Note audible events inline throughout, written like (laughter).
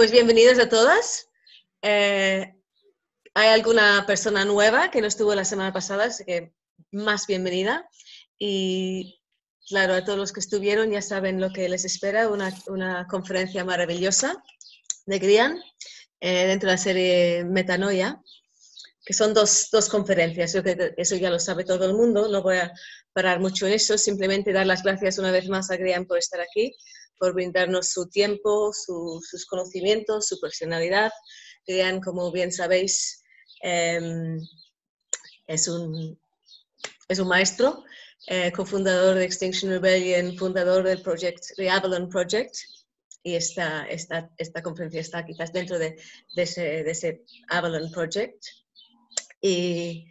Pues bienvenidos a todas. Eh, hay alguna persona nueva que no estuvo la semana pasada, así que más bienvenida. Y claro, a todos los que estuvieron ya saben lo que les espera, una, conferencia maravillosa de Grian eh, dentro de la serie Metanoia, que son dos, dos conferencias, eso ya lo sabe todo el mundo, no voy a parar mucho en eso, simplemente dar las gracias una vez más a Grian por estar aquí por brindarnos su tiempo, sus conocimientos, su personalidad. Crean, como bien sabéis, em, es, un, es un maestro, eh, cofundador de Extinction Rebellion, fundador del project, Avalon Project, y esta, esta conferencia está quizás dentro de, ese, Avalon Project. Y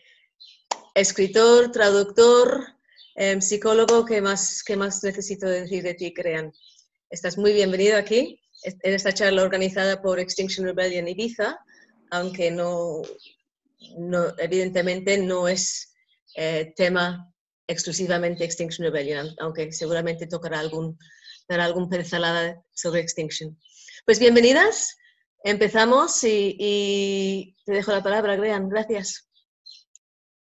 escritor, traductor, em, psicólogo, ¿qué más, ¿qué más necesito decir de ti, Crean? Estás muy bienvenido aquí en esta charla organizada por Extinction Rebellion Ibiza, aunque no, evidentemente no es eh, tema exclusivamente Extinction Rebellion, aunque seguramente tocará algún, dará algún pincelada sobre Extinction. Pues bienvenidas, empezamos y, te dejo la palabra, Graham, Gracias.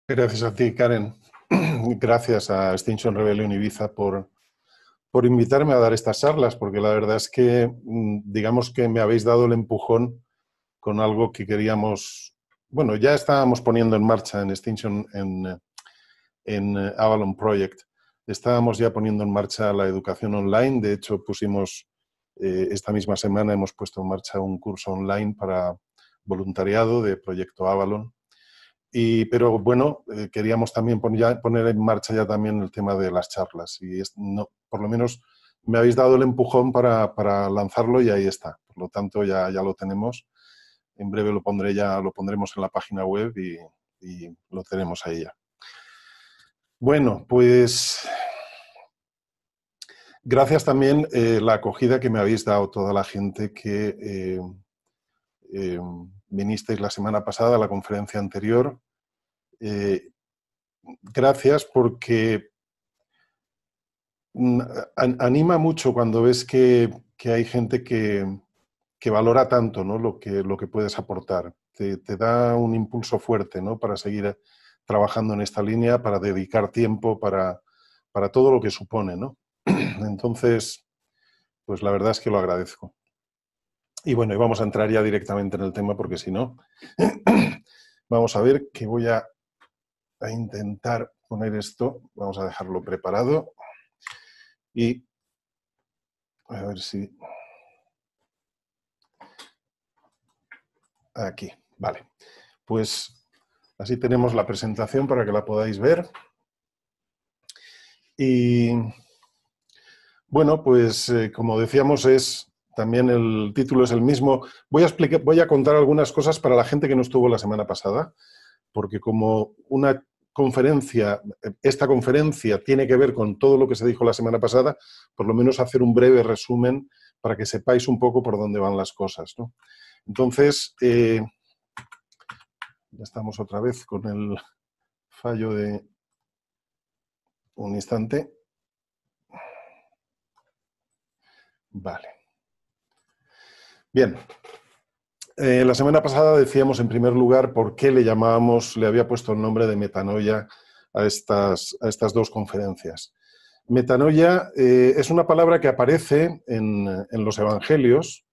Gracias a ti, Karen. (clears throat) Gracias a Extinction Rebellion Ibiza por por invitarme a dar estas charlas, porque la verdad es que, mm, digamos que me habéis dado el empujón con algo que queríamos, bueno, ya estábamos poniendo en marcha en Extinction, en, en Avalon Project, estábamos ya poniendo en marcha la educación online, de hecho pusimos, eh, esta misma semana hemos puesto en marcha un curso online para voluntariado de Proyecto Avalon, y, pero bueno, eh, queríamos también poner, poner en marcha ya también el tema de las charlas. Y es, no, por lo menos me habéis dado el empujón para, lanzarlo y ahí está. Por lo tanto, ya, lo tenemos. En breve lo pondré ya, lo pondremos en la página web y, lo tenemos ahí ya. Bueno, pues gracias también eh, la acogida que me habéis dado toda la gente que eh, eh, vinisteis la semana pasada a la conferencia anterior. gracias porque Mm, anima mucho cuando ves que, hay gente que, valora tanto ¿no? lo, que, lo que puedes aportar. Te, da un impulso fuerte ¿no? para seguir eh, trabajando en esta línea, para dedicar tiempo, para, todo lo que supone. (clears throat) Entonces, pues la verdad es que lo agradezco. Y bueno, y vamos a entrar ya directamente en el tema porque si no, (clears throat) vamos a ver que voy a, a intentar poner esto, vamos a dejarlo preparado. Y a ver si... Aquí, vale. Pues así tenemos la presentación para que la podáis ver. Y bueno, pues eh, como decíamos, es también el título es el mismo. Voy a, explicar, voy a contar algunas cosas para la gente que no estuvo la semana pasada, porque como una conferencia, eh, esta conferencia tiene que ver con todo lo que se dijo la semana pasada, por lo menos hacer un breve resumen para que sepáis un poco por dónde van las cosas. Entonces, eh, ya estamos otra vez con el fallo de un instante. Vale. Bien, eh, la semana pasada decíamos en primer lugar por qué le llamábamos, le había puesto el nombre de metanoia a estas, a estas dos conferencias. Metanoia eh, es una palabra que aparece en, los evangelios,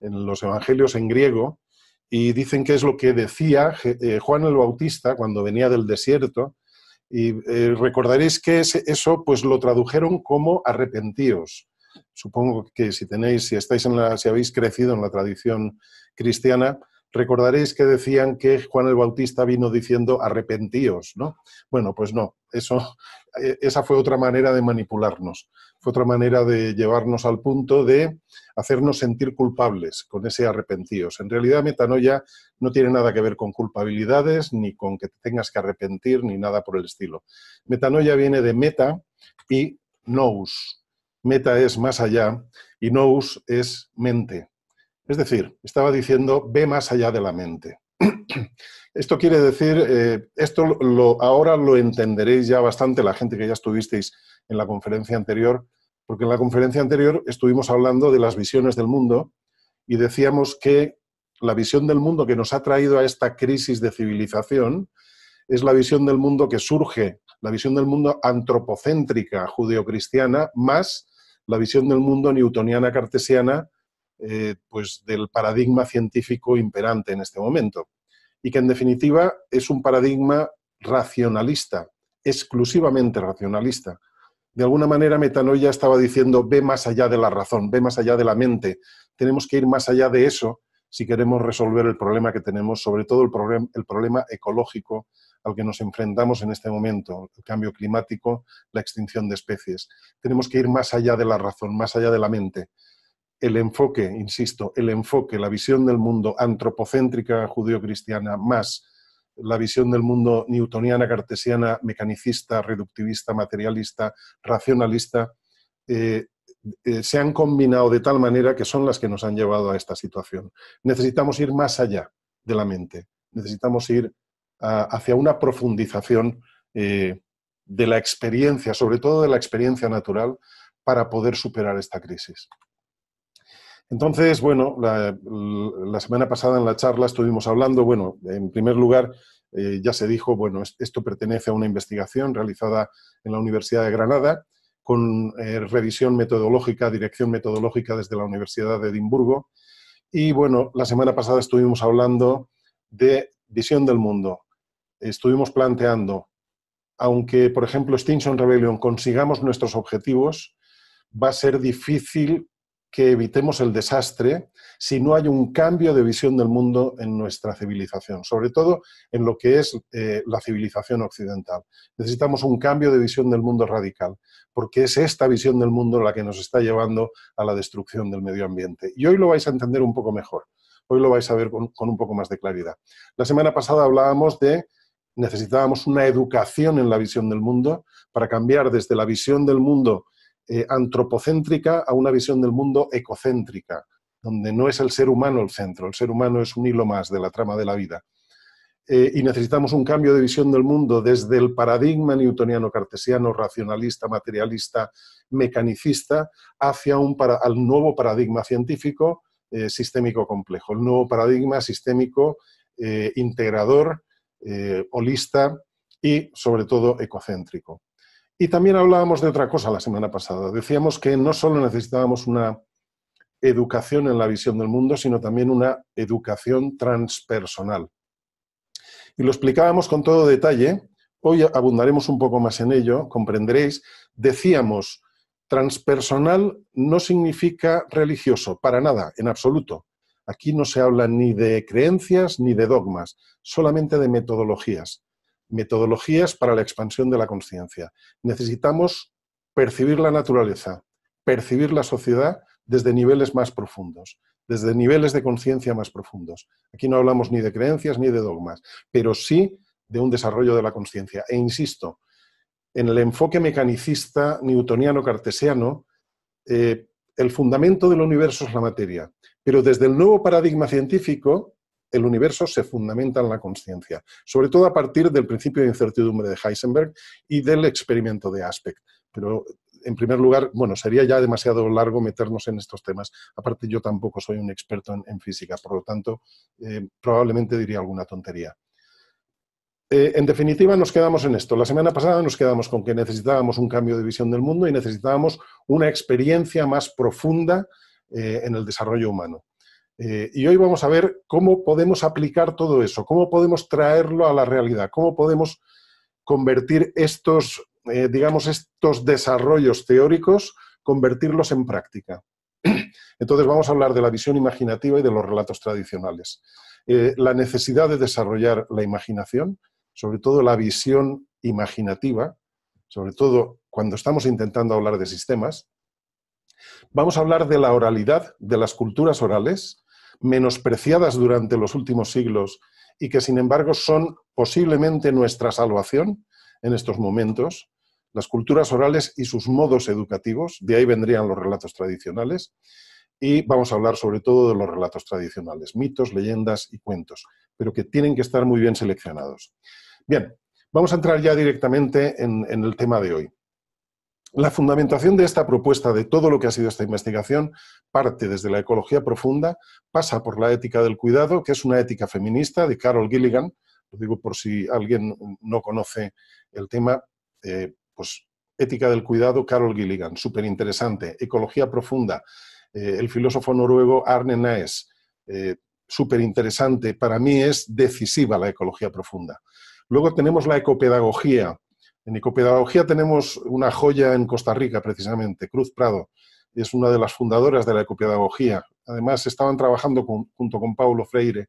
en los evangelios en griego, y dicen que es lo que decía eh, Juan el Bautista cuando venía del desierto. Y recordaréis que eso pues lo tradujeron como arrepentíos Supongo que si tenéis, si estáis en la, si habéis crecido en la tradición cristiana, recordaréis que decían que Juan el Bautista vino diciendo arrepentíos, ¿no? Bueno, pues no, eso, eh, esa fue otra manera de manipularnos, fue otra manera de llevarnos al punto de hacernos sentir culpables con ese arrepentíos. En realidad, metanoia no tiene nada que ver con culpabilidades, ni con que te tengas que arrepentir, ni nada por el estilo. Metanoia viene de meta y nous, meta es más allá y nous es mente. Es decir, estaba diciendo, ve más allá de la mente. (clears throat) Esto quiere decir, eh, esto ahora lo entenderéis ya bastante la gente que ya estuvisteis en la conferencia anterior, porque en la conferencia anterior estuvimos hablando de las visiones del mundo y decíamos que la visión del mundo que nos ha traído a esta crisis de civilización es la visión del mundo que surge, la visión del mundo antropocéntrica judeocristiana, más la visión del mundo newtoniana cartesiana eh, pues del paradigma científico imperante en este momento. Y que en definitiva es un paradigma racionalista, exclusivamente racionalista. De alguna manera Metanoia estaba diciendo, ve más allá de la razón, ve más allá de la mente. Tenemos que ir más allá de eso si queremos resolver el problema que tenemos, sobre todo el problema ecológico al que nos enfrentamos en este momento, el cambio climático, la extinción de especies. Tenemos que ir más allá de la razón, más allá de la mente. El enfoque, insisto, el enfoque, la visión del mundo antropocéntrica judío-cristiana más la visión del mundo newtoniana, cartesiana, mecanicista, reductivista, materialista, racionalista, eh, eh, se han combinado de tal manera que son las que nos han llevado a esta situación. Necesitamos ir más allá de la mente, necesitamos ir hacia una profundización eh, de la experiencia, sobre todo de la experiencia natural, para poder superar esta crisis. Entonces, bueno, la, semana pasada en la charla estuvimos hablando, bueno, en primer lugar, eh, ya se dijo, bueno, esto pertenece a una investigación realizada en la Universidad de Granada, con eh, revisión metodológica, dirección metodológica desde la Universidad de Edimburgo. Y bueno, la semana pasada estuvimos hablando de visión del mundo, estuvimos planteando, aunque, por ejemplo, Extinction Rebellion consigamos nuestros objetivos, va a ser difícil que evitemos el desastre si no hay un cambio de visión del mundo en nuestra civilización, sobre todo en lo que es eh, la civilización occidental. Necesitamos un cambio de visión del mundo radical, porque es esta visión del mundo la que nos está llevando a la destrucción del medio ambiente. Y hoy lo vais a entender un poco mejor. Hoy lo vais a ver con, un poco más de claridad. La semana pasada hablábamos de necesitábamos una educación en la visión del mundo para cambiar desde la visión del mundo eh, antropocéntrica a una visión del mundo ecocéntrica, donde no es el ser humano el centro, el ser humano es un hilo más de la trama de la vida. Eh, y necesitamos un cambio de visión del mundo desde el paradigma newtoniano cartesiano, racionalista, materialista, mecanicista, hacia un al nuevo paradigma científico eh, sistémico complejo, el nuevo paradigma sistémico eh, integrador, eh, holista y sobre todo ecocéntrico. Y también hablábamos de otra cosa la semana pasada. Decíamos que no solo necesitábamos una educación en la visión del mundo, sino también una educación transpersonal. Y lo explicábamos con todo detalle. Hoy abundaremos un poco más en ello, comprenderéis. Decíamos, Transpersonal no significa religioso, para nada, en absoluto. Aquí no se habla ni de creencias ni de dogmas, solamente de metodologías. Metodologías para la expansión de la conciencia. Necesitamos percibir la naturaleza, percibir la sociedad desde niveles más profundos, desde niveles de conciencia más profundos. Aquí no hablamos ni de creencias ni de dogmas, pero sí de un desarrollo de la conciencia. E insisto, en el enfoque mecanicista newtoniano-cartesiano, eh, el fundamento del universo es la materia, pero desde el nuevo paradigma científico, el universo se fundamenta en la conciencia, sobre todo a partir del principio de incertidumbre de Heisenberg y del experimento de Aspect. Pero en primer lugar, bueno, sería ya demasiado largo meternos en estos temas. Aparte, yo tampoco soy un experto en, física, por lo tanto, eh, probablemente diría alguna tontería. Eh, en definitiva, nos quedamos en esto. La semana pasada nos quedamos con que necesitábamos un cambio de visión del mundo y necesitábamos una experiencia más profunda eh, en el desarrollo humano. Eh, y hoy vamos a ver cómo podemos aplicar todo eso, cómo podemos traerlo a la realidad, cómo podemos convertir estos, digamos, estos desarrollos teóricos, convertirlos en práctica. (clears throat) Entonces vamos a hablar de la visión imaginativa y de los relatos tradicionales. la necesidad de desarrollar la imaginación, sobre todo la visión imaginativa, sobre todo cuando estamos intentando hablar de sistemas. Vamos a hablar de la oralidad, de las culturas orales, menospreciadas durante los últimos siglos y que sin embargo son posiblemente nuestra salvación en estos momentos, las culturas orales y sus modos educativos, de ahí vendrían los relatos tradicionales, y vamos a hablar sobre todo de los relatos tradicionales, mitos, leyendas y cuentos, pero que tienen que estar muy bien seleccionados. Bien, vamos a entrar ya directamente en, el tema de hoy. La fundamentación de esta propuesta, de todo lo que ha sido esta investigación, parte desde la ecología profunda, pasa por la ética del cuidado, que es una ética feminista de Carol Gilligan. Lo digo por si alguien no conoce el tema, eh, pues ética del cuidado, Carol Gilligan, súper interesante. Ecología profunda, eh, el filósofo noruego Arne Naes, eh, súper interesante. Para mí es decisiva la ecología profunda. Luego tenemos la ecopedagogía. En ecopedagogía tenemos una joya en Costa Rica, precisamente, Cruz Prado. Es una de las fundadoras de la ecopedagogía. Además, estaban trabajando junto con Paulo Freire.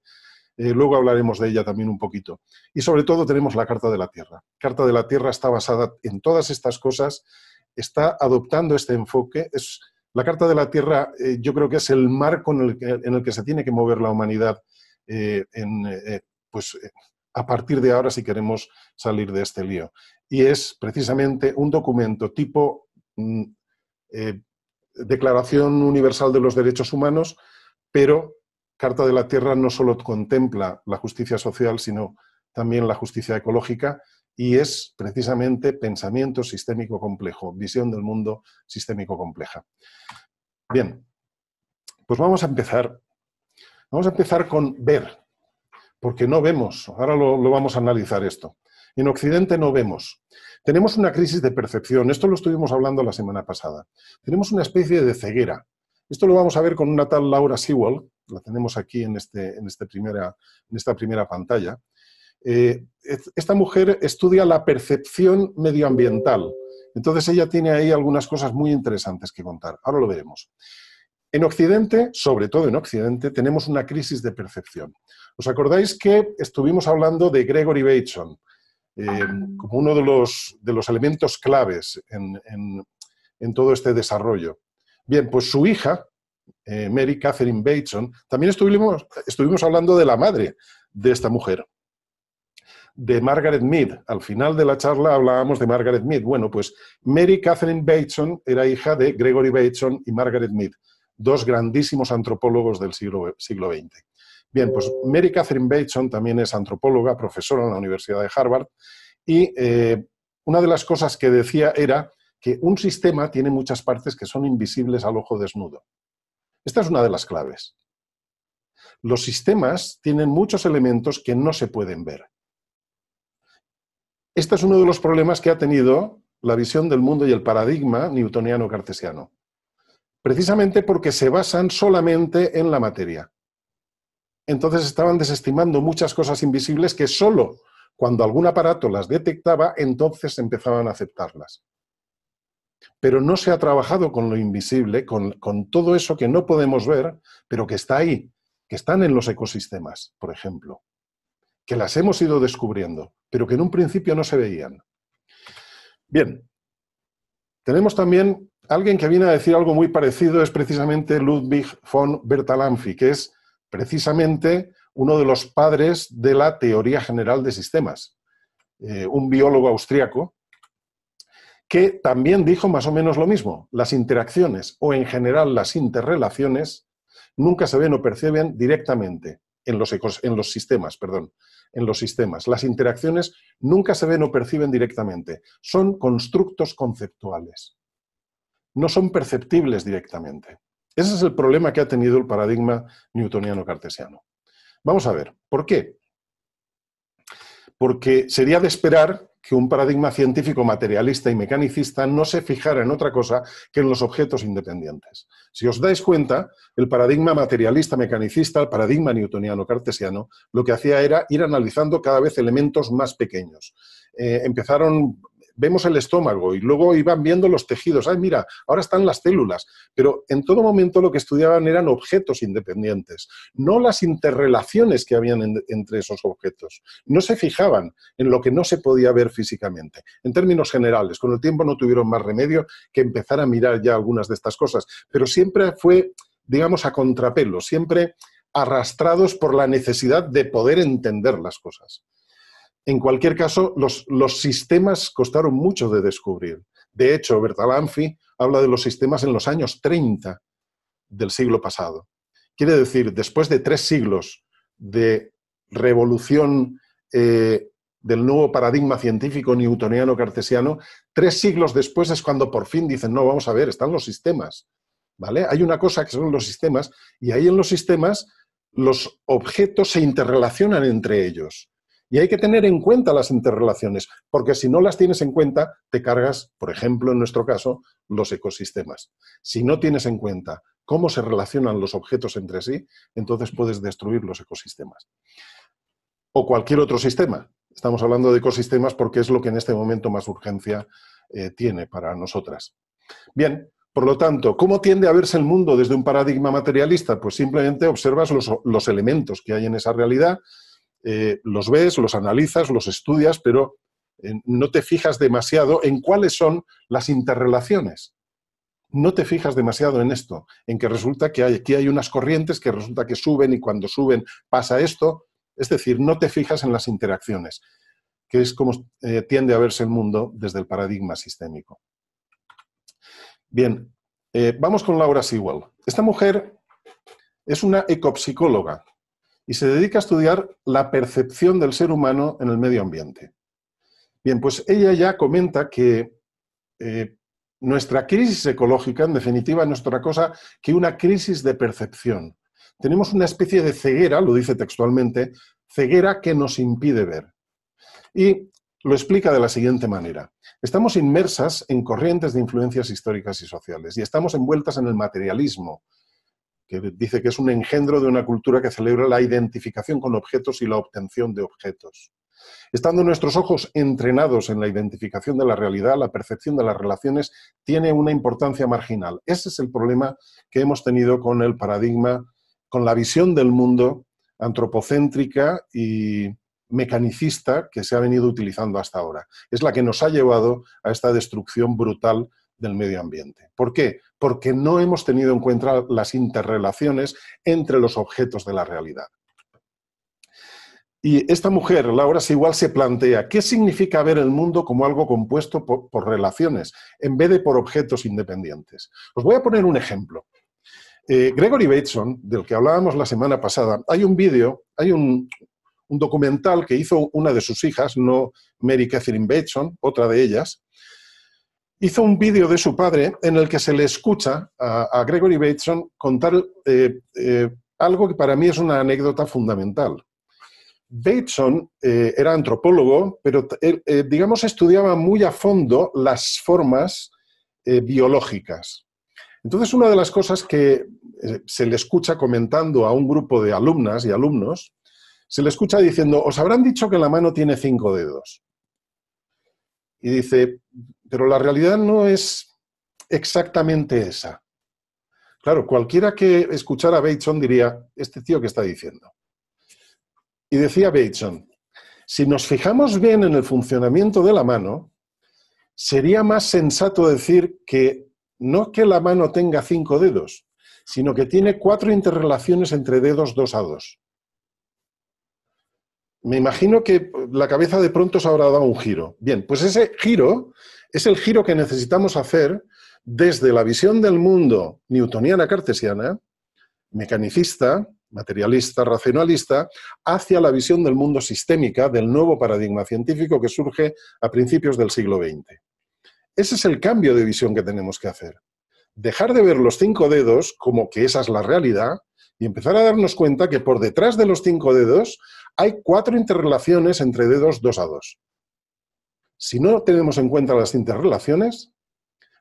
Eh, luego hablaremos de ella también un poquito. Y sobre todo tenemos la Carta de la Tierra. Carta de la Tierra está basada en todas estas cosas, está adoptando este enfoque. Es, la Carta de la Tierra eh, yo creo que es el marco en el que, se tiene que mover la humanidad eh, en, pues, a partir de ahora si queremos salir de este lío. Y es precisamente un documento tipo mm, eh, Declaración Universal de los Derechos Humanos, pero Carta de la Tierra no solo contempla la justicia social, sino también la justicia ecológica, y es precisamente pensamiento sistémico complejo, visión del mundo sistémico compleja. Bien, pues vamos a empezar. Vamos a empezar con ver porque no vemos, ahora lo, vamos a analizar esto. En Occidente no vemos. Tenemos una crisis de percepción, esto lo estuvimos hablando la semana pasada. Tenemos una especie de ceguera. Esto lo vamos a ver con una tal Laura Sewell, la tenemos aquí en, este, este primera, en esta primera pantalla. Eh, esta mujer estudia la percepción medioambiental, entonces ella tiene ahí algunas cosas muy interesantes que contar, ahora lo veremos. En Occidente, sobre todo en Occidente, tenemos una crisis de percepción. ¿Os acordáis que estuvimos hablando de Gregory Bateson eh, ah. como uno de los, de los elementos claves en, todo este desarrollo? Bien, pues su hija, eh, Mary Catherine Bateson, también estuvimos, estuvimos hablando de la madre de esta mujer, de Margaret Mead. Al final de la charla hablábamos de Margaret Mead. Bueno, pues Mary Catherine Bateson era hija de Gregory Bateson y Margaret Mead, dos grandísimos antropólogos del siglo, siglo XX. Bien, pues Mary Catherine Bateson también es antropóloga, profesora en la Universidad de Harvard, y eh, una de las cosas que decía era que un sistema tiene muchas partes que son invisibles al ojo desnudo. Esta es una de las claves. Los sistemas tienen muchos elementos que no se pueden ver. Este es uno de los problemas que ha tenido la visión del mundo y el paradigma newtoniano-cartesiano, precisamente porque se basan solamente en la materia entonces estaban desestimando muchas cosas invisibles que solo cuando algún aparato las detectaba, entonces empezaban a aceptarlas. Pero no se ha trabajado con lo invisible, con, con todo eso que no podemos ver, pero que está ahí, que están en los ecosistemas, por ejemplo, que las hemos ido descubriendo, pero que en un principio no se veían. Bien, tenemos también alguien que viene a decir algo muy parecido, es precisamente Ludwig von Bertalanffy, que es precisamente uno de los padres de la teoría general de sistemas, eh, un biólogo austriaco, que también dijo más o menos lo mismo. Las interacciones o en general las interrelaciones nunca se ven o perciben directamente en los, en los sistemas, perdón, en los sistemas. Las interacciones nunca se ven o perciben directamente, son constructos conceptuales. No son perceptibles directamente. Ese es el problema que ha tenido el paradigma newtoniano-cartesiano. Vamos a ver, ¿por qué? Porque sería de esperar que un paradigma científico materialista y mecanicista no se fijara en otra cosa que en los objetos independientes. Si os dais cuenta, el paradigma materialista mecanicista, el paradigma newtoniano cartesiano, lo que hacía era ir analizando cada vez elementos más pequeños. Eh, empezaron vemos el estómago y luego iban viendo los tejidos. Ay, mira, ahora están las células. Pero en todo momento lo que estudiaban eran objetos independientes, no las interrelaciones que habían entre esos objetos. No se fijaban en lo que no se podía ver físicamente. En términos generales, con el tiempo no tuvieron más remedio que empezar a mirar ya algunas de estas cosas, pero siempre fue, digamos, a contrapelo, siempre arrastrados por la necesidad de poder entender las cosas. En cualquier caso, los, sistemas costaron mucho de descubrir. De hecho, Bertalanffy habla de los sistemas en los años 30 del siglo pasado. Quiere decir, después de tres siglos de revolución eh, del nuevo paradigma científico newtoniano-cartesiano, tres siglos después es cuando por fin dicen, no, vamos a ver, están los sistemas. ¿Vale? Hay una cosa que son los sistemas, y ahí en los sistemas los objetos se interrelacionan entre ellos. Y hay que tener en cuenta las interrelaciones, porque si no las tienes en cuenta, te cargas, por ejemplo, en nuestro caso, los ecosistemas. Si no tienes en cuenta cómo se relacionan los objetos entre sí, entonces puedes destruir los ecosistemas. O cualquier otro sistema. Estamos hablando de ecosistemas porque es lo que en este momento más urgencia eh, tiene para nosotras. Bien, por lo tanto, ¿cómo tiende a verse el mundo desde un paradigma materialista? Pues simplemente observas los, elementos que hay en esa realidad eh, los ves, los analizas, los estudias, pero eh, no te fijas demasiado en cuáles son las interrelaciones. No te fijas demasiado en esto, en que resulta que aquí hay unas corrientes que resulta que suben y cuando suben pasa esto. Es decir, no te fijas en las interacciones, que es como eh, tiende a verse el mundo desde el paradigma sistémico. Bien, vamos con Laura Sewell. Esta mujer es una ecopsicóloga, y se dedica a estudiar la percepción del ser humano en el medio ambiente. Bien, pues ella ya comenta que eh, nuestra crisis ecológica, en definitiva, no es otra cosa que una crisis de percepción. Tenemos una especie de ceguera, lo dice textualmente, ceguera que nos impide ver. Y lo explica de la siguiente manera. Estamos inmersas en corrientes de influencias históricas y sociales y estamos envueltas en el materialismo, que dice que es un engendro de una cultura que celebra la identificación con objetos y la obtención de objetos. Estando nuestros ojos entrenados en la identificación de la realidad, la percepción de las relaciones tiene una importancia marginal. Ese es el problema que hemos tenido con el paradigma, con la visión del mundo antropocéntrica y mecanicista que se ha venido utilizando hasta ahora. Es la que nos ha llevado a esta destrucción brutal del medio ambiente. ¿Por qué? Porque no hemos tenido en cuenta las interrelaciones entre los objetos de la realidad. Y esta mujer, Laura igual se plantea qué significa ver el mundo como algo compuesto por, relaciones en vez de por objetos independientes. Os voy a poner un ejemplo. Eh, Gregory Bateson, del que hablábamos la semana pasada, hay un vídeo, hay un, un, documental que hizo una de sus hijas, no Mary Catherine Bateson, otra de ellas, hizo un vídeo de su padre en el que se le escucha a, Gregory Bateson contar eh, eh, algo que para mí es una anécdota fundamental. Bateson eh, era antropólogo, pero digamos estudiaba muy a fondo las formas biológicas. Entonces, una de las cosas que se le escucha comentando a un grupo de alumnas y alumnos, se le escucha diciendo, os habrán dicho que la mano tiene cinco dedos. Y dice, pero la realidad no es exactamente esa. Claro, cualquiera que escuchara a Bateson diría, este tío que está diciendo. Y decía Bateson, si nos fijamos bien en el funcionamiento de la mano, sería más sensato decir que no que la mano tenga cinco dedos, sino que tiene cuatro interrelaciones entre dedos dos a dos. Me imagino que la cabeza de pronto se habrá dado un giro. Bien, pues ese giro es el giro que necesitamos hacer desde la visión del mundo newtoniana cartesiana, mecanicista, materialista, racionalista, hacia la visión del mundo sistémica, del nuevo paradigma científico que surge a principios del siglo XX. Ese es el cambio de visión que tenemos que hacer. Dejar de ver los cinco dedos como que esa es la realidad y empezar a darnos cuenta que por detrás de los cinco dedos hay cuatro interrelaciones entre dedos dos a dos. Si no tenemos en cuenta las interrelaciones,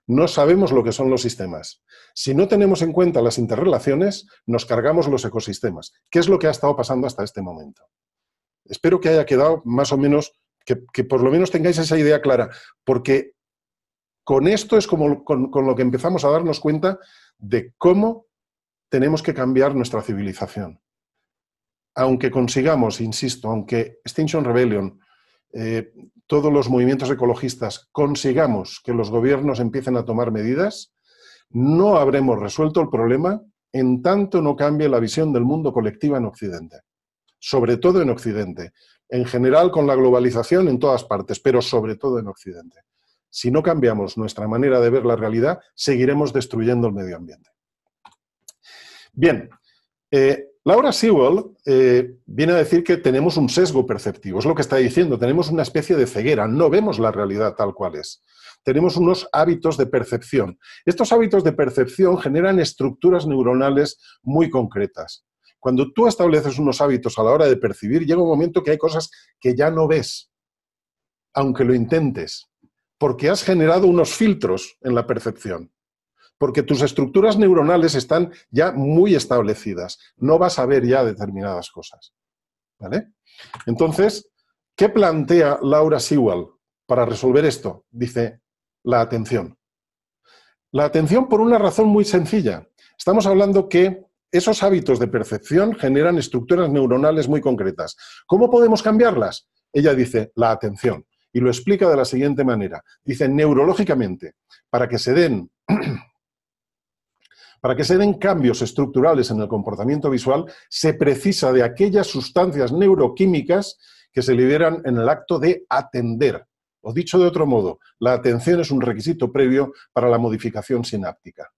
no sabemos lo que son los sistemas. Si no tenemos en cuenta las interrelaciones, nos cargamos los ecosistemas. ¿Qué es lo que ha estado pasando hasta este momento? Espero que haya quedado más o menos, que, por lo menos tengáis esa idea clara, porque con esto es como, con, lo que empezamos a darnos cuenta de cómo tenemos que cambiar nuestra civilización. Aunque consigamos, insisto, aunque Extinction Rebellion, eh, todos los movimientos ecologistas consigamos que los gobiernos empiecen a tomar medidas, no habremos resuelto el problema en tanto no cambie la visión del mundo colectiva en Occidente, sobre todo en Occidente, en general con la globalización en todas partes, pero sobre todo en Occidente. Si no cambiamos nuestra manera de ver la realidad, seguiremos destruyendo el medio ambiente. Bien, eh, Laura Sewell eh, viene a decir que tenemos un sesgo perceptivo, es lo que está diciendo, tenemos una especie de ceguera, no vemos la realidad tal cual es. Tenemos unos hábitos de percepción. Estos hábitos de percepción generan estructuras neuronales muy concretas. Cuando tú estableces unos hábitos a la hora de percibir, llega un momento que hay cosas que ya no ves, aunque lo intentes, porque has generado unos filtros en la percepción porque tus estructuras neuronales están ya muy establecidas. No vas a ver ya determinadas cosas. ¿Vale? Entonces, ¿qué plantea Laura Sewell para resolver esto? Dice, la atención. La atención por una razón muy sencilla. Estamos hablando que esos hábitos de percepción generan estructuras neuronales muy concretas. ¿Cómo podemos cambiarlas? Ella dice, la atención. Y lo explica de la siguiente manera. Dice, neurológicamente, para que se den (clears throat) Para que se den cambios estructurales en el comportamiento visual, se precisa de aquellas sustancias neuroquímicas que se liberan en el acto de atender. O dicho de otro modo, la atención es un requisito previo para la modificación sináptica.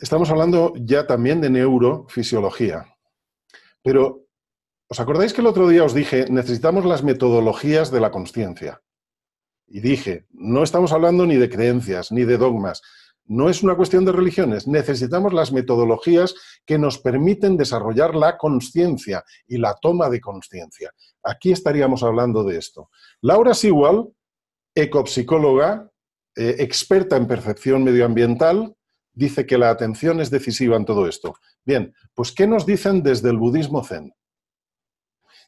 Estamos hablando ya también de neurofisiología. Pero, ¿os acordáis que el otro día os dije, necesitamos las metodologías de la conciencia? Y dije, no estamos hablando ni de creencias, ni de dogmas, no es una cuestión de religiones, necesitamos las metodologías que nos permiten desarrollar la conciencia y la toma de conciencia. Aquí estaríamos hablando de esto. Laura Sewell, ecopsicóloga, eh, experta en percepción medioambiental, dice que la atención es decisiva en todo esto. Bien, pues ¿qué nos dicen desde el budismo zen?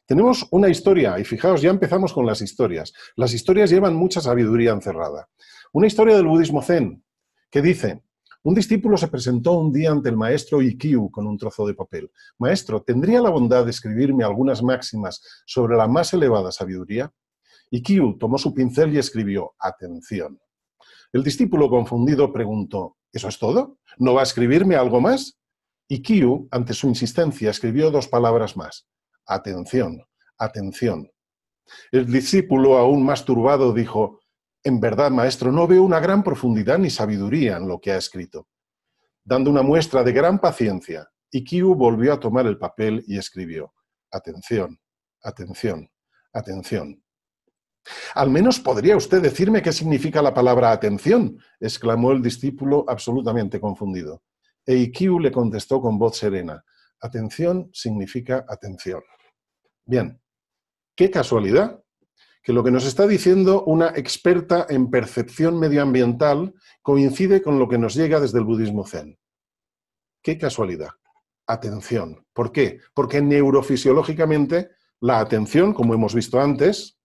Tenemos una historia, y fijaos, ya empezamos con las historias. Las historias llevan mucha sabiduría encerrada. Una historia del budismo zen que dice, un discípulo se presentó un día ante el maestro Ikiu con un trozo de papel. Maestro, ¿tendría la bondad de escribirme algunas máximas sobre la más elevada sabiduría? Ikiu tomó su pincel y escribió, atención. El discípulo confundido preguntó, ¿eso es todo? ¿No va a escribirme algo más? Ikiu, ante su insistencia, escribió dos palabras más, atención, atención. El discípulo, aún más turbado, dijo, en verdad, maestro, no veo una gran profundidad ni sabiduría en lo que ha escrito. Dando una muestra de gran paciencia, Ikiu volvió a tomar el papel y escribió, atención, atención, atención. Al menos podría usted decirme qué significa la palabra atención, exclamó el discípulo absolutamente confundido. E le contestó con voz serena, atención significa atención. Bien, qué casualidad que lo que nos está diciendo una experta en percepción medioambiental coincide con lo que nos llega desde el budismo zen. ¡Qué casualidad! Atención. ¿Por qué? Porque neurofisiológicamente la atención, como hemos visto antes,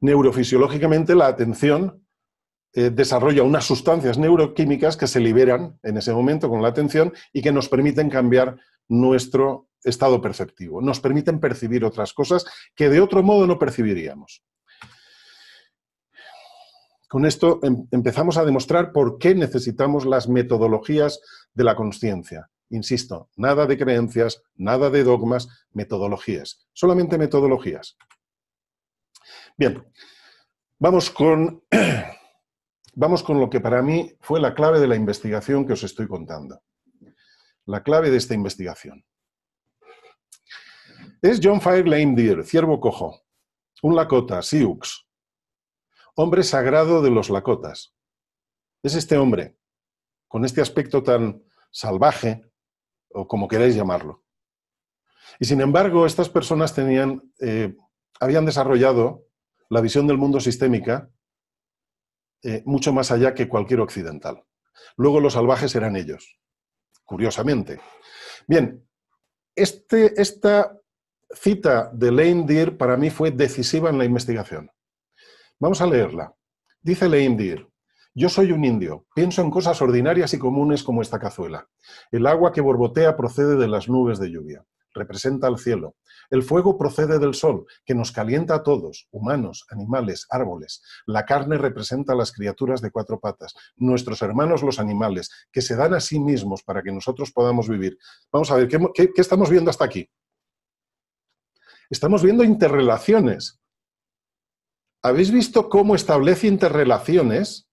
neurofisiológicamente la atención eh, desarrolla unas sustancias neuroquímicas que se liberan en ese momento con la atención y que nos permiten cambiar nuestro estado perceptivo. Nos permiten percibir otras cosas que de otro modo no percibiríamos. Con esto em, empezamos a demostrar por qué necesitamos las metodologías de la conciencia. Insisto, nada de creencias, nada de dogmas, metodologías, solamente metodologías. Bien, vamos con, (clears throat) vamos con lo que para mí fue la clave de la investigación que os estoy contando. La clave de esta investigación. Es John Fire deer, ciervo cojo, un Lakota, Sioux, hombre sagrado de los Lakotas. Es este hombre, con este aspecto tan salvaje, o como queráis llamarlo. Y sin embargo, estas personas tenían, eh, habían desarrollado la visión del mundo sistémica eh, mucho más allá que cualquier occidental. Luego los salvajes eran ellos, curiosamente. Bien, este, esta cita de Lane Deer para mí fue decisiva en la investigación. Vamos a leerla. Dice Lane Deer, yo soy un indio, pienso en cosas ordinarias y comunes como esta cazuela. El agua que borbotea procede de las nubes de lluvia, representa al cielo. El fuego procede del sol, que nos calienta a todos, humanos, animales, árboles. La carne representa a las criaturas de cuatro patas, nuestros hermanos los animales, que se dan a sí mismos para que nosotros podamos vivir. Vamos a ver, qué estamos viendo hasta aquí? estamos viendo interrelaciones. ¿Habéis visto cómo establece interrelaciones?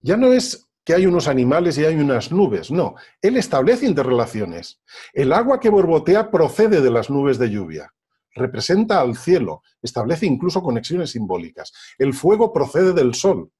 Ya no es que hay unos animales y hay unas nubes, no, él establece interrelaciones. El agua que borbotea procede de las nubes de lluvia, representa al cielo, establece incluso conexiones simbólicas. El fuego procede del sol,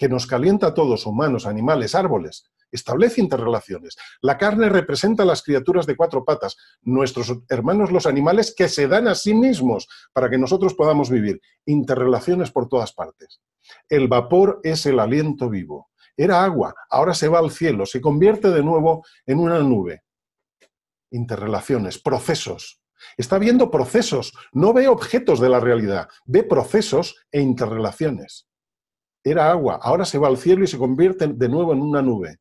que nos calienta a todos, humanos, animales, árboles, establece interrelaciones. La carne representa a las criaturas de cuatro patas, nuestros hermanos los animales que se dan a sí mismos para que nosotros podamos vivir. Interrelaciones por todas partes. El vapor es el aliento vivo. Era agua, ahora se va al cielo, se convierte de nuevo en una nube. Interrelaciones, procesos. Está viendo procesos, no ve objetos de la realidad, ve procesos e interrelaciones era agua, ahora se va al cielo y se convierte de nuevo en una nube.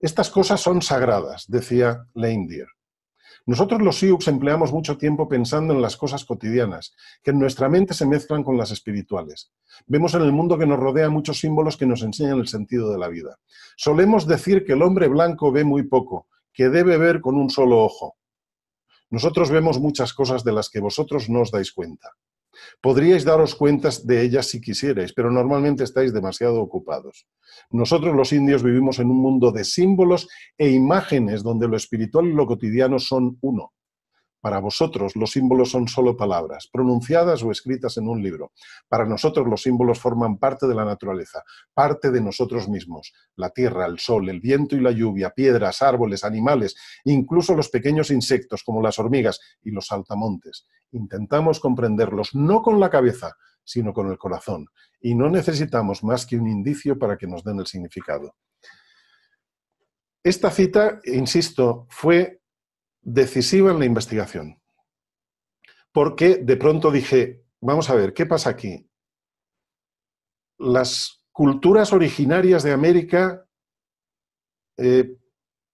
Estas cosas son sagradas, decía Leindir. Nosotros los Sioux empleamos mucho tiempo pensando en las cosas cotidianas, que en nuestra mente se mezclan con las espirituales. Vemos en el mundo que nos rodea muchos símbolos que nos enseñan el sentido de la vida. Solemos decir que el hombre blanco ve muy poco, que debe ver con un solo ojo. Nosotros vemos muchas cosas de las que vosotros no os dais cuenta. Podríais daros cuentas de ellas si quisierais, pero normalmente estáis demasiado ocupados. Nosotros los indios vivimos en un mundo de símbolos e imágenes donde lo espiritual y lo cotidiano son uno. Para vosotros los símbolos son solo palabras, pronunciadas o escritas en un libro. Para nosotros los símbolos forman parte de la naturaleza, parte de nosotros mismos. La tierra, el sol, el viento y la lluvia, piedras, árboles, animales, incluso los pequeños insectos como las hormigas y los saltamontes. Intentamos comprenderlos no con la cabeza, sino con el corazón. Y no necesitamos más que un indicio para que nos den el significado. Esta cita, insisto, fue decisiva en la investigación. Porque de pronto dije, vamos a ver, ¿qué pasa aquí? Las culturas originarias de América, eh,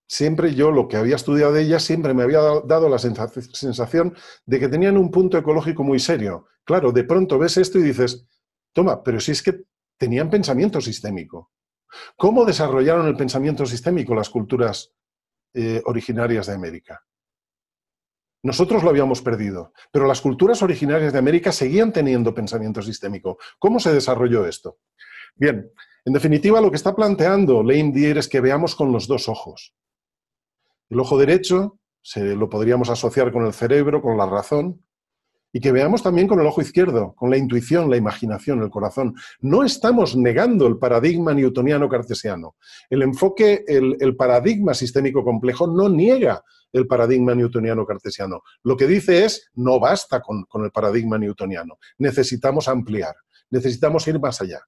siempre yo lo que había estudiado de ellas, siempre me había dado la sensación de que tenían un punto ecológico muy serio. Claro, de pronto ves esto y dices, toma, pero si es que tenían pensamiento sistémico. ¿Cómo desarrollaron el pensamiento sistémico las culturas eh, originarias de América? Nosotros lo habíamos perdido, pero las culturas originarias de América seguían teniendo pensamiento sistémico. ¿Cómo se desarrolló esto? Bien, en definitiva, lo que está planteando Lane Dier es que veamos con los dos ojos. El ojo derecho se lo podríamos asociar con el cerebro, con la razón, y que veamos también con el ojo izquierdo, con la intuición, la imaginación, el corazón. No estamos negando el paradigma newtoniano cartesiano. El enfoque, el, el paradigma sistémico complejo no niega el paradigma newtoniano cartesiano. Lo que dice es, no basta con, el paradigma newtoniano, necesitamos ampliar, necesitamos ir más allá.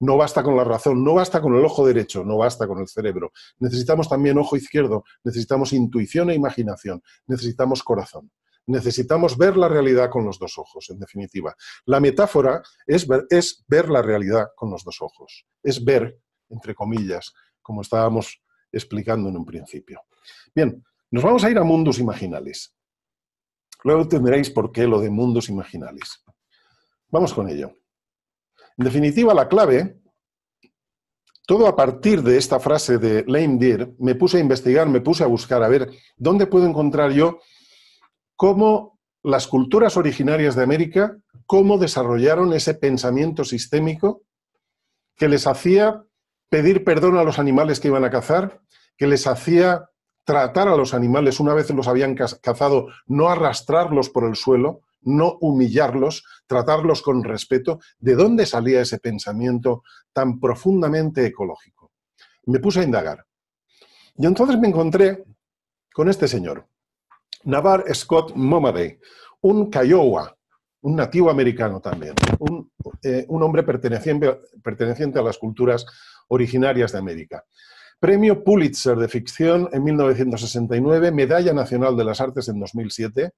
No basta con la razón, no basta con el ojo derecho, no basta con el cerebro. Necesitamos también ojo izquierdo, necesitamos intuición e imaginación, necesitamos corazón. Necesitamos ver la realidad con los dos ojos, en definitiva. La metáfora es es ver la realidad con los dos ojos, es ver, entre comillas, como estábamos explicando en un principio. Bien, nos vamos a ir a mundos imaginales. Luego entenderéis por qué lo de mundos imaginales. Vamos con ello. En definitiva, la clave, todo a partir de esta frase de Lame Deer, me puse a investigar, me puse a buscar, a ver dónde puedo encontrar yo cómo las culturas originarias de América, cómo desarrollaron ese pensamiento sistémico que les hacía pedir perdón a los animales que iban a cazar, que les hacía tratar a los animales una vez los habían cazado, no arrastrarlos por el suelo, no humillarlos, tratarlos con respeto. ¿De dónde salía ese pensamiento tan profundamente ecológico? Me puse a indagar. Y entonces me encontré con este señor, Navar Scott Momaday, un Kiowa, un nativo americano también, un, eh, hombre perteneciente a las culturas originarias de América. Premio Pulitzer de Ficción en 1969, Medalla Nacional de las Artes en 2007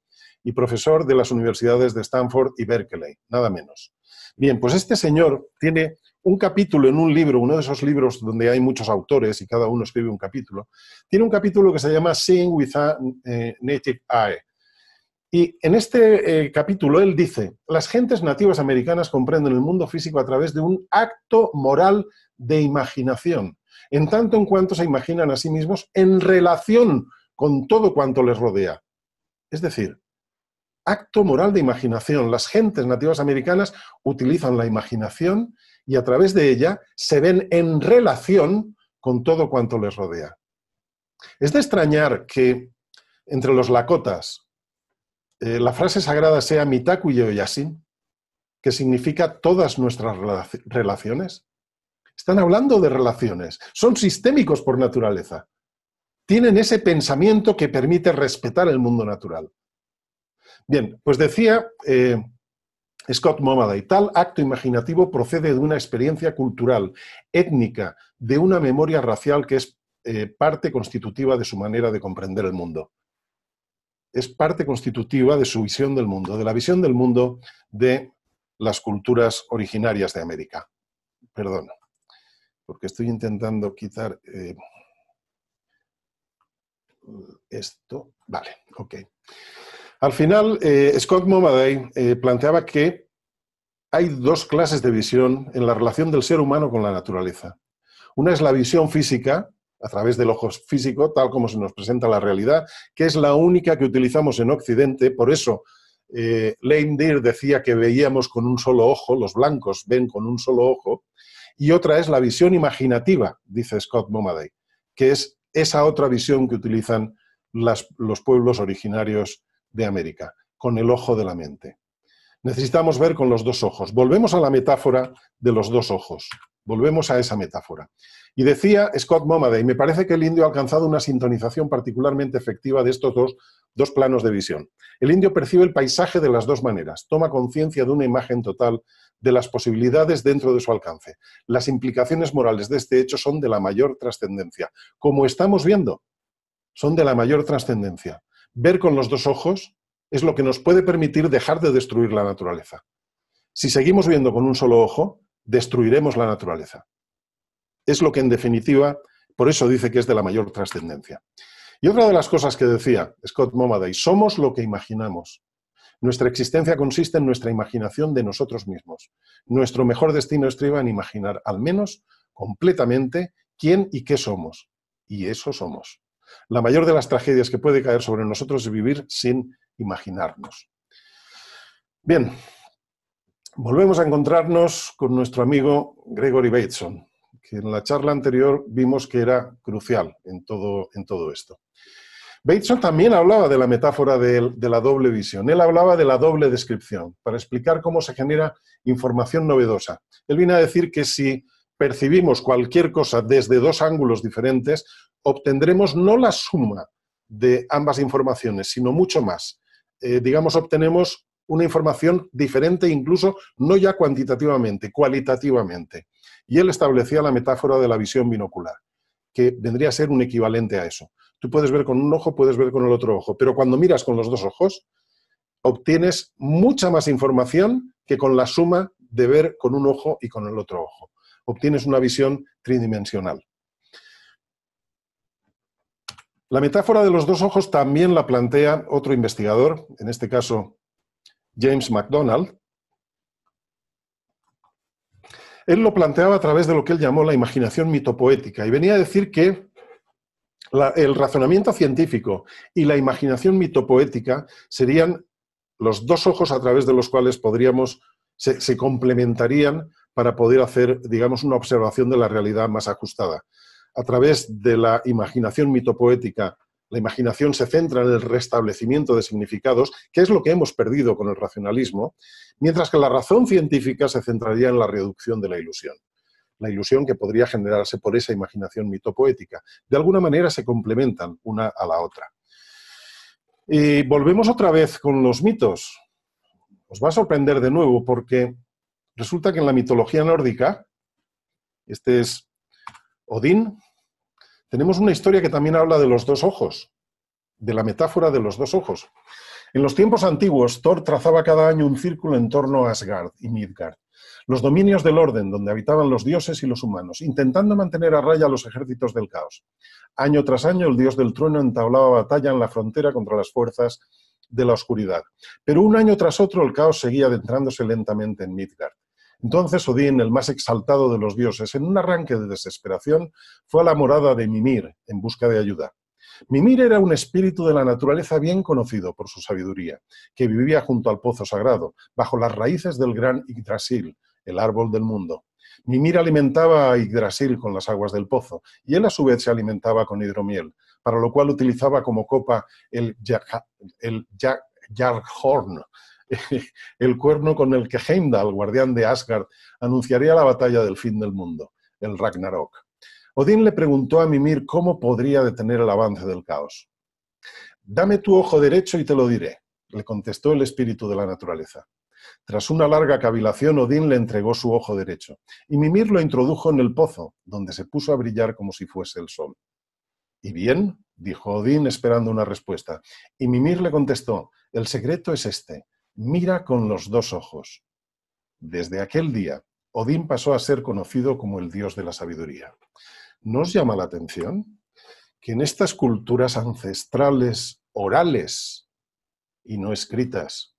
y profesor de las universidades de Stanford y Berkeley, nada menos. Bien, pues este señor tiene un capítulo en un libro, uno de esos libros donde hay muchos autores y cada uno escribe un capítulo, tiene un capítulo que se llama Seeing with a eh, Native Eye. Y en este eh, capítulo él dice, las gentes nativas americanas comprenden el mundo físico a través de un acto moral de imaginación en tanto en cuanto se imaginan a sí mismos en relación con todo cuanto les rodea. Es decir, acto moral de imaginación. Las gentes nativas americanas utilizan la imaginación y a través de ella se ven en relación con todo cuanto les rodea. Es de extrañar que entre los lacotas eh, la frase sagrada sea mitaku yasin, que significa todas nuestras relaciones. Están hablando de relaciones. Son sistémicos por naturaleza. Tienen ese pensamiento que permite respetar el mundo natural. Bien, pues decía eh, Scott Momaday, tal acto imaginativo procede de una experiencia cultural, étnica, de una memoria racial que es eh, parte constitutiva de su manera de comprender el mundo. Es parte constitutiva de su visión del mundo, de la visión del mundo de las culturas originarias de América. Perdón porque estoy intentando quitar eh, esto. Vale, ok. Al final, eh, Scott Momaday eh, planteaba que hay dos clases de visión en la relación del ser humano con la naturaleza. Una es la visión física, a través del ojo físico, tal como se nos presenta la realidad, que es la única que utilizamos en Occidente. Por eso, eh, Lane decía que veíamos con un solo ojo, los blancos ven con un solo ojo, y otra es la visión imaginativa, dice Scott Momaday, que es esa otra visión que utilizan los pueblos originarios de América, con el ojo de la mente. Necesitamos ver con los dos ojos. Volvemos a la metáfora de los dos ojos. Volvemos a esa metáfora. Y decía Scott Momaday, me parece que el indio ha alcanzado una sintonización particularmente efectiva de estos dos dos planos de visión. El indio percibe el paisaje de las dos maneras, toma conciencia de una imagen total de las posibilidades dentro de su alcance. Las implicaciones morales de este hecho son de la mayor trascendencia. Como estamos viendo, son de la mayor trascendencia. Ver con los dos ojos es lo que nos puede permitir dejar de destruir la naturaleza. Si seguimos viendo con un solo ojo, destruiremos la naturaleza. Es lo que en definitiva, por eso dice que es de la mayor trascendencia. Y otra de las cosas que decía Scott Momaday, somos lo que imaginamos. Nuestra existencia consiste en nuestra imaginación de nosotros mismos. Nuestro mejor destino estriba en imaginar, al menos completamente, quién y qué somos. Y eso somos. La mayor de las tragedias que puede caer sobre nosotros es vivir sin imaginarnos. Bien, volvemos a encontrarnos con nuestro amigo Gregory Bateson que en la charla anterior vimos que era crucial en todo, esto. Bateson también hablaba de la metáfora de, la doble visión. Él hablaba de la doble descripción para explicar cómo se genera información novedosa. Él vino a decir que si percibimos cualquier cosa desde dos ángulos diferentes, obtendremos no la suma de ambas informaciones, sino mucho más. Eh, digamos, obtenemos una información diferente, incluso no ya cuantitativamente, cualitativamente. Y él establecía la metáfora de la visión binocular, que vendría a ser un equivalente a eso. Tú puedes ver con un ojo, puedes ver con el otro ojo, pero cuando miras con los dos ojos, obtienes mucha más información que con la suma de ver con un ojo y con el otro ojo. Obtienes una visión tridimensional. La metáfora de los dos ojos también la plantea otro investigador, en este caso James MacDonald, Él lo planteaba a través de lo que él llamó la imaginación mitopoética y venía a decir que el razonamiento científico y la imaginación mitopoética serían los dos ojos a través de los cuales podríamos, se, se complementarían para poder hacer, digamos, una observación de la realidad más ajustada. A través de la imaginación mitopoética la imaginación se centra en el restablecimiento de significados, que es lo que hemos perdido con el racionalismo, mientras que la razón científica se centraría en la reducción de la ilusión. La ilusión que podría generarse por esa imaginación mitopoética. De alguna manera se complementan una a la otra. Y volvemos otra vez con los mitos. Os va a sorprender de nuevo porque resulta que en la mitología nórdica, este es Odín, tenemos una historia que también habla de los dos ojos, de la metáfora de los dos ojos. En los tiempos antiguos, Thor trazaba cada año un círculo en torno a Asgard y Midgard, los dominios del orden donde habitaban los dioses y los humanos, intentando mantener a raya a los ejércitos del caos. Año tras año, el dios del trueno entablaba batalla en la frontera contra las fuerzas de la oscuridad. Pero un año tras otro, el caos seguía adentrándose lentamente en Midgard. Entonces Odín, el más exaltado de los dioses, en un arranque de desesperación, fue a la morada de Mimir en busca de ayuda. Mimir era un espíritu de la naturaleza bien conocido por su sabiduría, que vivía junto al pozo sagrado, bajo las raíces del gran Yggdrasil, el árbol del mundo. Mimir alimentaba a Yggdrasil con las aguas del pozo, y él a su vez se alimentaba con hidromiel, para lo cual utilizaba como copa el, jarhorn. (laughs) el cuerno con el que Heimdall, guardián de Asgard, anunciaría la batalla del fin del mundo, el Ragnarok. Odín le preguntó a Mimir cómo podría detener el avance del caos. Dame tu ojo derecho y te lo diré, le contestó el espíritu de la naturaleza. Tras una larga cavilación, Odín le entregó su ojo derecho, y Mimir lo introdujo en el pozo, donde se puso a brillar como si fuese el sol. ¿Y bien? dijo Odín esperando una respuesta. Y Mimir le contestó, el secreto es este, mira con los dos ojos. Desde aquel día, Odín pasó a ser conocido como el dios de la sabiduría. ¿Nos llama la atención que en estas culturas ancestrales orales y no escritas,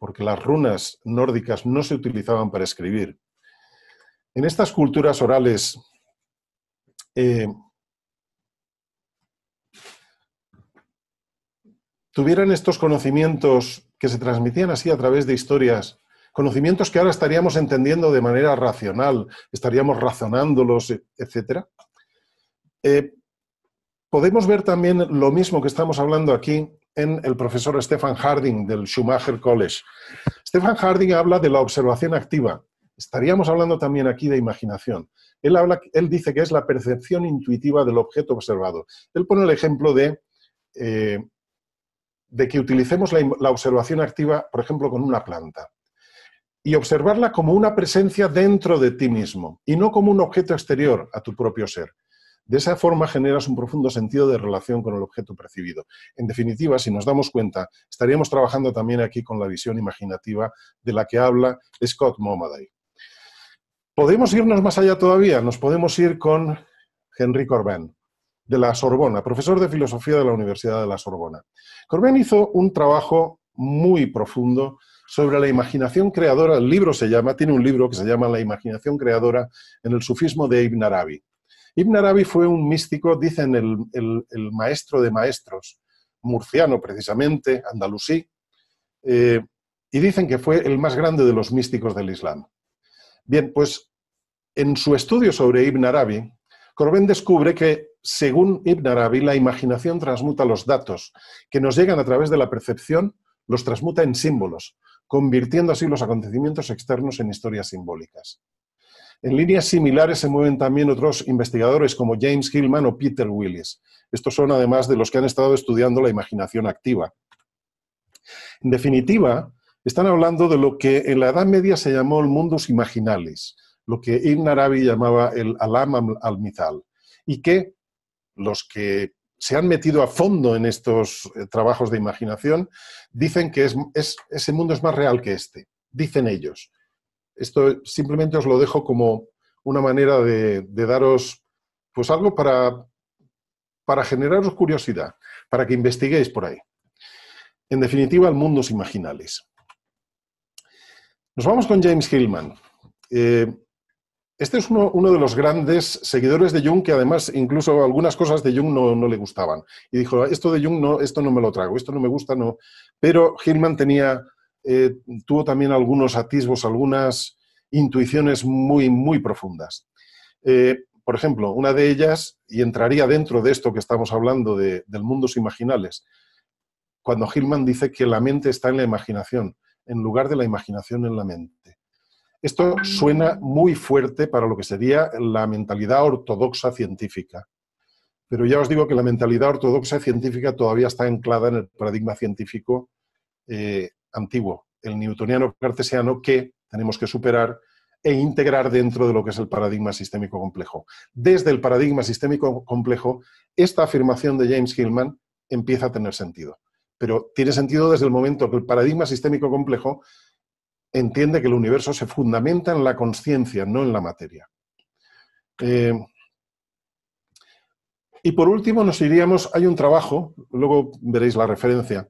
porque las runas nórdicas no se utilizaban para escribir, en estas culturas orales eh, tuvieran estos conocimientos que se transmitían así a través de historias, conocimientos que ahora estaríamos entendiendo de manera racional, estaríamos razonándolos, e-, etc. Eh, podemos ver también lo mismo que estamos hablando aquí en el profesor Stefan Harding del Schumacher College. Stefan Harding habla de la observación activa. Estaríamos hablando también aquí de imaginación. Él, habla, él dice que es la percepción intuitiva del objeto observado. Él pone el ejemplo de eh, de que utilicemos la, observación activa, por ejemplo, con una planta y observarla como una presencia dentro de ti mismo y no como un objeto exterior a tu propio ser. De esa forma generas un profundo sentido de relación con el objeto percibido. En definitiva, si nos damos cuenta, estaríamos trabajando también aquí con la visión imaginativa de la que habla Scott Momaday. Podemos irnos más allá todavía, nos podemos ir con Henry Corbin de la Sorbona, profesor de filosofía de la Universidad de la Sorbona. Corben hizo un trabajo muy profundo sobre la imaginación creadora, el libro se llama, tiene un libro que se llama La imaginación creadora en el sufismo de Ibn Arabi. Ibn Arabi fue un místico, dicen el, maestro de maestros, murciano precisamente, andalusí, eh, y dicen que fue el más grande de los místicos del Islam. Bien, pues en su estudio sobre Ibn Arabi, Corben descubre que según Ibn Arabi, la imaginación transmuta los datos que nos llegan a través de la percepción, los transmuta en símbolos, convirtiendo así los acontecimientos externos en historias simbólicas. En líneas similares se mueven también otros investigadores como James Hillman o Peter Willis. Estos son además de los que han estado estudiando la imaginación activa. En definitiva, están hablando de lo que en la Edad Media se llamó el mundus imaginalis, lo que Ibn Arabi llamaba el alam al mithal y que los que se han metido a fondo en estos eh, trabajos de imaginación, dicen que ese mundo es más real que este, dicen ellos. Esto simplemente os lo dejo como una manera de, daros pues algo para, para generaros curiosidad, para que investiguéis por ahí. En definitiva, el mundos imaginales. Nos vamos con James Hillman. Eh, este es uno, de los grandes seguidores de Jung, que además incluso algunas cosas de Jung no, le gustaban. Y dijo, esto de Jung no, esto no me lo trago, esto no me gusta, no. Pero Hillman tenía, eh, tuvo también algunos atisbos, algunas intuiciones muy, muy profundas. Eh, por ejemplo, una de ellas, y entraría dentro de esto que estamos hablando de, del mundos imaginales, cuando Hillman dice que la mente está en la imaginación, en lugar de la imaginación en la mente. Esto suena muy fuerte para lo que sería la mentalidad ortodoxa científica. Pero ya os digo que la mentalidad ortodoxa científica todavía está anclada en el paradigma científico eh, antiguo, el newtoniano cartesiano que tenemos que superar e integrar dentro de lo que es el paradigma sistémico complejo. Desde el paradigma sistémico complejo, esta afirmación de James Hillman empieza a tener sentido. Pero tiene sentido desde el momento que el paradigma sistémico complejo entiende que el universo se fundamenta en la conciencia, no en la materia. Eh, y por último nos iríamos, hay un trabajo, luego veréis la referencia,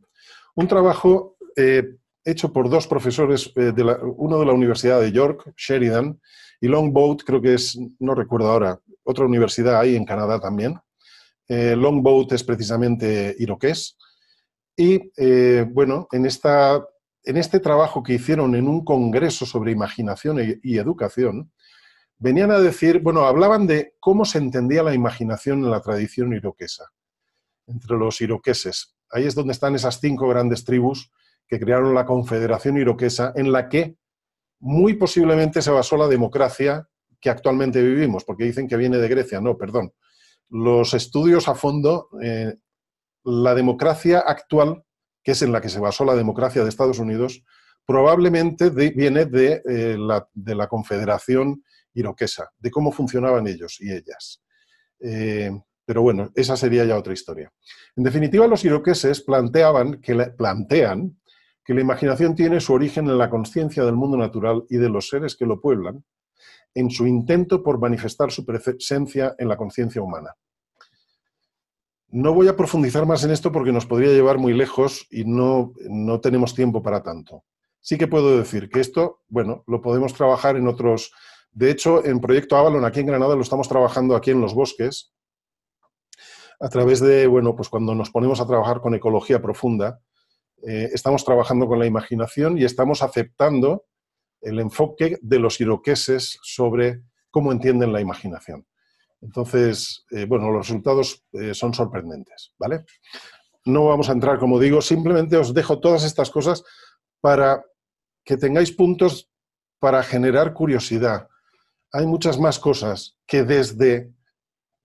un trabajo eh, hecho por dos profesores, eh, de uno de la Universidad de York, Sheridan, y Longboat, creo que es, no recuerdo ahora, otra universidad ahí en Canadá también. Longboat es precisamente iroqués. Y bueno, en esta en este trabajo que hicieron en un congreso sobre imaginación e, y educación, venían a decir, bueno, hablaban de cómo se entendía la imaginación en la tradición iroquesa, entre los iroqueses. Ahí es donde están esas cinco grandes tribus que crearon la Confederación Iroquesa, en la que muy posiblemente se basó la democracia que actualmente vivimos, porque dicen que viene de Grecia, no, perdón. Los estudios a fondo, eh, la democracia actual que es en la que se basó la democracia de Estados Unidos, probablemente viene de, eh, la, de, la, Confederación Iroquesa, de cómo funcionaban ellos y ellas. Eh, pero bueno, esa sería ya otra historia. En definitiva, los iroqueses planteaban que plantean que la imaginación tiene su origen en la conciencia del mundo natural y de los seres que lo pueblan, en su intento por manifestar su presencia en la conciencia humana. No voy a profundizar más en esto porque nos podría llevar muy lejos y no, tenemos tiempo para tanto. Sí que puedo decir que esto, bueno, lo podemos trabajar en otros. De hecho, en Proyecto Avalon, aquí en Granada, lo estamos trabajando aquí en los bosques, a través de, bueno, pues cuando nos ponemos a trabajar con ecología profunda, eh, estamos trabajando con la imaginación y estamos aceptando el enfoque de los iroqueses sobre cómo entienden la imaginación. Entonces, eh, bueno, los resultados eh, son sorprendentes, ¿vale? No vamos a entrar, como digo, simplemente os dejo todas estas cosas para que tengáis puntos para generar curiosidad. Hay muchas más cosas que desde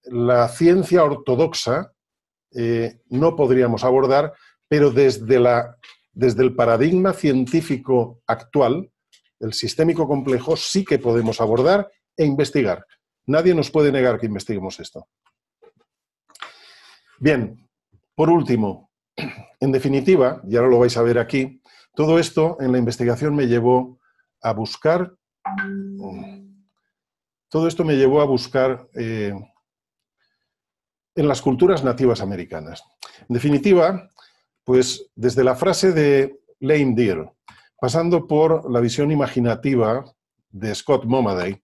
la ciencia ortodoxa eh, no podríamos abordar, pero desde el paradigma científico actual, el sistémico complejo, sí que podemos abordar e investigar. Nadie nos puede negar que investiguemos esto. Bien, por último, en definitiva, y ahora lo vais a ver aquí, todo esto en la investigación me llevó a buscar, todo esto me llevó a buscar eh, en las culturas nativas americanas. En definitiva, pues desde la frase de Lane Deer, pasando por la visión imaginativa de Scott Momaday,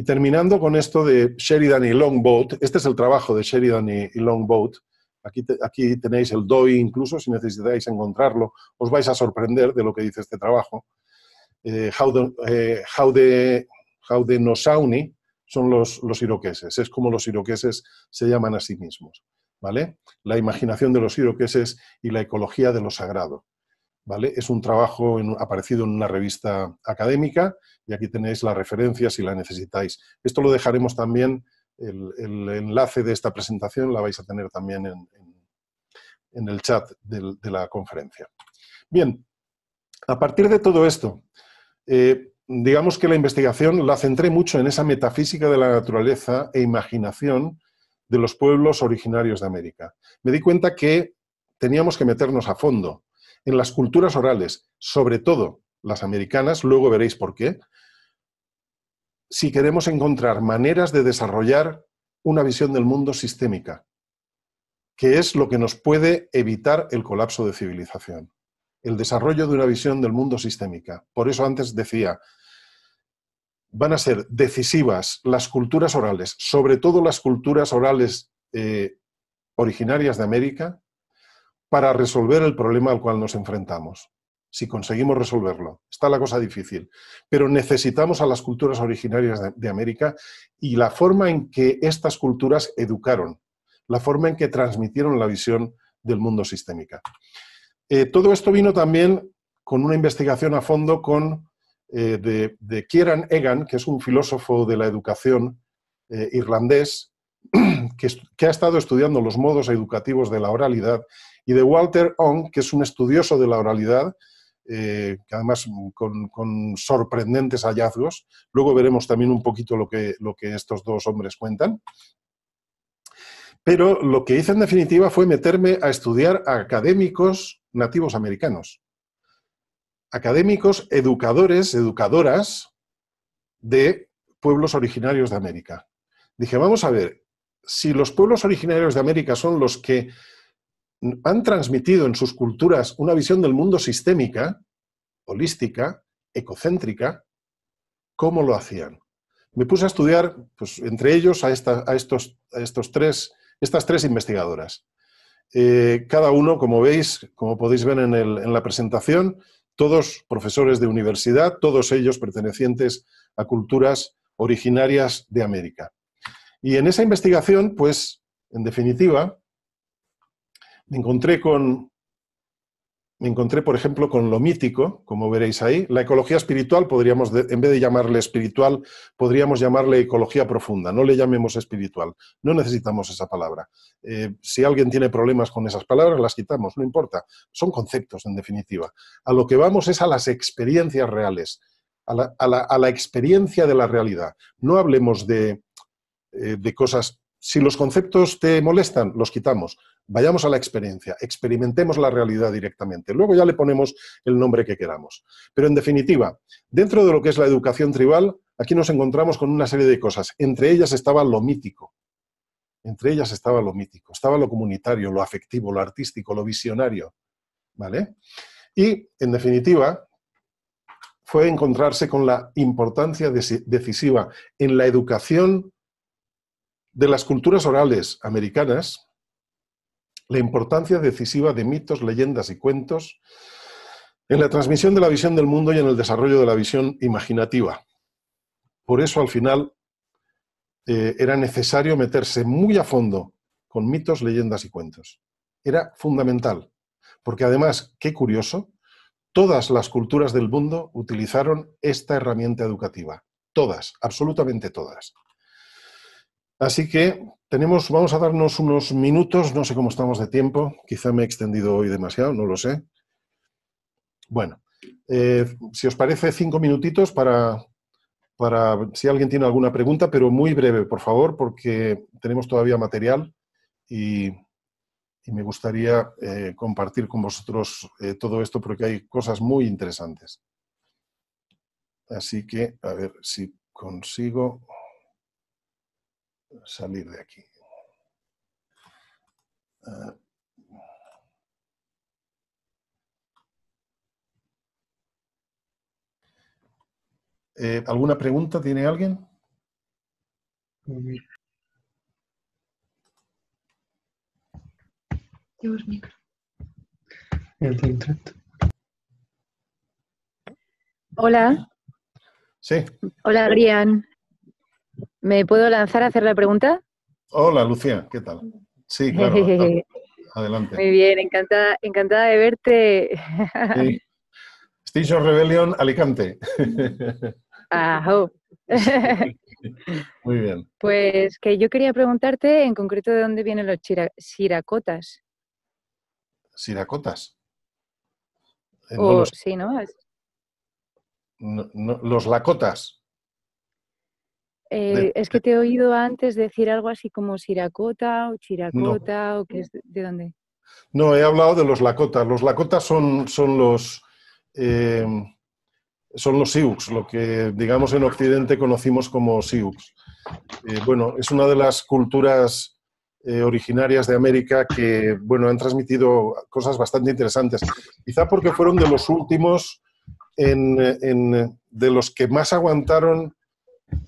y terminando con esto de Sheridan y Longboat, este es el trabajo de Sheridan y, Longboat. Aquí, aquí tenéis el DOI incluso, si necesitáis encontrarlo, os vais a sorprender de lo que dice este trabajo. Eh, how, the, eh, how, the, son los, los iroqueses, es como los iroqueses se llaman a sí mismos. ¿vale? La imaginación de los iroqueses y la ecología de lo sagrado. Es un trabajo aparecido en una revista académica y aquí tenéis la referencia si la necesitáis. Esto lo dejaremos también, el, enlace de esta presentación la vais a tener también en, el chat de, la conferencia. Bien, a partir de todo esto, eh, digamos que la investigación la centré mucho en esa metafísica de la naturaleza e imaginación de los pueblos originarios de América. Me di cuenta que teníamos que meternos a fondo en las culturas orales, sobre todo las americanas, luego veréis por qué, si queremos encontrar maneras de desarrollar una visión del mundo sistémica, que es lo que nos puede evitar el colapso de civilización, el desarrollo de una visión del mundo sistémica. Por eso antes decía, van a ser decisivas las culturas orales, sobre todo las culturas orales eh, originarias de América, para resolver el problema al cual nos enfrentamos. Si conseguimos resolverlo, está la cosa difícil, pero necesitamos a las culturas originarias de, América y la forma en que estas culturas educaron, la forma en que transmitieron la visión del mundo sistémica. Eh, todo esto vino también con una investigación a fondo con, eh, de, Kieran Egan, que es un filósofo de la educación eh, irlandés, (clears throat) que, ha estado estudiando los modos educativos de la oralidad y de Walter Ong, que es un estudioso de la oralidad, eh, que además con, sorprendentes hallazgos. Luego veremos también un poquito lo que, lo que estos dos hombres cuentan. Pero lo que hice en definitiva fue meterme a estudiar a académicos nativos americanos. Académicos, educadores, educadoras de pueblos originarios de América. Dije, vamos a ver, si los pueblos originarios de América son los que han transmitido en sus culturas una visión del mundo sistémica, holística, ecocéntrica, ¿cómo lo hacían? Me puse a estudiar, pues, entre ellos, a, a, estos, estos tres, estas tres investigadoras. Eh, cada uno, como veis, como podéis ver en, en la presentación, todos profesores de universidad, todos ellos pertenecientes a culturas originarias de América. Y en esa investigación, pues, en definitiva, me encontré me encontré, por ejemplo, con lo mítico, como veréis ahí. La ecología espiritual, podríamos, en vez de llamarle espiritual, podríamos llamarle ecología profunda. No le llamemos espiritual. No necesitamos esa palabra. Eh, si alguien tiene problemas con esas palabras, las quitamos, no importa. Son conceptos, en definitiva. A lo que vamos es a las experiencias reales, a la, experiencia de la realidad. No hablemos eh, de cosas... Si los conceptos te molestan, los quitamos vayamos a la experiencia, experimentemos la realidad directamente. Luego ya le ponemos el nombre que queramos. Pero en definitiva, dentro de lo que es la educación tribal, aquí nos encontramos con una serie de cosas. Entre ellas estaba lo mítico. Entre ellas estaba lo mítico, estaba lo comunitario, lo afectivo, lo artístico, lo visionario. ¿Vale? Y, en definitiva, fue encontrarse con la importancia decisiva en la educación de las culturas orales americanas, la importancia decisiva de mitos, leyendas y cuentos en la transmisión de la visión del mundo y en el desarrollo de la visión imaginativa. Por eso al final eh, era necesario meterse muy a fondo con mitos, leyendas y cuentos. Era fundamental, porque además, qué curioso, todas las culturas del mundo utilizaron esta herramienta educativa. Todas, absolutamente todas. Así que tenemos, vamos a darnos unos minutos, no sé cómo estamos de tiempo, quizá me he extendido hoy demasiado, no lo sé. Bueno, eh, si os parece, cinco minutitos para, para si alguien tiene alguna pregunta, pero muy breve, por favor, porque tenemos todavía material y, me gustaría eh, compartir con vosotros eh, todo esto porque hay cosas muy interesantes. Así que, a ver si consigo salir de aquí. Eh, eh, ¿Alguna pregunta tiene alguien? Hola. Sí. Hola, Rian. ¿Me puedo lanzar a hacer la pregunta? Hola, Lucía, ¿qué tal? Sí, claro. (laughs) Adelante. Muy bien, encantada, encantada de verte. Sí. Station Rebellion Alicante. Muy bien. Pues que yo quería preguntarte en concreto de dónde vienen los siracotas. ¿Siracotas? Eh, sí, no los lacotas. Eh, es que te he oído antes decir algo así como Siracota o Chiracota o que es de, dónde. No, he hablado de los Lakota. Los Lakota son, son los eh, son los Sioux, lo que digamos en Occidente conocimos como Sioux. Eh, bueno, es una de las culturas originarias de América que, bueno, han transmitido cosas bastante interesantes. Quizá porque fueron de los últimos, en, de los que más aguantaron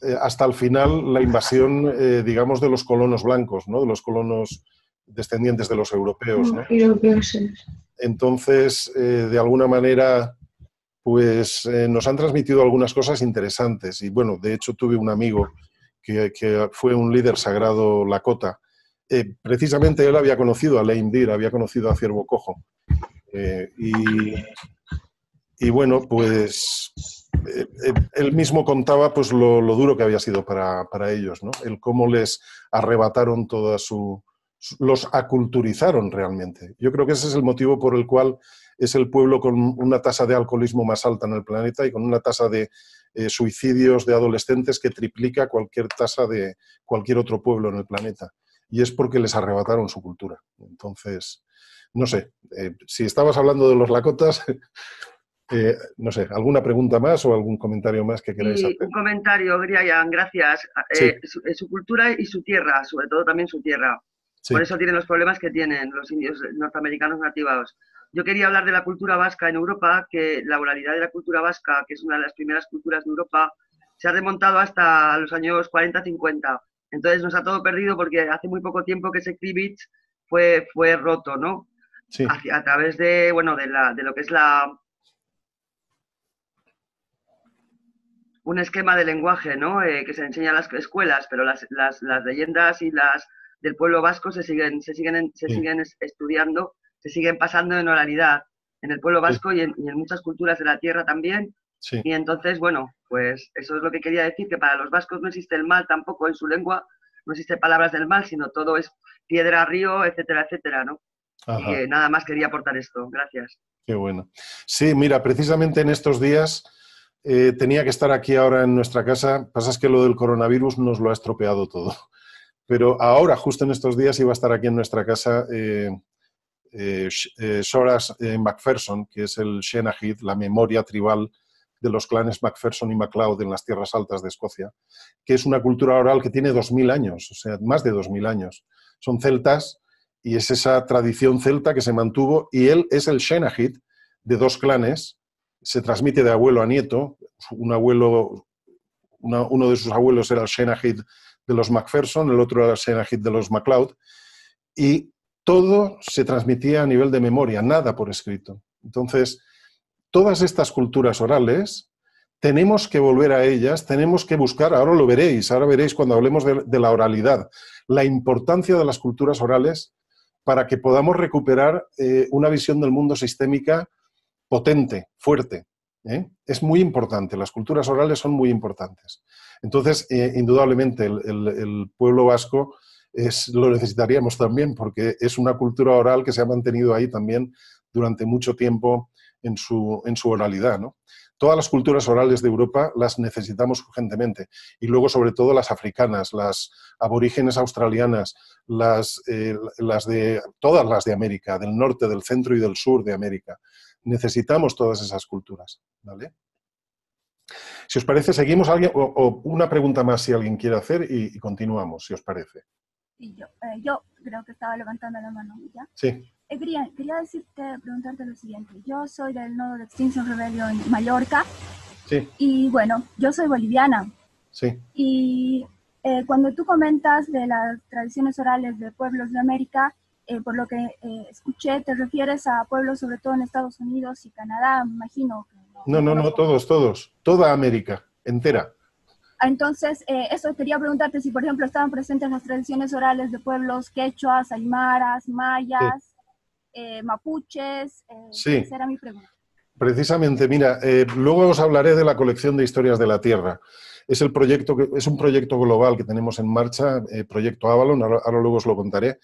eh, hasta el final la invasión, eh, digamos, de los colonos blancos, ¿no? de los colonos descendientes de los europeos. Entonces, eh, de alguna manera, pues nos han transmitido algunas cosas interesantes. Y bueno, de hecho tuve un amigo que, fue un líder sagrado Lakota. precisamente él había conocido a Lame Deer, había conocido a Ciervo Cojo. y bueno, pues eh, eh, él mismo contaba pues lo, duro que había sido para, para ellos, ¿no? El cómo les arrebataron toda su, los aculturizaron realmente. Yo creo que ese es el motivo por el cual es el pueblo con una tasa de alcoholismo más alta en el planeta y con una tasa de eh, suicidios de adolescentes que triplica cualquier tasa de cualquier otro pueblo en el planeta. Y es porque les arrebataron su cultura. Entonces, no sé, si estabas hablando de los lacotas, (laughs) Eh, no sé, ¿alguna pregunta más o algún comentario más que queráis hacer? Un comentario, Brian, gracias. Eh, eh, su, cultura y su tierra, sobre todo también su tierra. Por eso tienen los problemas que tienen los indios norteamericanos nativos. Yo quería hablar de la cultura vasca en Europa, que la oralidad de la cultura vasca, que es una de las primeras culturas de Europa, se ha remontado hasta los años 40-50. Entonces nos ha todo perdido porque hace muy poco tiempo que ese cleavage fue, fue roto, ¿no? Sí. a través de, bueno, de lo que es la, un esquema de lenguaje ¿no? Eh, que se enseña en las escuelas, pero las, leyendas y las del pueblo vasco se siguen, se siguen, se siguen estudiando, se siguen pasando en oralidad en el pueblo vasco y, en, muchas culturas de la tierra también. Y entonces, bueno, pues eso es lo que quería decir, que para los vascos no existe el mal tampoco en su lengua, no existe palabras del mal, sino todo es piedra, río, etcétera, etcétera, ¿no? nada más quería aportar esto. Gracias. Qué bueno. Sí, mira, precisamente en estos días eh, tenía que estar aquí ahora en nuestra casa. Pasa es que lo del coronavirus nos lo ha estropeado todo. Pero ahora, justo en estos días, iba a estar aquí en nuestra casa eh, eh, Soras Macpherson, que es el Shenahid, la memoria tribal de los clanes Macpherson y MacLeod en las tierras altas de Escocia, que es una cultura oral que tiene 2.000 años, o sea, más de 2.000 años. Son celtas y es esa tradición celta que se mantuvo y él es el Shenahid de dos clanes se transmite de abuelo a nieto. Un abuelo, uno de sus abuelos era el Shenahid de los Macpherson, el otro era el Shanahead de los MacLeod, y todo se transmitía a nivel de memoria, nada por escrito. Entonces, todas estas culturas orales, tenemos que volver a ellas, tenemos que buscar, ahora lo veréis, ahora veréis cuando hablemos de, la oralidad, la importancia de las culturas orales para que podamos recuperar eh, una visión del mundo sistémica potente, fuerte. ¿eh? Es muy importante, las culturas orales son muy importantes. Entonces, eh, indudablemente, el, pueblo vasco lo necesitaríamos también porque es una cultura oral que se ha mantenido ahí también durante mucho tiempo en su, oralidad. Todas las culturas orales de Europa las necesitamos urgentemente y luego sobre todo las africanas, las aborígenes australianas, las eh, de, todas las de América, del norte, del centro y del sur de América necesitamos todas esas culturas, ¿vale? Si os parece, seguimos alguien, o, una pregunta más si alguien quiere hacer y, continuamos, si os parece. Eh, yo, creo que estaba levantando la mano ya. Sí. Eh, quería, quería, decirte, preguntarte lo siguiente. Yo soy del nodo de Extinction Rebellion en Mallorca. Sí. Y bueno, yo soy boliviana. Sí. Y eh, cuando tú comentas de las tradiciones orales de pueblos de América, eh, por lo que eh, escuché, te refieres a pueblos sobre todo en Estados Unidos y Canadá, me imagino. No, no, no, todos, todos, toda América entera. Ah, entonces, eh, eso quería preguntarte si, por ejemplo, estaban presentes las tradiciones orales de pueblos quechuas, aymaras, mayas, mapuches. sí. Esa era mi pregunta. Precisamente, mira, luego os hablaré de la colección de historias de la Tierra. Es, el proyecto que, es un proyecto global que tenemos en marcha, proyecto Avalon, ahora luego os lo contaré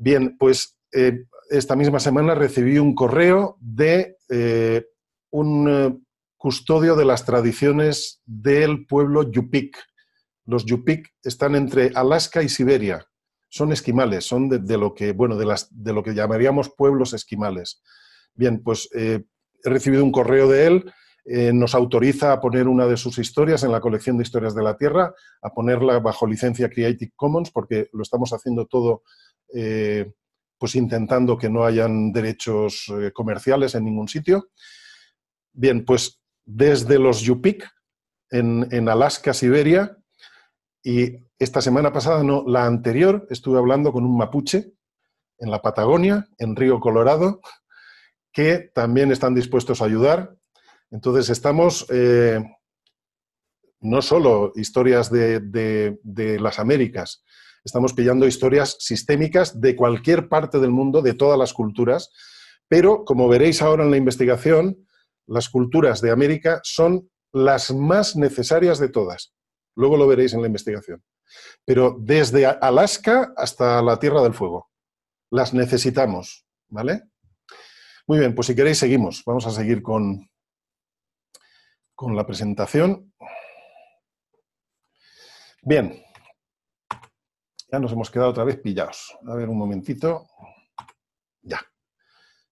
Bien, pues eh, esta misma semana recibí un correo de eh, un eh, custodio de las tradiciones del pueblo Yupik. Los Yupik están entre Alaska y Siberia. Son esquimales, son de, lo que, bueno, de, las, de lo que llamaríamos pueblos esquimales. Bien, pues he recibido un correo de él nos autoriza a poner una de sus historias en la colección de historias de la Tierra, a ponerla bajo licencia Creative Commons, porque lo estamos haciendo todo eh, pues intentando que no hayan derechos eh, comerciales en ningún sitio. Bien, pues desde los Yupik en, Alaska, Siberia, y esta semana pasada, no, la anterior, estuve hablando con un mapuche en la Patagonia, en Río Colorado, que también están dispuestos a ayudar. Entonces estamos eh, no solo historias de las Américas, Estamos pillando historias sistémicas de cualquier parte del mundo, de todas las culturas, pero como veréis ahora en la investigación, las culturas de América son las más necesarias de todas. Luego lo veréis en la investigación. Pero desde Alaska hasta la Tierra del Fuego. Las necesitamos, ¿vale? Muy bien, pues si queréis seguimos. Vamos a seguir con, con la presentación. Bien, ya nos hemos quedado otra vez pillados. A ver, un momentito. Ya.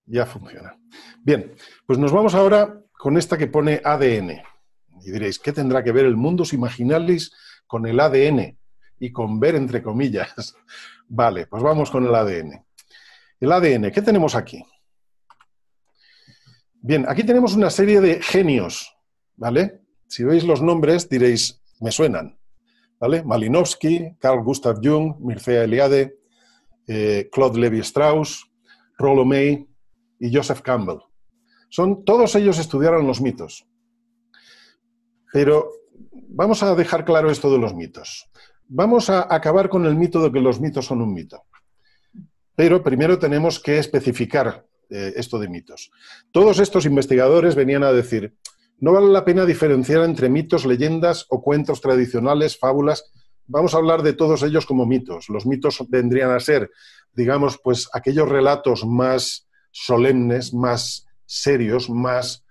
Ya funciona. Bien, pues nos vamos ahora con esta que pone ADN. Y diréis, ¿qué tendrá que ver el si imaginalis con el ADN? Y con ver entre comillas. (laughs) Vale, pues vamos con el ADN. El ADN, ¿qué tenemos aquí? Bien, aquí tenemos una serie de genios, ¿vale? Si veis los nombres diréis, me suenan. Malinowski, Carl Gustav Jung, Mircea Eliade, eh, Claude Levi-Strauss, Rollo May y Joseph Campbell. Son, todos ellos estudiaron los mitos. Pero vamos a dejar claro esto de los mitos. Vamos a acabar con el mito de que los mitos son un mito. Pero primero tenemos que especificar eh, esto de mitos. Todos estos investigadores venían a decir, no vale la pena diferenciar entre mitos, leyendas o cuentos tradicionales, fábulas. Vamos a hablar de todos ellos como mitos. Los mitos vendrían a ser, digamos, pues aquellos relatos más solemnes, más serios, más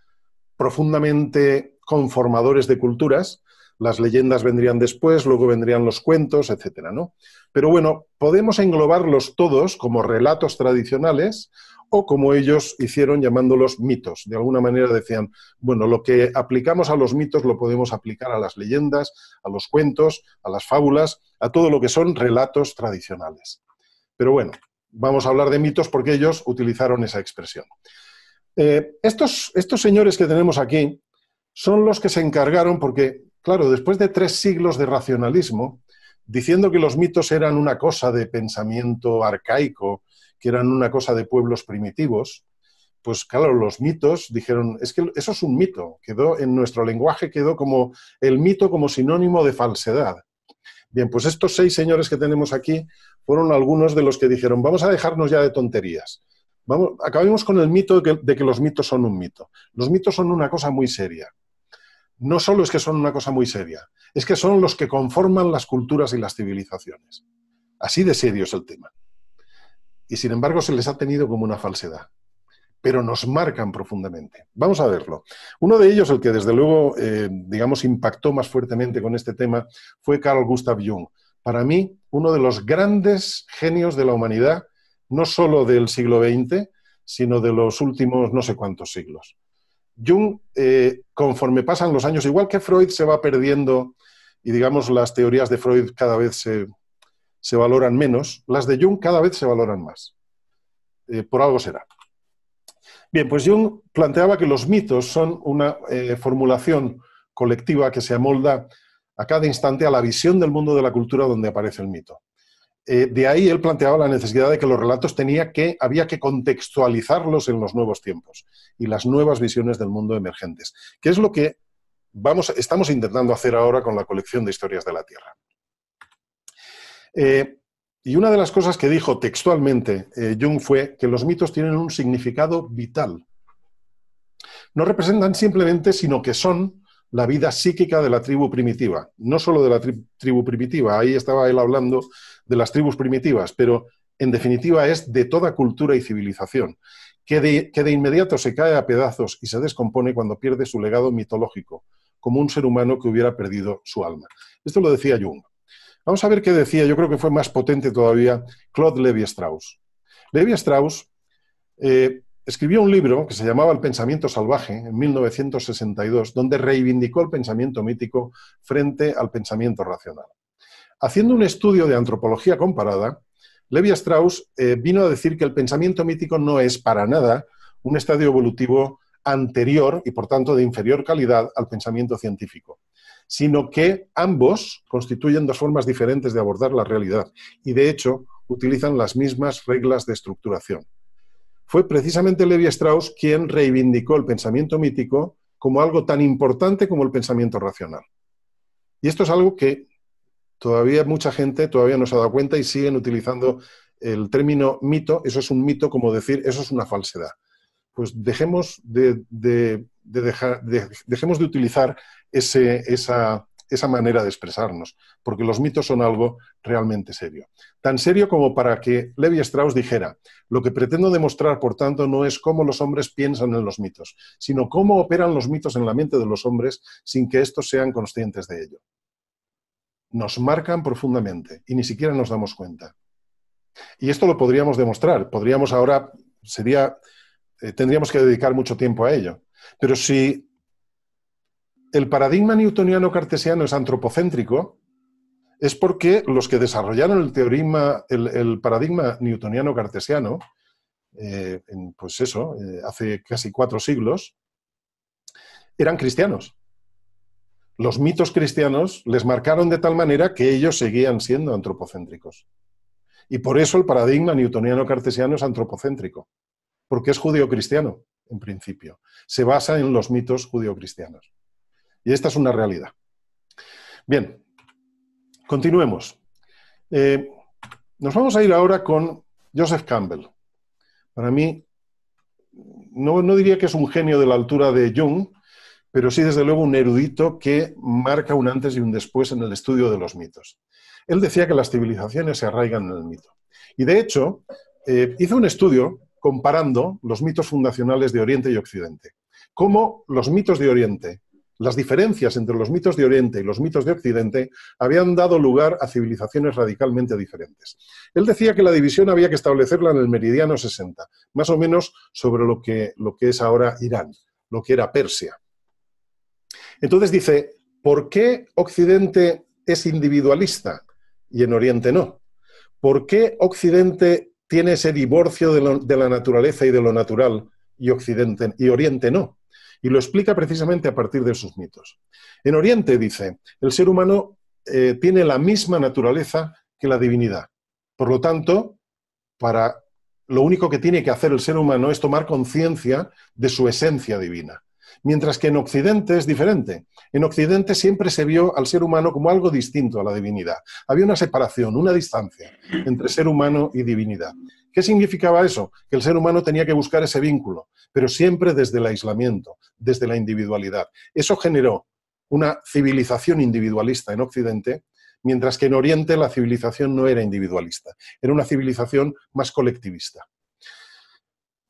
profundamente conformadores de culturas. Las leyendas vendrían después, luego vendrían los cuentos, etcétera, ¿no? Pero bueno, podemos englobarlos todos como relatos tradicionales como ellos hicieron llamándolos mitos. De alguna manera decían, bueno, lo que aplicamos a los mitos lo podemos aplicar a las leyendas, a los cuentos, a las fábulas, a todo lo que son relatos tradicionales. Pero bueno, vamos a hablar de mitos porque ellos utilizaron esa expresión. Eh, estos, estos señores que tenemos aquí son los que se encargaron, porque, claro, después de tres siglos de racionalismo, diciendo que los mitos eran una cosa de pensamiento arcaico que eran una cosa de pueblos primitivos, pues claro, los mitos dijeron, es que eso es un mito, quedó en nuestro lenguaje quedó como el mito como sinónimo de falsedad. Bien, pues estos seis señores que tenemos aquí fueron algunos de los que dijeron, vamos a dejarnos ya de tonterías. Vamos, acabemos con el mito de que, de que los mitos son un mito. Los mitos son una cosa muy seria. No solo es que son una cosa muy seria, es que son los que conforman las culturas y las civilizaciones. Así de serio es el tema y sin embargo se les ha tenido como una falsedad, pero nos marcan profundamente. Vamos a verlo. Uno de ellos, el que desde luego, eh, digamos, impactó más fuertemente con este tema, fue Carl Gustav Jung. Para mí, uno de los grandes genios de la humanidad, no solo del siglo XX, sino de los últimos no sé cuántos siglos. Jung, eh, conforme pasan los años, igual que Freud se va perdiendo y digamos las teorías de Freud cada vez se se valoran menos, las de Jung cada vez se valoran más. Eh, por algo será. Bien, pues Jung planteaba que los mitos son una eh, formulación colectiva que se amolda a cada instante a la visión del mundo de la cultura donde aparece el mito. Eh, de ahí él planteaba la necesidad de que los relatos tenía que, había que contextualizarlos en los nuevos tiempos y las nuevas visiones del mundo emergentes, que es lo que vamos, estamos intentando hacer ahora con la colección de historias de la Tierra. Eh, y una de las cosas que dijo textualmente eh, Jung fue que los mitos tienen un significado vital. No representan simplemente, sino que son la vida psíquica de la tribu primitiva. No solo de la tribu primitiva, ahí estaba él hablando de las tribus primitivas, pero en definitiva es de toda cultura y civilización, que de inmediato se cae a pedazos y se descompone cuando pierde su legado mitológico, como un ser humano que hubiera perdido su alma. Esto lo decía Jung. Vamos a ver qué decía, yo creo que fue más potente todavía, Claude Levi Strauss. Levi Strauss eh, escribió un libro que se llamaba El pensamiento salvaje en 1962, donde reivindicó el pensamiento mítico frente al pensamiento racional. Haciendo un estudio de antropología comparada, Levi Strauss eh, vino a decir que el pensamiento mítico no es para nada un estadio evolutivo anterior y por tanto de inferior calidad al pensamiento científico, sino que ambos constituyen dos formas diferentes de abordar la realidad y, de hecho, utilizan las mismas reglas de estructuración. Fue precisamente Levi Strauss quien reivindicó el pensamiento mítico como algo tan importante como el pensamiento racional. Y esto es algo que todavía mucha gente todavía no se ha dado cuenta y siguen utilizando el término mito, eso es un mito como decir, eso es una falsedad. Pues dejemos de, de dejar, dejemos de utilizar ese, esa, manera de expresarnos, porque los mitos son algo realmente serio. Tan serio como para que Levi Strauss dijera, lo que pretendo demostrar, por tanto, no es cómo los hombres piensan en los mitos, sino cómo operan los mitos en la mente de los hombres sin que estos sean conscientes de ello. Nos marcan profundamente y ni siquiera nos damos cuenta. Y esto lo podríamos demostrar, podríamos ahora, sería, eh, tendríamos que dedicar mucho tiempo a ello, pero si el paradigma newtoniano cartesiano es antropocéntrico, es porque los que desarrollaron el, teorema, el, paradigma newtoniano cartesiano, eh, en, pues eso, eh, hace casi cuatro siglos, eran cristianos. Los mitos cristianos les marcaron de tal manera que ellos seguían siendo antropocéntricos. Y por eso el paradigma newtoniano cartesiano es antropocéntrico, porque es judío-cristiano en principio. Se basa en los mitos judio-cristianos. Y esta es una realidad. Bien, continuemos. Eh, nos vamos a ir ahora con Joseph Campbell. Para mí, no, diría que es un genio de la altura de Jung, pero sí desde luego un erudito que marca un antes y un después en el estudio de los mitos. Él decía que las civilizaciones se arraigan en el mito. Y de hecho, eh, hizo un estudio comparando los mitos fundacionales de Oriente y Occidente. Cómo los mitos de Oriente, las diferencias entre los mitos de Oriente y los mitos de Occidente, habían dado lugar a civilizaciones radicalmente diferentes. Él decía que la división había que establecerla en el meridiano 60, más o menos sobre lo que, lo que es ahora Irán, lo que era Persia. Entonces dice, ¿por qué Occidente es individualista y en Oriente no? ¿Por qué Occidente tiene ese divorcio de, la naturaleza y de lo natural, y Occidente y Oriente no. Y lo explica precisamente a partir de sus mitos. En Oriente dice, el ser humano eh, tiene la misma naturaleza que la divinidad. Por lo tanto, para lo único que tiene que hacer el ser humano es tomar conciencia de su esencia divina. Mientras que en Occidente es diferente. En Occidente siempre se vio al ser humano como algo distinto a la divinidad. Había una separación, una distancia entre ser humano y divinidad. ¿Qué significaba eso? Que el ser humano tenía que buscar ese vínculo, pero siempre desde el aislamiento, desde la individualidad. Eso generó una civilización individualista en Occidente, mientras que en Oriente la civilización no era individualista, era una civilización más colectivista.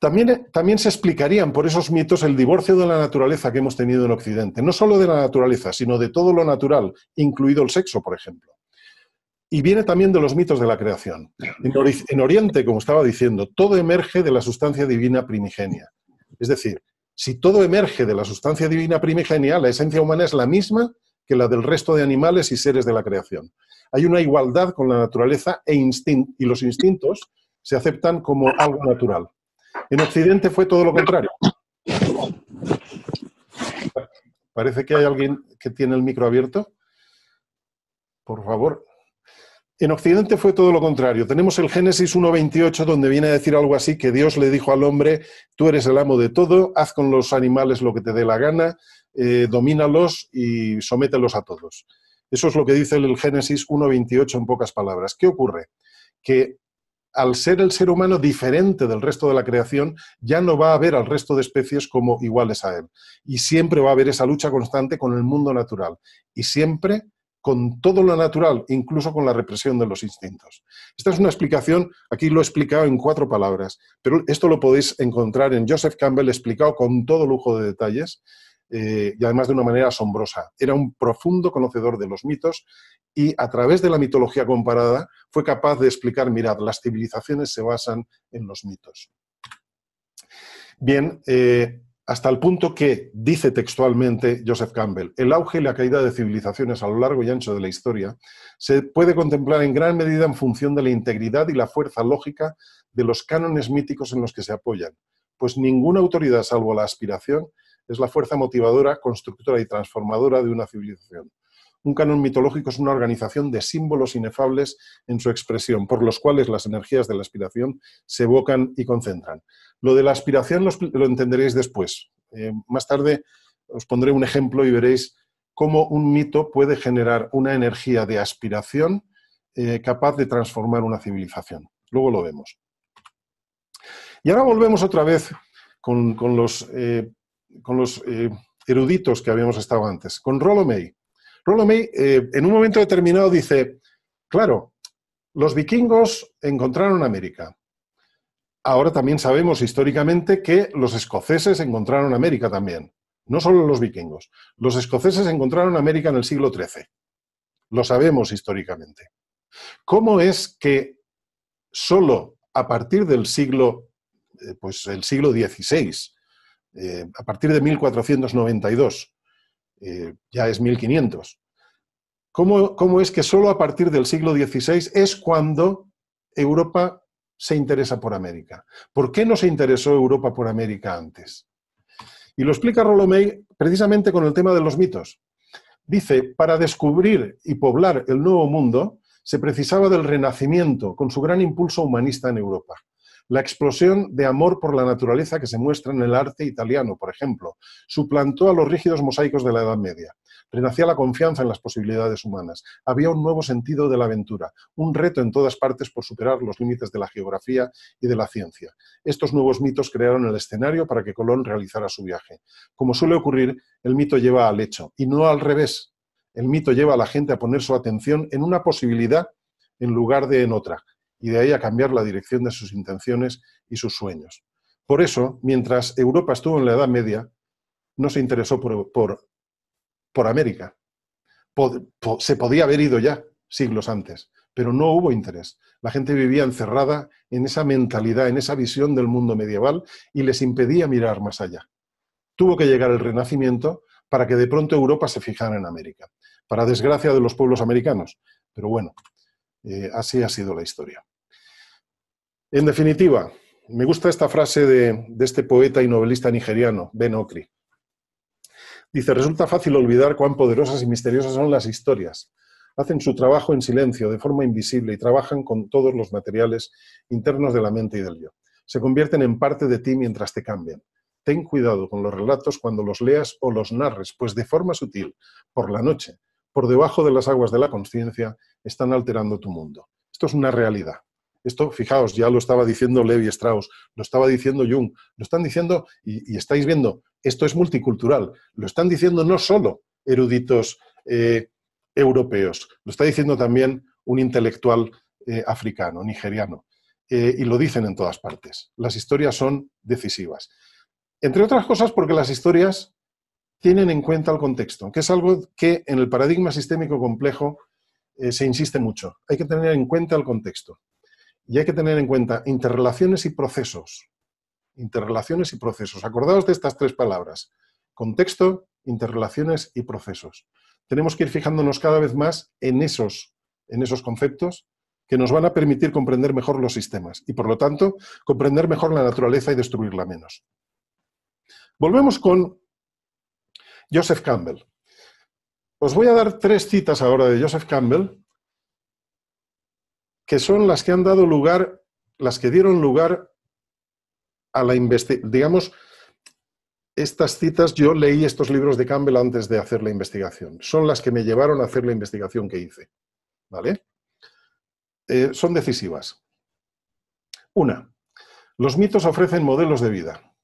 Eh, también, se explicarían por esos mitos el divorcio de la naturaleza que hemos tenido en Occidente, no solo de la naturaleza, sino de todo lo natural, incluido el sexo, por ejemplo. Y viene también de los mitos de la creación. En, Oriente, como estaba diciendo, todo emerge de la sustancia divina primigenia. Es decir, si todo emerge de la sustancia divina primigenia, la esencia humana es la misma que la del resto de animales y seres de la creación. Hay una igualdad con la naturaleza e y los instintos se aceptan como algo natural. En Occidente fue todo lo contrario. Parece que hay alguien que tiene el micro abierto. Por favor. En Occidente fue todo lo contrario. Tenemos el Génesis 1.28 donde viene a decir algo así, que Dios le dijo al hombre, tú eres el amo de todo, haz con los animales lo que te dé la gana, eh, domínalos y somételos a todos. Eso es lo que dice el Génesis 1.28 en pocas palabras. ¿Qué ocurre? Que al ser el ser humano diferente del resto de la creación, ya no va a ver al resto de especies como iguales a él. Y siempre va a haber esa lucha constante con el mundo natural. Y siempre con todo lo natural, incluso con la represión de los instintos. Esta es una explicación, aquí lo he explicado en cuatro palabras, pero esto lo podéis encontrar en Joseph Campbell explicado con todo lujo de detalles. Eh, y además de una manera asombrosa. Era un profundo conocedor de los mitos y a través de la mitología comparada fue capaz de explicar, mirad, las civilizaciones se basan en los mitos. Bien, eh, hasta el punto que, dice textualmente Joseph Campbell, el auge y la caída de civilizaciones a lo largo y ancho de la historia se puede contemplar en gran medida en función de la integridad y la fuerza lógica de los cánones míticos en los que se apoyan, pues ninguna autoridad, salvo la aspiración, es la fuerza motivadora, constructora y transformadora de una civilización. Un canon mitológico es una organización de símbolos inefables en su expresión, por los cuales las energías de la aspiración se evocan y concentran. Lo de la aspiración lo, entenderéis después. Eh, más tarde os pondré un ejemplo y veréis cómo un mito puede generar una energía de aspiración eh, capaz de transformar una civilización. Luego lo vemos. Y ahora volvemos otra vez con, los eh, con los eh, eruditos que habíamos estado antes, con Rollo May. Rollo May eh, en un momento determinado dice, claro, los vikingos encontraron América. Ahora también sabemos históricamente que los escoceses encontraron América también, no solo los vikingos. Los escoceses encontraron América en el siglo XIII. Lo sabemos históricamente. ¿Cómo es que solo a partir del siglo, eh, pues el siglo XVI, eh, a partir de 1492, eh, ya es 1500. ¿Cómo, ¿Cómo es que solo a partir del siglo XVI es cuando Europa se interesa por América? ¿Por qué no se interesó Europa por América antes? Y lo explica May precisamente con el tema de los mitos. Dice, para descubrir y poblar el Nuevo Mundo, se precisaba del Renacimiento, con su gran impulso humanista en Europa. La explosión de amor por la naturaleza que se muestra en el arte italiano, por ejemplo, suplantó a los rígidos mosaicos de la Edad Media. Renacía la confianza en las posibilidades humanas. Había un nuevo sentido de la aventura, un reto en todas partes por superar los límites de la geografía y de la ciencia. Estos nuevos mitos crearon el escenario para que Colón realizara su viaje. Como suele ocurrir, el mito lleva al hecho y no al revés. El mito lleva a la gente a poner su atención en una posibilidad en lugar de en otra, y de ahí a cambiar la dirección de sus intenciones y sus sueños. Por eso, mientras Europa estuvo en la Edad Media, no se interesó por, por, América. se podía haber ido ya siglos antes, pero no hubo interés. La gente vivía encerrada en esa mentalidad, en esa visión del mundo medieval y les impedía mirar más allá. Tuvo que llegar el Renacimiento para que de pronto Europa se fijara en América, para desgracia de los pueblos americanos. Pero bueno, eh, así ha sido la historia. En definitiva, me gusta esta frase de, de este poeta y novelista nigeriano, Ben Okri. Dice, resulta fácil olvidar cuán poderosas y misteriosas son las historias. Hacen su trabajo en silencio, de forma invisible, y trabajan con todos los materiales internos de la mente y del yo. Se convierten en parte de ti mientras te cambian. Ten cuidado con los relatos cuando los leas o los narres, pues de forma sutil, por la noche, por debajo de las aguas de la conciencia, están alterando tu mundo. Esto es una realidad. Esto, fijaos, ya lo estaba diciendo Levi Strauss, lo estaba diciendo Jung, lo están diciendo y, estáis viendo, esto es multicultural, lo están diciendo no solo eruditos eh, europeos, lo está diciendo también un intelectual eh, africano, nigeriano, eh, y lo dicen en todas partes. Las historias son decisivas. Entre otras cosas porque las historias tienen en cuenta el contexto, que es algo que en el paradigma sistémico complejo eh, se insiste mucho. Hay que tener en cuenta el contexto y hay que tener en cuenta interrelaciones y procesos. Interrelaciones y procesos. Acordados de estas tres palabras. Contexto, interrelaciones y procesos. Tenemos que ir fijándonos cada vez más en esos, en esos conceptos que nos van a permitir comprender mejor los sistemas y, por lo tanto, comprender mejor la naturaleza y destruirla menos. Volvemos con Joseph Campbell. Os voy a dar tres citas ahora de Joseph Campbell, que son las que han dado lugar, las que dieron lugar a la investigación. Digamos, estas citas, yo leí estos libros de Campbell antes de hacer la investigación. Son las que me llevaron a hacer la investigación que hice. ¿Vale? Eh, son decisivas. Una, los mitos ofrecen modelos de vida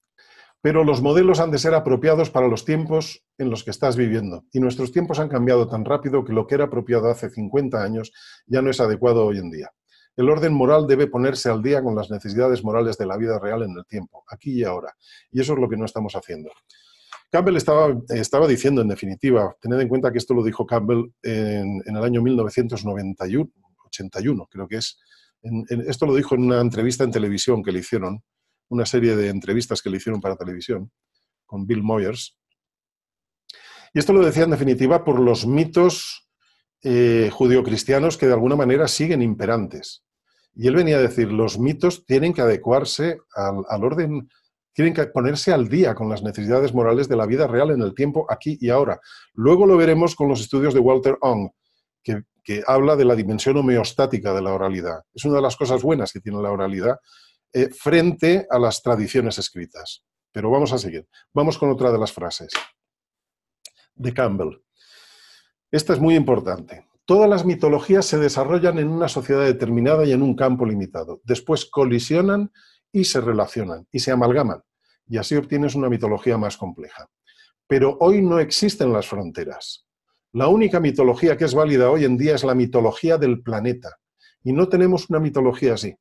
pero los modelos han de ser apropiados para los tiempos en los que estás viviendo. Y nuestros tiempos han cambiado tan rápido que lo que era apropiado hace 50 años ya no es adecuado hoy en día. El orden moral debe ponerse al día con las necesidades morales de la vida real en el tiempo, aquí y ahora. Y eso es lo que no estamos haciendo. Campbell estaba, diciendo, en definitiva, tened en cuenta que esto lo dijo Campbell en, el año 1991, 81, creo que es. esto lo dijo en una entrevista en televisión que le hicieron una serie de entrevistas que le hicieron para televisión con Bill Moyers. Y esto lo decía en definitiva por los mitos eh, judio-cristianos que de alguna manera siguen imperantes. Y él venía a decir, los mitos tienen que adecuarse al, orden, tienen que ponerse al día con las necesidades morales de la vida real en el tiempo, aquí y ahora. Luego lo veremos con los estudios de Walter Ong, que, que habla de la dimensión homeostática de la oralidad. Es una de las cosas buenas que tiene la oralidad, eh, frente a las tradiciones escritas. Pero vamos a seguir. Vamos con otra de las frases de Campbell. Esta es muy importante. Todas las mitologías se desarrollan en una sociedad determinada y en un campo limitado. Después colisionan y se relacionan y se amalgaman. Y así obtienes una mitología más compleja. Pero hoy no existen las fronteras. La única mitología que es válida hoy en día es la mitología del planeta. Y no tenemos una mitología así.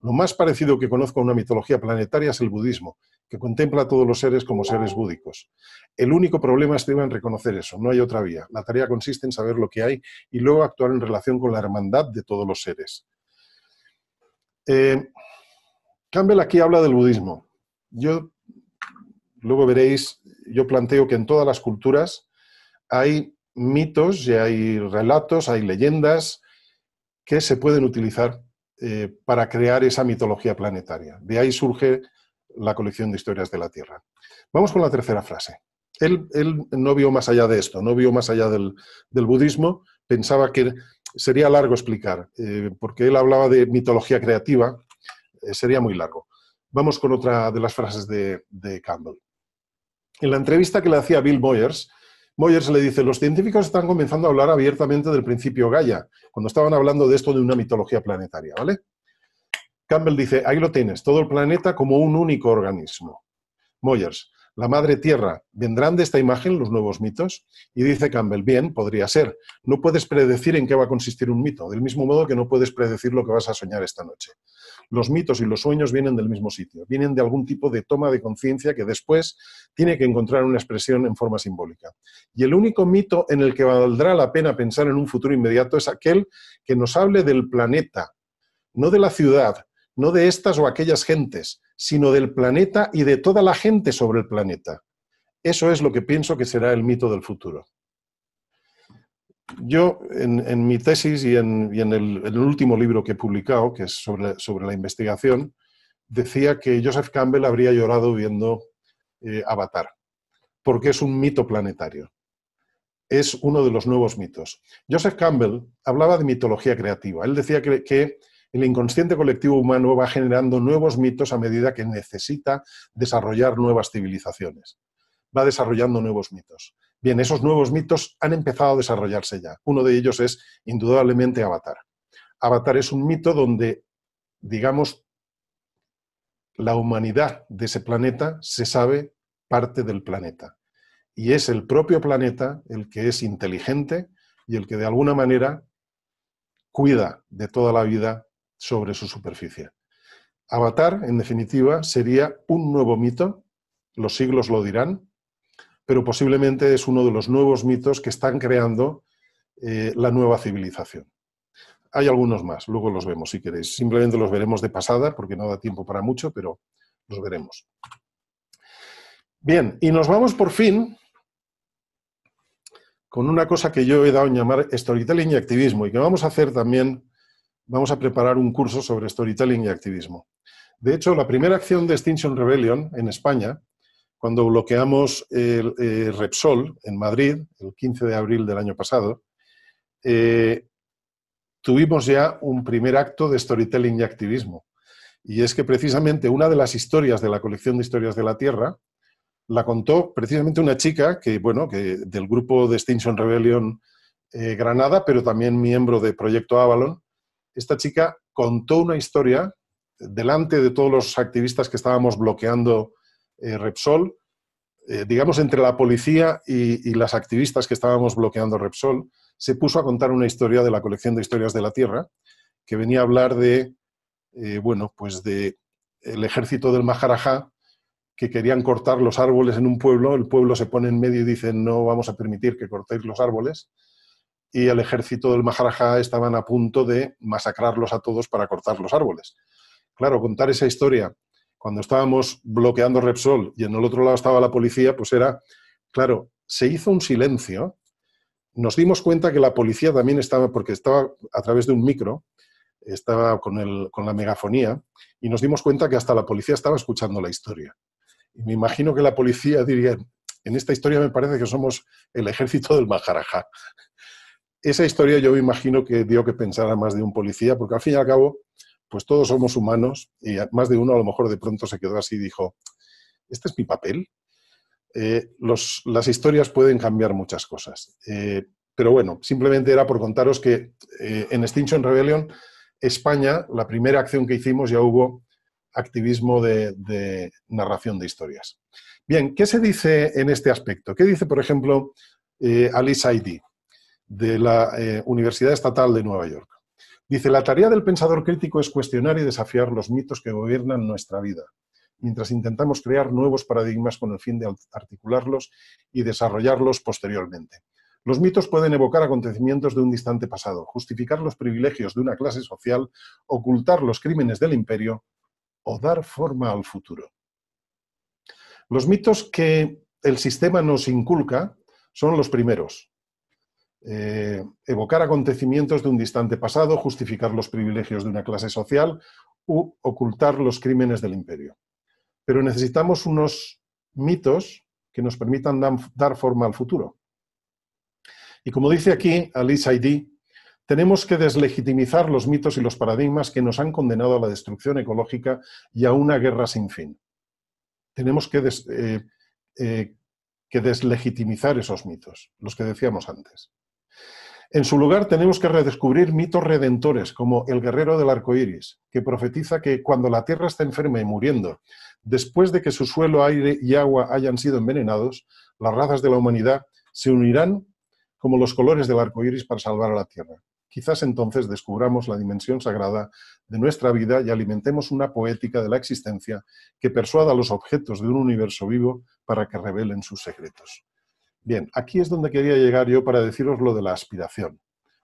Lo más parecido que conozco a una mitología planetaria es el budismo, que contempla a todos los seres como seres búdicos. El único problema es es en reconocer eso, no hay otra vía. La tarea consiste en saber lo que hay y luego actuar en relación con la hermandad de todos los seres. Eh, Campbell aquí habla del budismo. Yo, luego veréis, yo planteo que en todas las culturas hay mitos y hay relatos, hay leyendas que se pueden utilizar eh, para crear esa mitología planetaria. De ahí surge la colección de historias de la Tierra. Vamos con la tercera frase. Él, no vio más allá de esto, no vio más allá del, budismo, pensaba que sería largo explicar, eh, porque él hablaba de mitología creativa, eh, sería muy largo. Vamos con otra de las frases de, de Campbell. En la entrevista que le hacía Bill Moyers, Moyers le dice, los científicos están comenzando a hablar abiertamente del principio Gaia, cuando estaban hablando de esto de una mitología planetaria, ¿vale? Campbell dice, ahí lo tienes, todo el planeta como un único organismo. Moyers, la madre tierra. ¿Vendrán de esta imagen los nuevos mitos? Y dice Campbell, bien, podría ser. No puedes predecir en qué va a consistir un mito, del mismo modo que no puedes predecir lo que vas a soñar esta noche. Los mitos y los sueños vienen del mismo sitio, vienen de algún tipo de toma de conciencia que después tiene que encontrar una expresión en forma simbólica. Y el único mito en el que valdrá la pena pensar en un futuro inmediato es aquel que nos hable del planeta, no de la ciudad, no de estas o aquellas gentes, sino del planeta y de toda la gente sobre el planeta. Eso es lo que pienso que será el mito del futuro. Yo, en, mi tesis y, en, el, último libro que he publicado, que es sobre, la investigación, decía que Joseph Campbell habría llorado viendo eh, Avatar, porque es un mito planetario. Es uno de los nuevos mitos. Joseph Campbell hablaba de mitología creativa. Él decía que el inconsciente colectivo humano va generando nuevos mitos a medida que necesita desarrollar nuevas civilizaciones. Va desarrollando nuevos mitos. Bien, esos nuevos mitos han empezado a desarrollarse ya. Uno de ellos es indudablemente Avatar. Avatar es un mito donde, digamos, la humanidad de ese planeta se sabe parte del planeta. Y es el propio planeta el que es inteligente y el que de alguna manera cuida de toda la vida sobre su superficie. Avatar, en definitiva, sería un nuevo mito, los siglos lo dirán, pero posiblemente es uno de los nuevos mitos que están creando eh, la nueva civilización. Hay algunos más, luego los vemos si queréis. Simplemente los veremos de pasada porque no da tiempo para mucho, pero los veremos. Bien, y nos vamos por fin con una cosa que yo he dado en llamar storytelling y activismo y que vamos a hacer también vamos a preparar un curso sobre storytelling y activismo. De hecho, la primera acción de Extinction Rebellion en España, cuando bloqueamos el, eh, Repsol en Madrid, el 15 de abril del año pasado, eh, tuvimos ya un primer acto de storytelling y activismo. Y es que precisamente una de las historias de la colección de historias de la Tierra la contó precisamente una chica que, bueno, que del grupo de Extinction Rebellion eh, Granada, pero también miembro de Proyecto Avalon, esta chica contó una historia delante de todos los activistas que estábamos bloqueando eh, Repsol, eh, digamos entre la policía y, las activistas que estábamos bloqueando Repsol, se puso a contar una historia de la colección de historias de la Tierra, que venía a hablar de, eh, bueno, pues de el ejército del Maharajá, que querían cortar los árboles en un pueblo, el pueblo se pone en medio y dice no vamos a permitir que cortéis los árboles, y el ejército del Maharajá estaban a punto de masacrarlos a todos para cortar los árboles. Claro, contar esa historia cuando estábamos bloqueando Repsol y en el otro lado estaba la policía, pues era, claro, se hizo un silencio, nos dimos cuenta que la policía también estaba, porque estaba a través de un micro, estaba con, con la megafonía, y nos dimos cuenta que hasta la policía estaba escuchando la historia. Y me imagino que la policía diría, en esta historia me parece que somos el ejército del Maharajá esa historia yo me imagino que dio que pensar a más de un policía, porque al fin y al cabo, pues todos somos humanos y más de uno a lo mejor de pronto se quedó así y dijo, ¿este es mi papel? Eh, las historias pueden cambiar muchas cosas. Eh, pero bueno, simplemente era por contaros que eh, en Extinction Rebellion, España, la primera acción que hicimos ya hubo activismo de, narración de historias. Bien, ¿qué se dice en este aspecto? ¿Qué dice, por ejemplo, Alice haití de la eh, Universidad Estatal de Nueva York. Dice, la tarea del pensador crítico es cuestionar y desafiar los mitos que gobiernan nuestra vida, mientras intentamos crear nuevos paradigmas con el fin de articularlos y desarrollarlos posteriormente. Los mitos pueden evocar acontecimientos de un distante pasado, justificar los privilegios de una clase social, ocultar los crímenes del imperio o dar forma al futuro. Los mitos que el sistema nos inculca son los primeros, eh, evocar acontecimientos de un distante pasado, justificar los privilegios de una clase social u ocultar los crímenes del imperio. Pero necesitamos unos mitos que nos permitan dar forma al futuro. Y como dice aquí Alice id, tenemos que deslegitimizar los mitos y los paradigmas que nos han condenado a la destrucción ecológica y a una guerra sin fin. Tenemos que, eh, eh, que deslegitimizar esos mitos, los que decíamos antes. En su lugar, tenemos que redescubrir mitos redentores, como el guerrero del arco iris, que profetiza que cuando la tierra está enferma y muriendo, después de que su suelo, aire y agua hayan sido envenenados, las razas de la humanidad se unirán como los colores del arco iris para salvar a la tierra. Quizás entonces descubramos la dimensión sagrada de nuestra vida y alimentemos una poética de la existencia que persuada a los objetos de un universo vivo para que revelen sus secretos. Bien, aquí es donde quería llegar yo para deciros lo de la aspiración.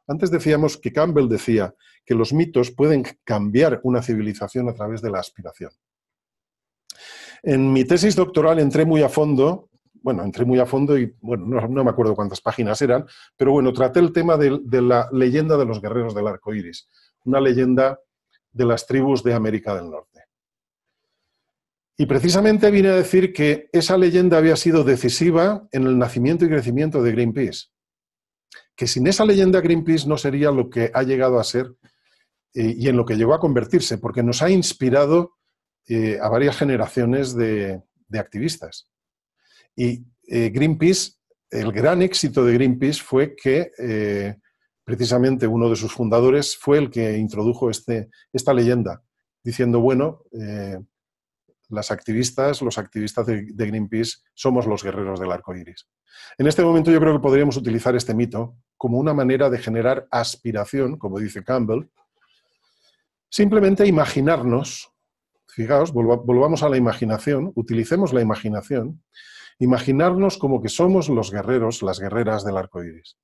Antes decíamos que Campbell decía que los mitos pueden cambiar una civilización a través de la aspiración. En mi tesis doctoral entré muy a fondo, bueno, entré muy a fondo y bueno, no, me acuerdo cuántas páginas eran, pero bueno, traté el tema de, la leyenda de los guerreros del arco iris, una leyenda de las tribus de América del Norte. Y precisamente vine a decir que esa leyenda había sido decisiva en el nacimiento y crecimiento de Greenpeace. Que sin esa leyenda Greenpeace no sería lo que ha llegado a ser eh, y en lo que llegó a convertirse, porque nos ha inspirado eh, a varias generaciones de, activistas. Y eh, Greenpeace, el gran éxito de Greenpeace fue que precisamente uno de sus fundadores fue el que introdujo este, esta leyenda, diciendo, bueno, las activistas, los activistas de, Greenpeace, somos los guerreros del arco iris. En este momento, yo creo que podríamos utilizar este mito como una manera de generar aspiración, como dice Campbell, simplemente imaginarnos, fijaos, volvamos a la imaginación, utilicemos la imaginación, imaginarnos como que somos los guerreros, las guerreras del arco iris.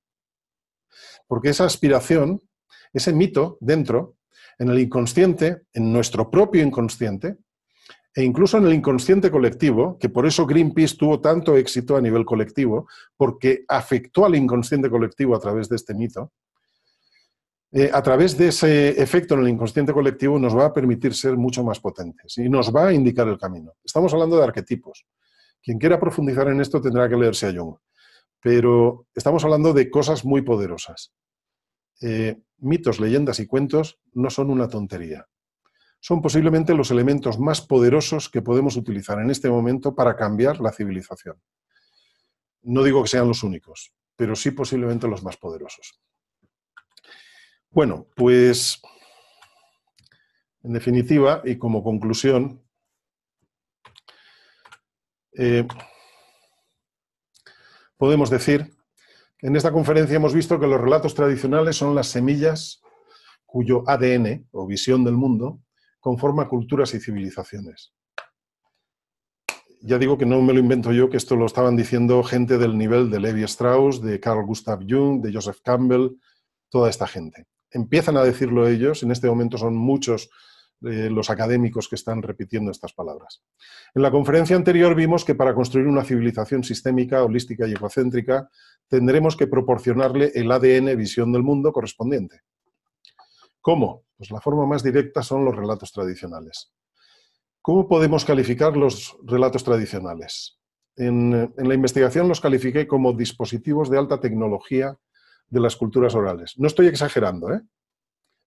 Porque esa aspiración, ese mito dentro, en el inconsciente, en nuestro propio inconsciente, e incluso en el inconsciente colectivo, que por eso Greenpeace tuvo tanto éxito a nivel colectivo, porque afectó al inconsciente colectivo a través de este mito, eh, a través de ese efecto en el inconsciente colectivo nos va a permitir ser mucho más potentes y nos va a indicar el camino. Estamos hablando de arquetipos. Quien quiera profundizar en esto tendrá que leerse a Jung, pero estamos hablando de cosas muy poderosas. Eh, mitos, leyendas y cuentos no son una tontería son posiblemente los elementos más poderosos que podemos utilizar en este momento para cambiar la civilización. No digo que sean los únicos, pero sí posiblemente los más poderosos. Bueno, pues en definitiva y como conclusión, eh, podemos decir que en esta conferencia hemos visto que los relatos tradicionales son las semillas cuyo ADN o visión del mundo conforma culturas y civilizaciones. Ya digo que no me lo invento yo, que esto lo estaban diciendo gente del nivel de Levi Strauss, de Carl Gustav Jung, de Joseph Campbell, toda esta gente. Empiezan a decirlo ellos, en este momento son muchos eh, los académicos que están repitiendo estas palabras. En la conferencia anterior vimos que para construir una civilización sistémica, holística y ecocéntrica, tendremos que proporcionarle el ADN visión del mundo correspondiente. ¿Cómo? Pues la forma más directa son los relatos tradicionales. ¿Cómo podemos calificar los relatos tradicionales? En, en, la investigación los califiqué como dispositivos de alta tecnología de las culturas orales. No estoy exagerando, ¿eh?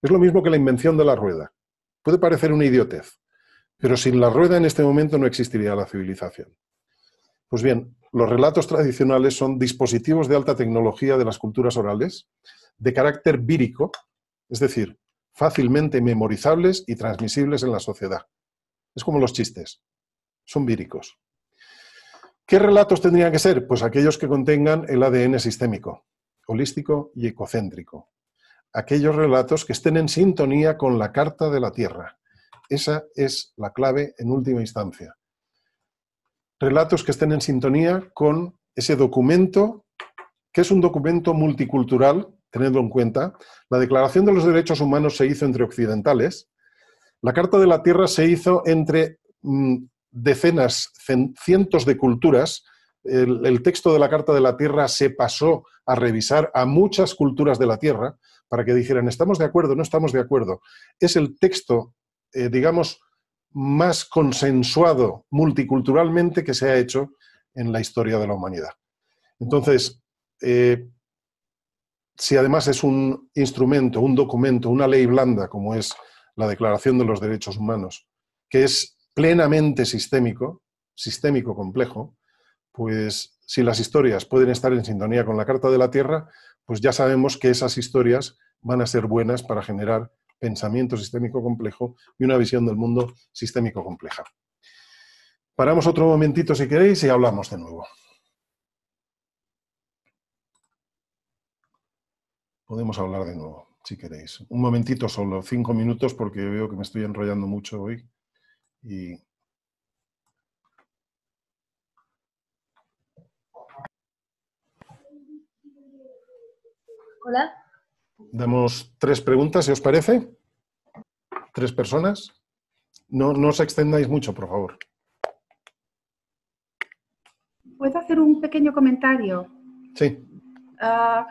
Es lo mismo que la invención de la rueda. Puede parecer una idiotez, pero sin la rueda en este momento no existiría la civilización. Pues bien, los relatos tradicionales son dispositivos de alta tecnología de las culturas orales de carácter vírico, es decir, fácilmente memorizables y transmisibles en la sociedad. Es como los chistes, son víricos. ¿Qué relatos tendrían que ser? Pues aquellos que contengan el ADN sistémico, holístico y ecocéntrico. Aquellos relatos que estén en sintonía con la Carta de la Tierra. Esa es la clave en última instancia. Relatos que estén en sintonía con ese documento, que es un documento multicultural Teniendo en cuenta, la Declaración de los Derechos Humanos se hizo entre occidentales, la Carta de la Tierra se hizo entre mm, decenas, cientos de culturas, el, texto de la Carta de la Tierra se pasó a revisar a muchas culturas de la Tierra para que dijeran, estamos de acuerdo, no estamos de acuerdo. Es el texto, eh, digamos, más consensuado multiculturalmente que se ha hecho en la historia de la humanidad. Entonces, eh, si además es un instrumento, un documento, una ley blanda, como es la Declaración de los Derechos Humanos, que es plenamente sistémico, sistémico complejo, pues si las historias pueden estar en sintonía con la Carta de la Tierra, pues ya sabemos que esas historias van a ser buenas para generar pensamiento sistémico complejo y una visión del mundo sistémico compleja. Paramos otro momentito si queréis y hablamos de nuevo. podemos hablar de nuevo, si queréis. Un momentito solo, cinco minutos, porque veo que me estoy enrollando mucho hoy. Hola. Damos tres preguntas, si os parece. Tres personas. No, no os extendáis mucho, por favor. ¿Puedo hacer un pequeño comentario? Sí. Ah,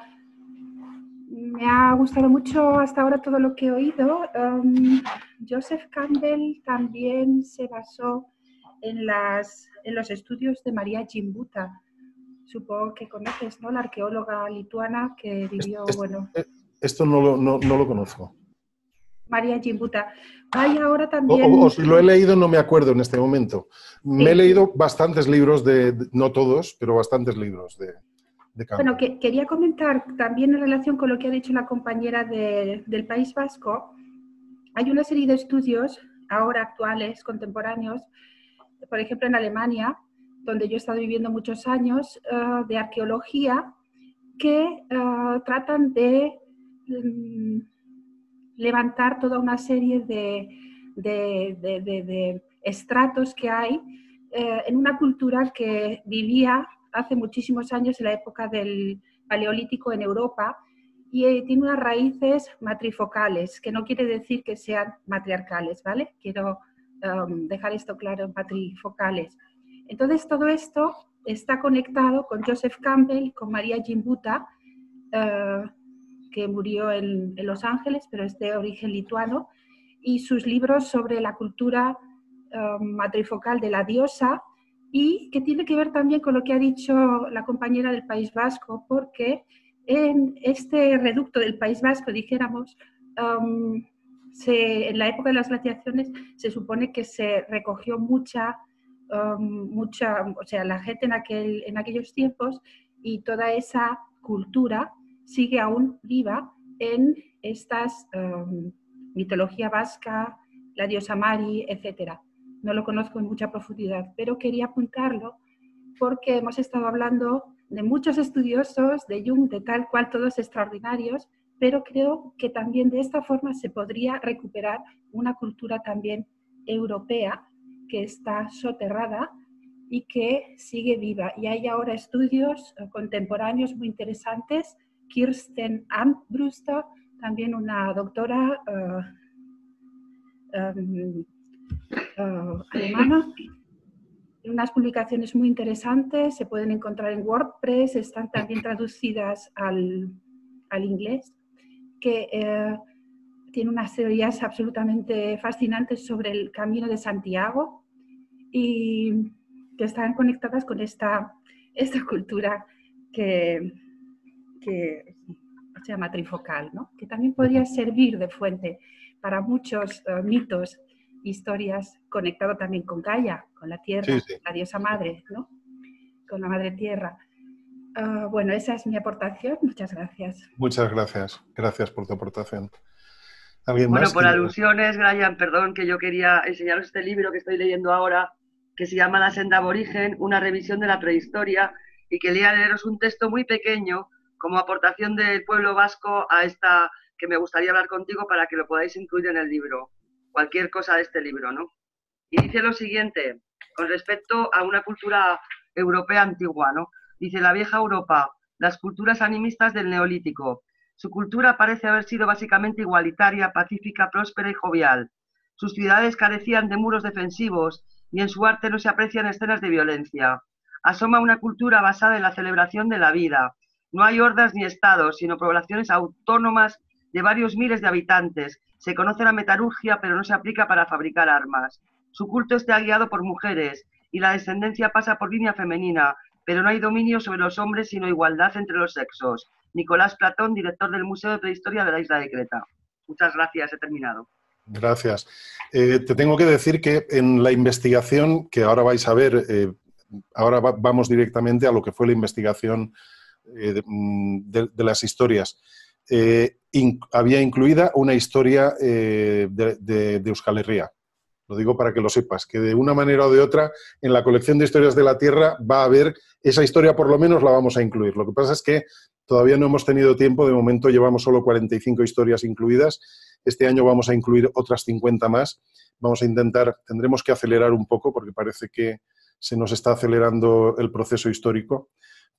me ha gustado mucho hasta ahora todo lo que he oído. Em, Joseph Campbell también se basó en, las, en los estudios de María Gimbuta. Supongo que conoces, ¿no? La arqueóloga lituana que vivió, este, bueno... Este, esto no lo, conozco. María Gimbuta. ahora también... O, si lo he leído no me acuerdo en este momento. Me he leído bastantes libros de, no todos, pero bastantes libros de, bueno, que, quería comentar también en relación con lo que ha dicho la compañera del País Vasco, hay una serie de estudios ahora actuales, contemporáneos, por ejemplo en Alemania, donde yo he estado viviendo muchos años, eh, de arqueología, que eh, tratan de mm, levantar toda una serie de, estratos que hay eh, en una cultura que vivía hace muchísimos años en la época del Paleolítico en Europa y eh, tiene unas raíces matrifocales, que no quiere decir que sean matriarcales, ¿vale? Quiero um, dejar esto claro, matrifocales. Entonces todo esto está conectado con Joseph Campbell, con María Gimbuta, buta uh, que murió en, Los Ángeles, pero es de origen lituano, y sus libros sobre la cultura um, matrifocal de la diosa y que tiene que ver también con lo que ha dicho la compañera del País Vasco, porque en este reducto del País Vasco, dijéramos, um, en la época de las glaciaciones se supone que se recogió mucha, um, mucha o sea, la gente en, aquel, en aquellos tiempos y toda esa cultura sigue aún viva en estas um, mitología vasca, la diosa Mari, etcétera no lo conozco en mucha profundidad, pero quería apuntarlo porque hemos estado hablando de muchos estudiosos de Jung, de tal cual todos extraordinarios, pero creo que también de esta forma se podría recuperar una cultura también europea que está soterrada y que sigue viva. Y hay ahora estudios eh, contemporáneos muy interesantes. Kirsten Ambruster, también una doctora eh, em, uh, ah, alemana. Unas publicaciones muy interesantes, se pueden encontrar en WordPress, están también traducidas al, al inglés, que eh, tiene unas teorías absolutamente fascinantes sobre el camino de Santiago y que están conectadas con esta, esta cultura que, que se llama trifocal, ¿no? que también podría servir de fuente para muchos eh, mitos historias conectado también con Gaia, con la tierra, la diosa madre, ¿no? Con la madre tierra. Ah, bueno, esa es mi aportación. Muchas gracias. Muchas gracias. Gracias por tu aportación. bueno, por alusiones, Brian, perdón, que yo quería enseñaros este libro que estoy leyendo ahora, que se llama La senda aborigen, una revisión de la prehistoria, y quería leeros un texto muy pequeño como aportación del pueblo vasco a esta que me gustaría hablar contigo para que lo podáis incluir en el libro cualquier cosa de este libro, ¿no? Y dice lo siguiente, con respecto a una cultura europea antigua, ¿no? Dice la vieja Europa, las culturas animistas del neolítico. Su cultura parece haber sido básicamente igualitaria, pacífica, próspera y jovial. Sus ciudades carecían de muros defensivos y en su arte no se aprecian escenas de violencia. Asoma una cultura basada en la celebración de la vida. No hay hordas ni estados, sino poblaciones autónomas de varios miles de habitantes se conoce la metalurgia, pero no se aplica para fabricar armas. Su culto está guiado por mujeres y la descendencia pasa por línea femenina, pero no hay dominio sobre los hombres sino igualdad entre los sexos. Nicolás Platón, director del Museo de Prehistoria de la isla de Creta. Muchas gracias, he terminado. Gracias. Eh, te tengo que decir que en la investigación, que ahora vais a ver, eh, ahora vamos directamente a lo que fue la investigación eh, mm, de, las historias. Eh, había incluida una historia eh, de, Euskal Herria. Lo digo para que lo sepas, que de una manera o de otra en la colección de historias de la Tierra va a haber esa historia, por lo menos la vamos a incluir. Lo que pasa es que todavía no hemos tenido tiempo, de momento llevamos solo 45 historias incluidas. Este año vamos a incluir otras 50 más. Vamos a intentar, tendremos que acelerar un poco porque parece que se nos está acelerando el proceso histórico,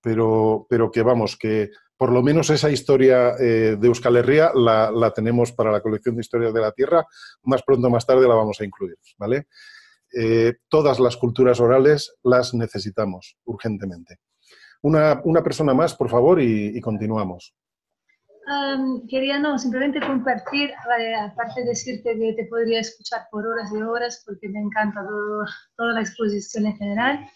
pero, pero que vamos, que por lo menos esa historia eh, de Euskal Herria la, tenemos para la colección de historias de la Tierra. Más pronto o más tarde la vamos a incluir, ¿vale? Eh, todas las culturas orales las necesitamos urgentemente. Una, persona más, por favor, y, continuamos. quería no, simplemente compartir, eh, aparte de decirte que te podría escuchar por horas y horas porque me encanta toda la exposición en general,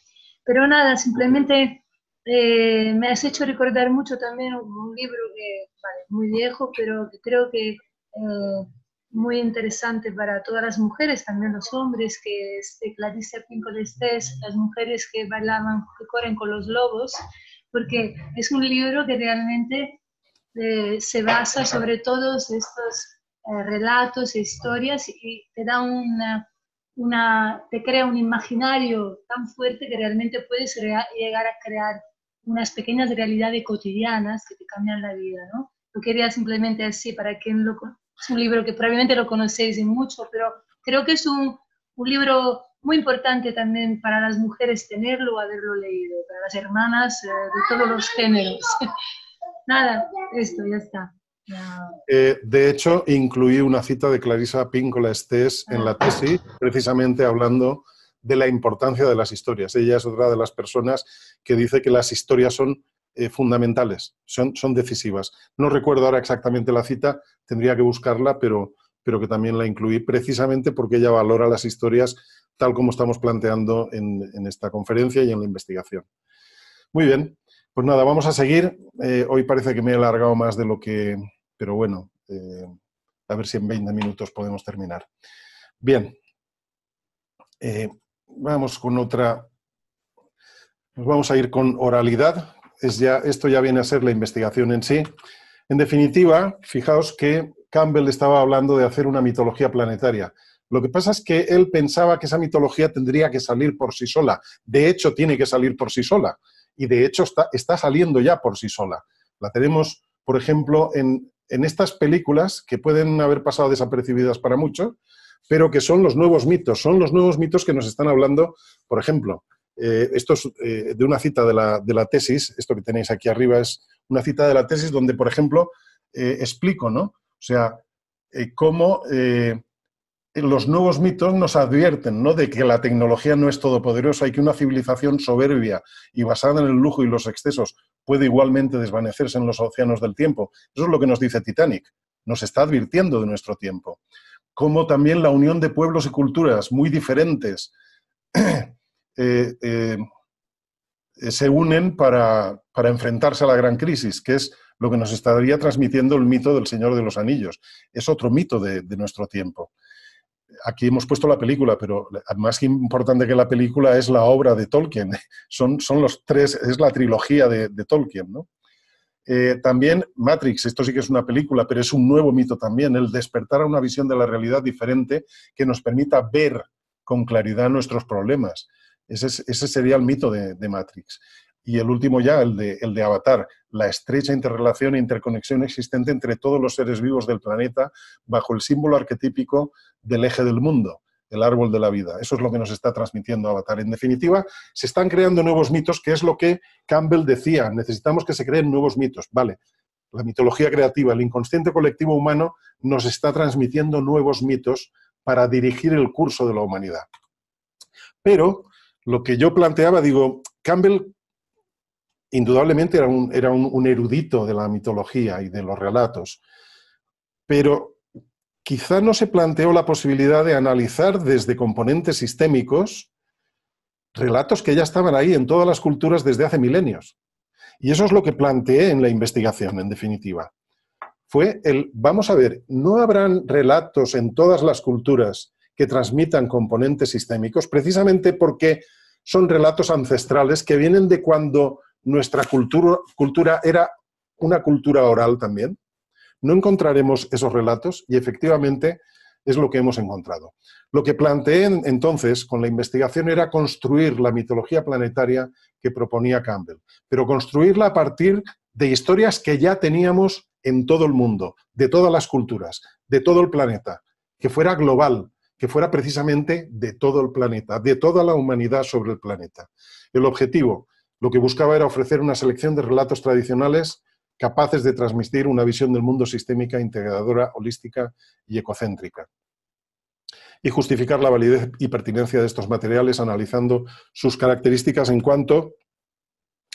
pero nada, simplemente eh, me has hecho recordar mucho también un, libro que muy viejo, pero que creo que eh, muy interesante para todas las mujeres, también los hombres, que es Clarice Pinco Las mujeres que bailaban, que corren con los lobos, porque es un libro que realmente eh, se basa sobre todos estos relatos e historias y te da una una, te crea un imaginario tan fuerte que realmente puedes llegar a crear unas pequeñas realidades cotidianas que te cambian la vida, ¿no? Lo quería simplemente así para que... lo... Es un libro que probablemente lo conocéis mucho, pero creo que es un, un libro muy importante también para las mujeres tenerlo, haberlo leído, para las hermanas eh, de todos los géneros. (laughs) Nada, esto ya está. Eh, de hecho, incluí una cita de Clarisa Píncola Estés en la ah. tesis, precisamente hablando de la importancia de las historias. Ella es otra de las personas que dice que las historias son eh, fundamentales, son, son decisivas. No recuerdo ahora exactamente la cita, tendría que buscarla, pero, pero que también la incluí precisamente porque ella valora las historias tal como estamos planteando en, esta conferencia y en la investigación. Muy bien, pues nada, vamos a seguir. Eh, hoy parece que me he alargado más de lo que, pero bueno, eh, a ver si en 20 minutos podemos terminar. Bien, vamos con otra. Nos vamos a ir con oralidad. Es ya, esto ya viene a ser la investigación en sí. En definitiva, fijaos que Campbell estaba hablando de hacer una mitología planetaria. Lo que pasa es que él pensaba que esa mitología tendría que salir por sí sola. De hecho, tiene que salir por sí sola. Y de hecho está, está saliendo ya por sí sola. La tenemos, por ejemplo, en, en estas películas que pueden haber pasado desapercibidas para muchos, pero que son los nuevos mitos, son los nuevos mitos que nos están hablando, por ejemplo, eh, esto es eh, de una cita de la, tesis, esto que tenéis aquí arriba es una cita de la tesis donde, por ejemplo, eh, explico, ¿no? O sea, cómo los nuevos mitos nos advierten, De que la tecnología no es todopoderosa y que una civilización soberbia y basada en el lujo y los excesos puede igualmente desvanecerse en los océanos del tiempo. Eso es lo que nos dice Titanic. Nos está advirtiendo de nuestro tiempo como también la unión de pueblos y culturas muy diferentes (clears throat) eh, eh, se unen para, enfrentarse a la gran crisis, que es lo que nos estaría transmitiendo el mito del Señor de los Anillos. Es otro mito de, nuestro tiempo. Aquí hemos puesto la película, pero más importante que la película es la obra de Tolkien. (laughs) Son, son los tres, es la trilogía de, de Tolkien, ¿no? Eh, también Matrix, esto sí que es una película, pero es un nuevo mito también, el despertar a una visión de la realidad diferente que nos permita ver con claridad nuestros problemas. Ese, sería el mito de, Matrix. Y el último ya, el de Avatar, la estrecha interrelación e interconexión existente entre todos los seres vivos del planeta bajo el símbolo arquetípico del eje del mundo el árbol de la vida. Eso es lo que nos está transmitiendo Avatar. En definitiva, se están creando nuevos mitos, que es lo que Campbell decía, necesitamos que se creen nuevos mitos. Vale, la mitología creativa, el inconsciente colectivo humano nos está transmitiendo nuevos mitos para dirigir el curso de la humanidad. Pero lo que yo planteaba, digo, Campbell indudablemente era un, era un, un erudito de la mitología y de los relatos, pero quizá no se planteó la posibilidad de analizar desde componentes sistémicos relatos que ya estaban ahí en todas las culturas desde hace milenios. Y eso es lo que planteé en la investigación, en definitiva. Fue el, vamos a ver, ¿no habrán relatos en todas las culturas que transmitan componentes sistémicos? Precisamente porque son relatos ancestrales que vienen de cuando nuestra cultura, cultura era una cultura oral también no encontraremos esos relatos y efectivamente es lo que hemos encontrado. Lo que planteé entonces con la investigación era construir la mitología planetaria que proponía Campbell, pero construirla a partir de historias que ya teníamos en todo el mundo, de todas las culturas, de todo el planeta, que fuera global, que fuera precisamente de todo el planeta, de toda la humanidad sobre el planeta. El objetivo, lo que buscaba era ofrecer una selección de relatos tradicionales capaces de transmitir una visión del mundo sistémica, integradora, holística y ecocéntrica. Y justificar la validez y pertinencia de estos materiales analizando sus características en cuanto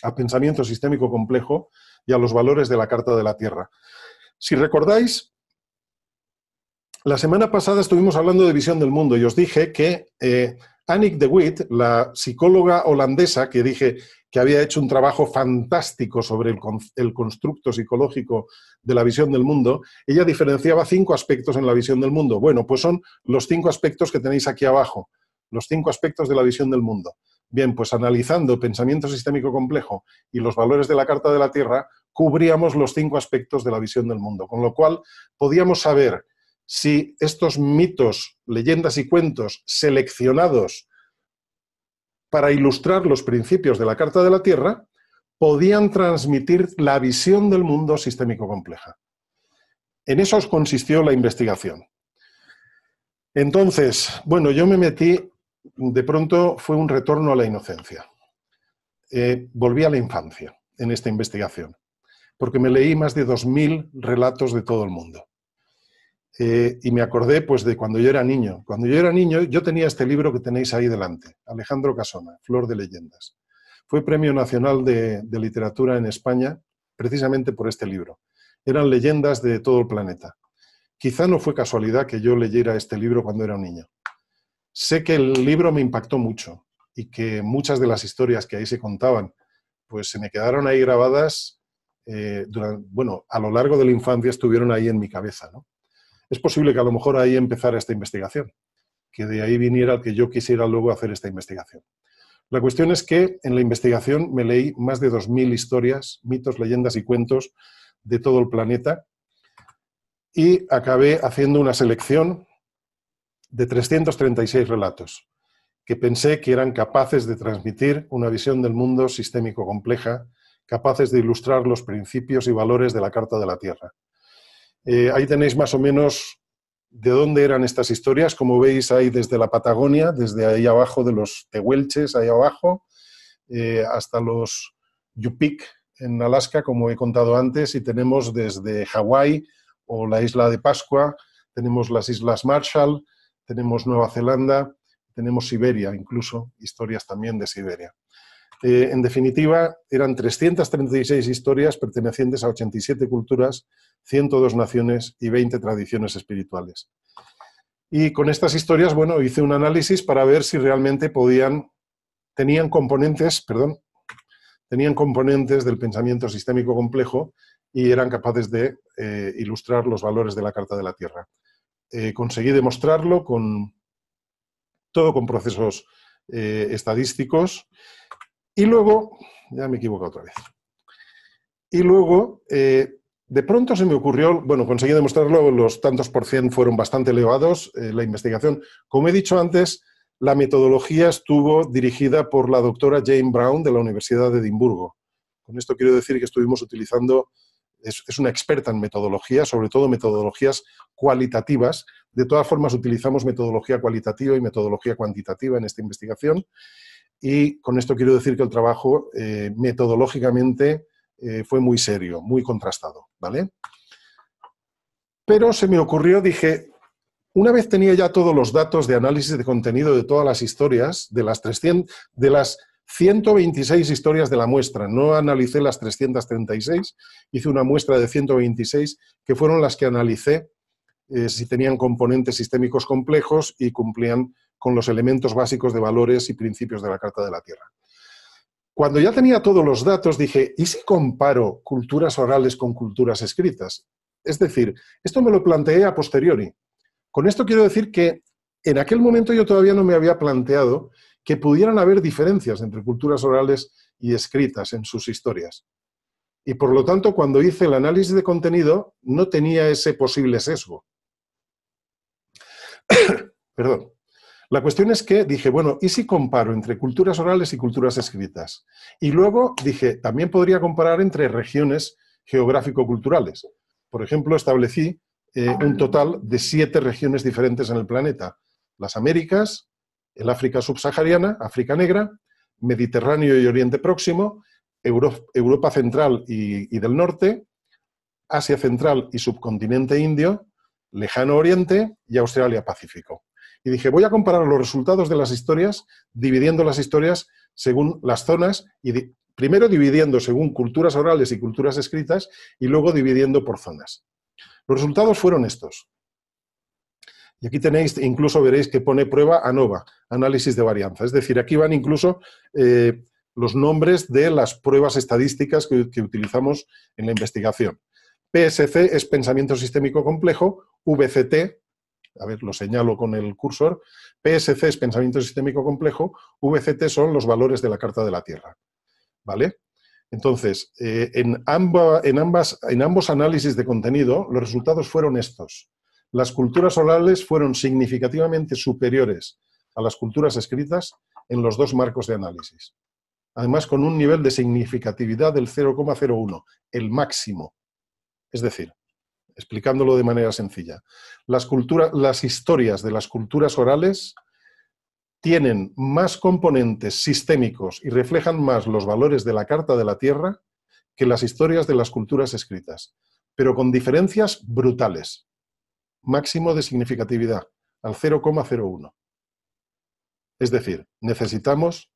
a pensamiento sistémico complejo y a los valores de la Carta de la Tierra. Si recordáis, la semana pasada estuvimos hablando de visión del mundo y os dije que eh, Annick de Witt, la psicóloga holandesa que dije que había hecho un trabajo fantástico sobre el, el, constructo psicológico de la visión del mundo, ella diferenciaba cinco aspectos en la visión del mundo. Bueno, pues son los cinco aspectos que tenéis aquí abajo, los cinco aspectos de la visión del mundo. Bien, pues analizando pensamiento sistémico complejo y los valores de la Carta de la Tierra, cubríamos los cinco aspectos de la visión del mundo, con lo cual podíamos saber si estos mitos, leyendas y cuentos seleccionados para ilustrar los principios de la Carta de la Tierra podían transmitir la visión del mundo sistémico compleja. En eso os consistió la investigación. Entonces, bueno, yo me metí, de pronto fue un retorno a la inocencia. Eh, volví a la infancia en esta investigación, porque me leí más de 2.000 relatos de todo el mundo. Eh, y me acordé pues de cuando yo era niño. Cuando yo era niño yo tenía este libro que tenéis ahí delante, Alejandro Casona, Flor de Leyendas. Fue Premio Nacional de, Literatura en España precisamente por este libro. Eran leyendas de todo el planeta. Quizá no fue casualidad que yo leyera este libro cuando era un niño. Sé que el libro me impactó mucho y que muchas de las historias que ahí se contaban, pues se me quedaron ahí grabadas, eh, bueno, a lo largo de la infancia estuvieron ahí en mi cabeza. ¿no? es posible que a lo mejor ahí empezara esta investigación, que de ahí viniera el que yo quisiera luego hacer esta investigación. La cuestión es que en la investigación me leí más de 2.000 historias, mitos, leyendas y cuentos de todo el planeta y acabé haciendo una selección de 336 relatos que pensé que eran capaces de transmitir una visión del mundo sistémico compleja, capaces de ilustrar los principios y valores de la Carta de la Tierra. Eh, ahí tenéis más o menos de dónde eran estas historias. Como veis, ahí desde la Patagonia, desde ahí abajo de los tehuelches, ahí abajo, eh, hasta los Yupik en Alaska, como he contado antes, y tenemos desde Hawái o la isla de Pascua, tenemos las islas Marshall, tenemos Nueva Zelanda, tenemos Siberia, incluso historias también de Siberia. Eh, en definitiva, eran 336 historias pertenecientes a 87 culturas, 102 naciones y 20 tradiciones espirituales. Y con estas historias, bueno, hice un análisis para ver si realmente podían, tenían componentes, perdón, tenían componentes del pensamiento sistémico complejo y eran capaces de eh, ilustrar los valores de la Carta de la Tierra. Eh, conseguí demostrarlo con todo con procesos estadísticos y luego, ya me equivoco otra vez. Y luego, eh, de pronto se me ocurrió, bueno, conseguí demostrarlo, los tantos por cien fueron bastante elevados, eh, la investigación. Como he dicho antes, la metodología estuvo dirigida por la doctora Jane Brown de la Universidad de Edimburgo. Con esto quiero decir que estuvimos utilizando, es, es una experta en metodología, sobre todo metodologías cualitativas. De todas formas, utilizamos metodología cualitativa y metodología cuantitativa en esta investigación. Y con esto quiero decir que el trabajo eh, metodológicamente eh, fue muy serio, muy contrastado, ¿vale? Pero se me ocurrió, dije, una vez tenía ya todos los datos de análisis de contenido de todas las historias, de las, 300, de las 126 historias de la muestra, no analicé las 336, hice una muestra de 126 que fueron las que analicé eh, si tenían componentes sistémicos complejos y cumplían con los elementos básicos de valores y principios de la Carta de la Tierra. Cuando ya tenía todos los datos, dije, ¿y si comparo culturas orales con culturas escritas? Es decir, esto me lo planteé a posteriori. Con esto quiero decir que en aquel momento yo todavía no me había planteado que pudieran haber diferencias entre culturas orales y escritas en sus historias. Y por lo tanto, cuando hice el análisis de contenido, no tenía ese posible sesgo. (coughs) Perdón. La cuestión es que dije, bueno, ¿y si comparo entre culturas orales y culturas escritas? Y luego dije, también podría comparar entre regiones geográfico-culturales. Por ejemplo, establecí eh, un total de siete regiones diferentes en el planeta. Las Américas, el África subsahariana, África negra, Mediterráneo y Oriente Próximo, Europa Central y del Norte, Asia Central y subcontinente indio, Lejano Oriente y Australia Pacífico y dije, voy a comparar los resultados de las historias dividiendo las historias según las zonas y primero dividiendo según culturas orales y culturas escritas y luego dividiendo por zonas. Los resultados fueron estos. Y aquí tenéis, incluso veréis que pone prueba ANOVA, análisis de varianza. Es decir, aquí van incluso eh, los nombres de las pruebas estadísticas que, que utilizamos en la investigación. PSC es pensamiento sistémico complejo, VCT a ver, lo señalo con el cursor, PSC es pensamiento sistémico complejo, VCT son los valores de la Carta de la Tierra. ¿Vale? Entonces, eh, en, en ambos análisis de contenido, los resultados fueron estos. Las culturas orales fueron significativamente superiores a las culturas escritas en los dos marcos de análisis. Además, con un nivel de significatividad del 0,01, el máximo. Es decir, explicándolo de manera sencilla. Las, las historias de las culturas orales tienen más componentes sistémicos y reflejan más los valores de la Carta de la Tierra que las historias de las culturas escritas, pero con diferencias brutales. Máximo de significatividad, al 0,01. Es decir, necesitamos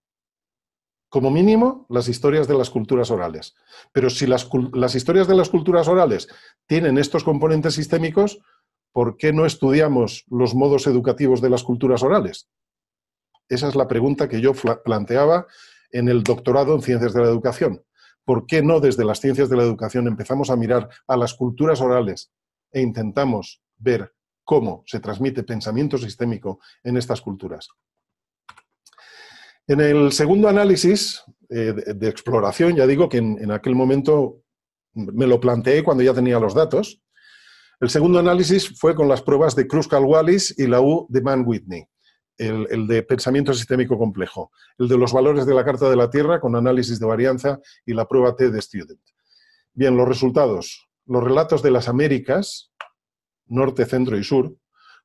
como mínimo, las historias de las culturas orales. Pero si las, historias de las culturas orales tienen estos componentes sistémicos, ¿por qué no estudiamos los modos educativos de las culturas orales? Esa es la pregunta que yo planteaba en el doctorado en Ciencias de la Educación. ¿Por qué no desde las Ciencias de la Educación empezamos a mirar a las culturas orales e intentamos ver cómo se transmite pensamiento sistémico en estas culturas? En el segundo análisis eh, de, exploración, ya digo que en, aquel momento me lo planteé cuando ya tenía los datos. El segundo análisis fue con las pruebas de Kruskal-Wallis y la U de Mann-Whitney, el de pensamiento sistémico complejo, el de los valores de la Carta de la Tierra con análisis de varianza y la prueba T de Student. Bien, los resultados. Los relatos de las Américas, norte, centro y sur,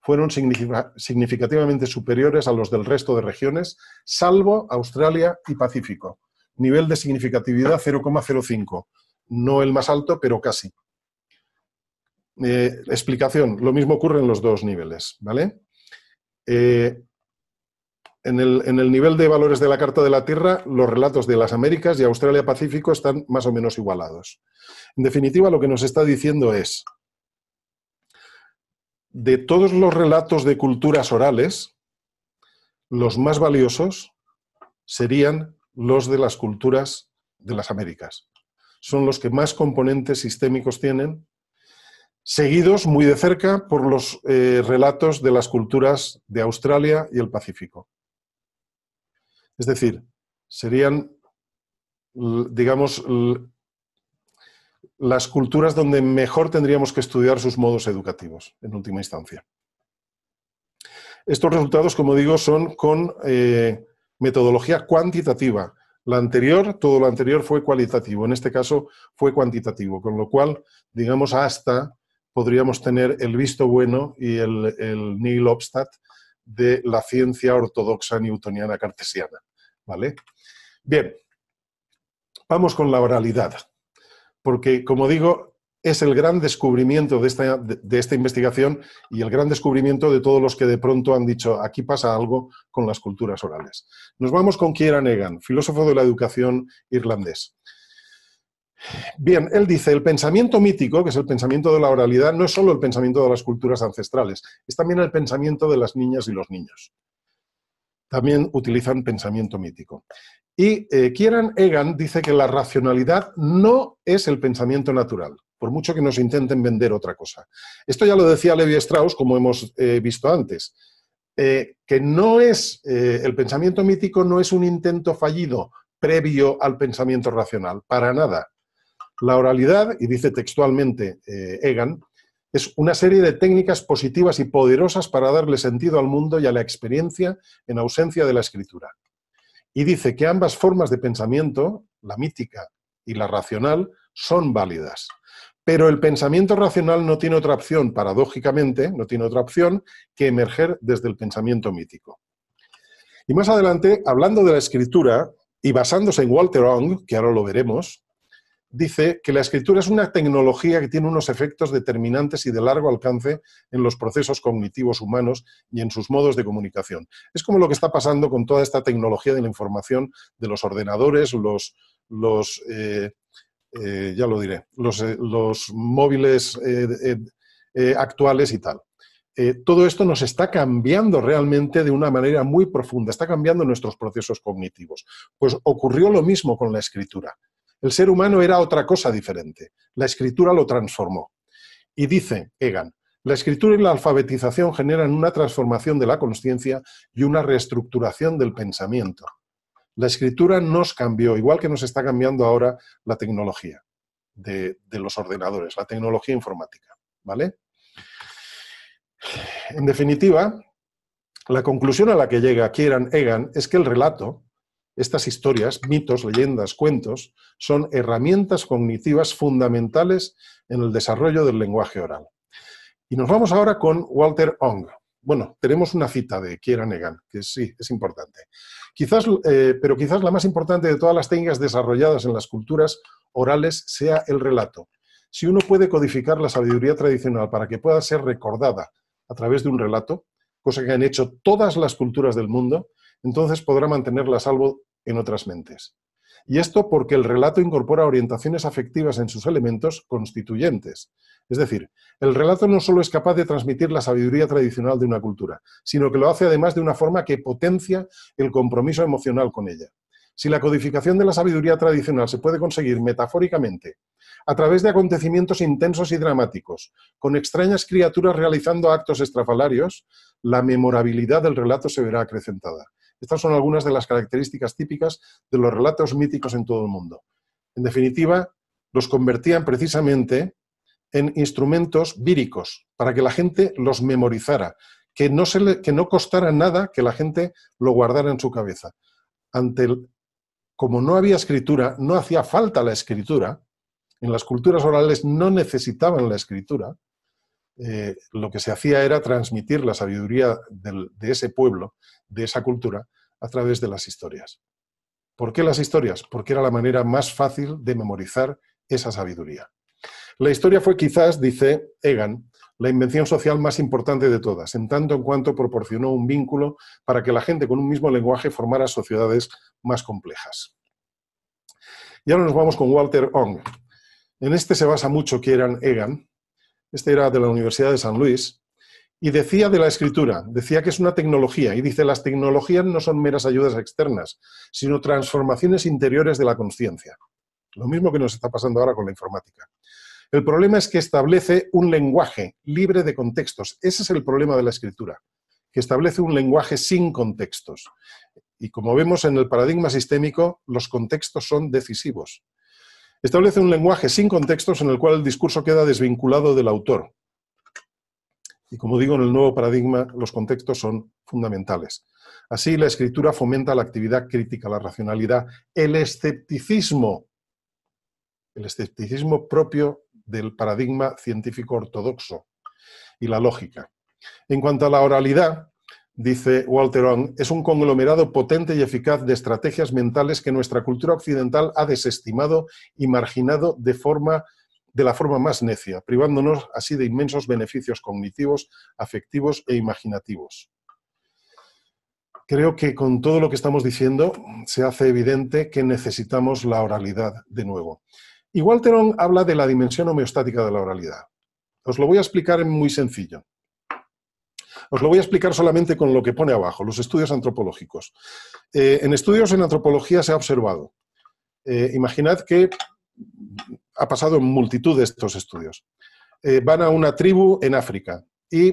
fueron significativamente superiores a los del resto de regiones, salvo Australia y Pacífico. Nivel de significatividad 0,05. No el más alto, pero casi. Eh, explicación. Lo mismo ocurre en los dos niveles. ¿vale? Eh, en el nivel de valores de la Carta de la Tierra, los relatos de las Américas y Australia-Pacífico están más o menos igualados. En definitiva, lo que nos está diciendo es, de todos los relatos de culturas orales, los más valiosos serían los de las culturas de las Américas. Son los que más componentes sistémicos tienen, seguidos muy de cerca por los eh, relatos de las culturas de Australia y el Pacífico. Es decir, serían, digamos, las culturas donde mejor tendríamos que estudiar sus modos educativos, en última instancia. Estos resultados, como digo, son con eh, metodología cuantitativa. La anterior, todo lo anterior fue cualitativo, en este caso fue cuantitativo, con lo cual, digamos, hasta podríamos tener el visto bueno y el, el nihil de la ciencia ortodoxa newtoniana cartesiana. ¿Vale? Bien, vamos con la oralidad porque, como digo, es el gran descubrimiento de esta, investigación y el gran descubrimiento de todos los que de pronto han dicho, aquí pasa algo con las culturas orales. Nos vamos con Kieran Egan, filósofo de la educación irlandés. Bien, él dice, el pensamiento mítico, que es el pensamiento de la oralidad, no es solo el pensamiento de las culturas ancestrales, es también el pensamiento de las niñas y los niños también utilizan pensamiento mítico. Y eh, Kieran Egan dice que la racionalidad no es el pensamiento natural, por mucho que nos intenten vender otra cosa. Esto ya lo decía Levi Strauss, como hemos eh, visto antes, eh, que no es el pensamiento mítico no es un intento fallido previo al pensamiento racional, para nada. La oralidad, y dice textualmente Egan, es una serie de técnicas positivas y poderosas para darle sentido al mundo y a la experiencia en ausencia de la escritura. Y dice que ambas formas de pensamiento, la mítica y la racional, son válidas. Pero el pensamiento racional no tiene otra opción, paradójicamente, no tiene otra opción que emerger desde el pensamiento mítico. Y más adelante, hablando de la escritura y basándose en Walter Ong, que ahora lo veremos, dice que la escritura es una tecnología que tiene unos efectos determinantes y de largo alcance en los procesos cognitivos humanos y en sus modos de comunicación. Es como lo que está pasando con toda esta tecnología de la información de los ordenadores, los, los eh, eh, ya lo diré, los eh, móviles actuales y tal. todo esto nos está cambiando realmente de una manera muy profunda, está cambiando nuestros procesos cognitivos. Pues ocurrió lo mismo con la escritura. El ser humano era otra cosa diferente. La escritura lo transformó. Y dice Egan, la escritura y la alfabetización generan una transformación de la conciencia y una reestructuración del pensamiento. La escritura nos cambió, igual que nos está cambiando ahora la tecnología de, los ordenadores, la tecnología informática. ¿Vale? En definitiva, la conclusión a la que llega Kieran Egan es que el relato, estas historias, mitos, leyendas, cuentos, son herramientas cognitivas fundamentales en el desarrollo del lenguaje oral. Y nos vamos ahora con Walter Ong. Bueno, tenemos una cita de Kiera Negan, que sí, es importante. Quizás, eh, pero quizás la más importante de todas las técnicas desarrolladas en las culturas orales sea el relato. Si uno puede codificar la sabiduría tradicional para que pueda ser recordada a través de un relato, cosa que han hecho todas las culturas del mundo, entonces podrá mantenerla a salvo en otras mentes. Y esto porque el relato incorpora orientaciones afectivas en sus elementos constituyentes. Es decir, el relato no solo es capaz de transmitir la sabiduría tradicional de una cultura, sino que lo hace además de una forma que potencia el compromiso emocional con ella. Si la codificación de la sabiduría tradicional se puede conseguir metafóricamente, a través de acontecimientos intensos y dramáticos, con extrañas criaturas realizando actos estrafalarios, la memorabilidad del relato se verá acrecentada estas son algunas de las características típicas de los relatos míticos en todo el mundo. En definitiva, los convertían precisamente en instrumentos víricos para que la gente los memorizara, que no, se que no costara nada que la gente lo guardara en su cabeza. Ante el, como no había escritura, no hacía falta la escritura, en las culturas orales no necesitaban la escritura, eh, lo que se hacía era transmitir la sabiduría de ese pueblo de esa cultura a través de las historias. ¿Por qué las historias? Porque era la manera más fácil de memorizar esa sabiduría. La historia fue quizás, dice Egan, la invención social más importante de todas, en tanto en cuanto proporcionó un vínculo para que la gente con un mismo lenguaje formara sociedades más complejas. Y ahora nos vamos con Walter Ong. En este se basa mucho que eran Egan. Este era de la Universidad de San Luis y decía de la escritura, decía que es una tecnología, y dice, las tecnologías no son meras ayudas externas, sino transformaciones interiores de la conciencia. Lo mismo que nos está pasando ahora con la informática. El problema es que establece un lenguaje libre de contextos. Ese es el problema de la escritura, que establece un lenguaje sin contextos. Y como vemos en el paradigma sistémico, los contextos son decisivos. Establece un lenguaje sin contextos en el cual el discurso queda desvinculado del autor, y como digo, en el nuevo paradigma los contextos son fundamentales. Así, la escritura fomenta la actividad crítica, la racionalidad, el escepticismo, el escepticismo propio del paradigma científico ortodoxo y la lógica. En cuanto a la oralidad, dice Walter Ong, es un conglomerado potente y eficaz de estrategias mentales que nuestra cultura occidental ha desestimado y marginado de forma de la forma más necia, privándonos así de inmensos beneficios cognitivos, afectivos e imaginativos. Creo que con todo lo que estamos diciendo se hace evidente que necesitamos la oralidad de nuevo. Y Walteron habla de la dimensión homeostática de la oralidad. Os lo voy a explicar en muy sencillo. Os lo voy a explicar solamente con lo que pone abajo, los estudios antropológicos. Eh, en estudios en antropología se ha observado. Eh, imaginad que ha pasado en multitud de estos estudios. Eh, van a una tribu en África y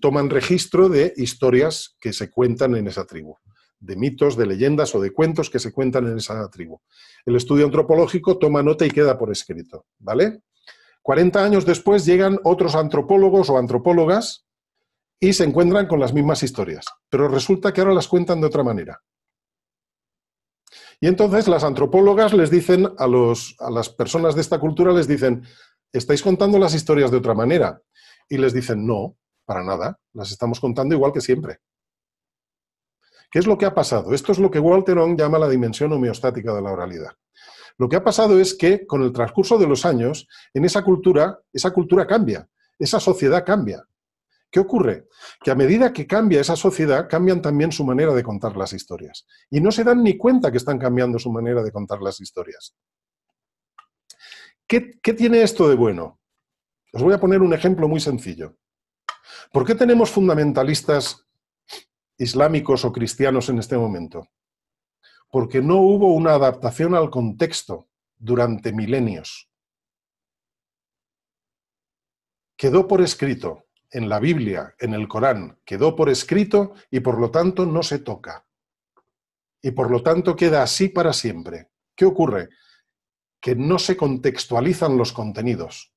toman registro de historias que se cuentan en esa tribu, de mitos, de leyendas o de cuentos que se cuentan en esa tribu. El estudio antropológico toma nota y queda por escrito, ¿vale? 40 años después llegan otros antropólogos o antropólogas y se encuentran con las mismas historias, pero resulta que ahora las cuentan de otra manera. Y entonces las antropólogas les dicen a, las personas de esta cultura, les dicen, estáis contando las historias de otra manera. Y les dicen, no, para nada, las estamos contando igual que siempre. ¿Qué es lo que ha pasado? Esto es lo que Walter Ong llama la dimensión homeostática de la oralidad. Lo que ha pasado es que con el transcurso de los años, en esa cultura, esa cultura cambia, esa sociedad cambia. ¿Qué ocurre? Que a medida que cambia esa sociedad, cambian también su manera de contar las historias. Y no se dan ni cuenta que están cambiando su manera de contar las historias. ¿Qué, tiene esto de bueno? Os voy a poner un ejemplo muy sencillo. ¿Por qué tenemos fundamentalistas islámicos o cristianos en este momento? Porque no hubo una adaptación al contexto durante milenios. Quedó por escrito en la Biblia, en el Corán, quedó por escrito y por lo tanto no se toca. Y por lo tanto queda así para siempre. ¿Qué ocurre? Que no se contextualizan los contenidos.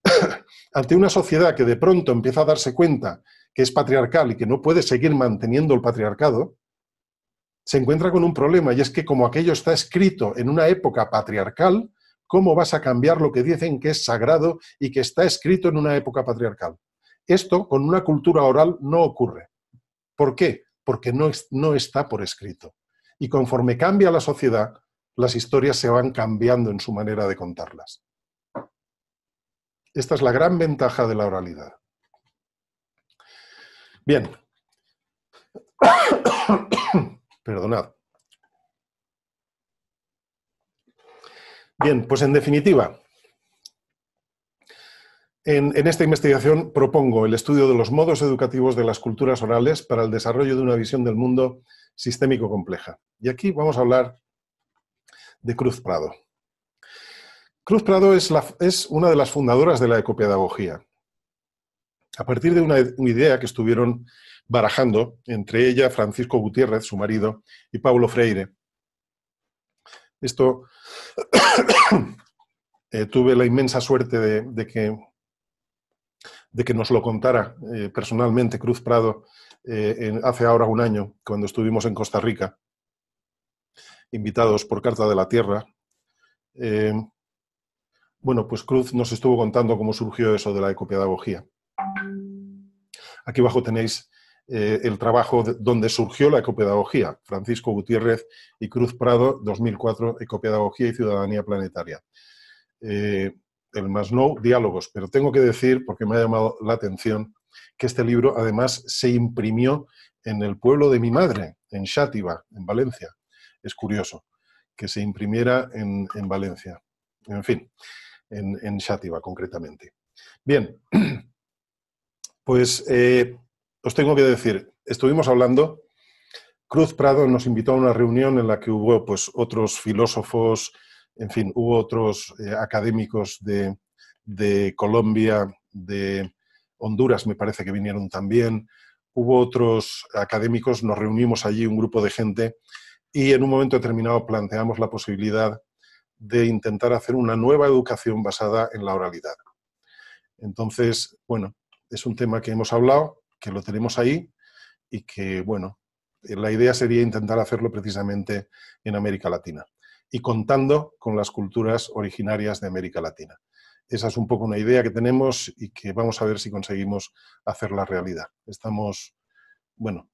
(coughs) Ante una sociedad que de pronto empieza a darse cuenta que es patriarcal y que no puede seguir manteniendo el patriarcado, se encuentra con un problema y es que como aquello está escrito en una época patriarcal, ¿cómo vas a cambiar lo que dicen que es sagrado y que está escrito en una época patriarcal? Esto con una cultura oral no ocurre. ¿Por qué? Porque no, no está por escrito. Y conforme cambia la sociedad, las historias se van cambiando en su manera de contarlas. Esta es la gran ventaja de la oralidad. Bien. (coughs) Perdonad. Bien, pues en definitiva, en, esta investigación propongo el estudio de los modos educativos de las culturas orales para el desarrollo de una visión del mundo sistémico compleja. Y aquí vamos a hablar de Cruz Prado. Cruz Prado es, una de las fundadoras de la ecopedagogía. A partir de una, idea que estuvieron barajando entre ella, Francisco Gutiérrez, su marido, y Pablo Freire. Esto (coughs) eh, tuve la inmensa suerte de, que de que nos lo contara eh, personalmente Cruz Prado eh, hace ahora un año, cuando estuvimos en Costa Rica, invitados por Carta de la Tierra. Eh, bueno, pues Cruz nos estuvo contando cómo surgió eso de la ecopedagogía. Aquí abajo tenéis el trabajo donde surgió la ecopedagogía, Francisco Gutiérrez y Cruz Prado, 2004, Ecopedagogía y Ciudadanía Planetaria el más no, diálogos, pero tengo que decir, porque me ha llamado la atención, que este libro además se imprimió en el pueblo de mi madre, en Xátiva, en Valencia. Es curioso que se imprimiera en, Valencia, en fin, en, en concretamente. Bien, (clears throat) pues eh, os tengo que decir, estuvimos hablando, Cruz Prado nos invitó a una reunión en la que hubo pues, otros filósofos, en fin, hubo otros eh, académicos de, Colombia, de Honduras, me parece que vinieron también, hubo otros académicos, nos reunimos allí un grupo de gente y en un momento determinado planteamos la posibilidad de intentar hacer una nueva educación basada en la oralidad. Entonces, bueno, es un tema que hemos hablado, que lo tenemos ahí y que, bueno, la idea sería intentar hacerlo precisamente en América Latina y contando con las culturas originarias de América Latina. Esa es un poco una idea que tenemos y que vamos a ver si conseguimos hacerla realidad. Estamos, bueno,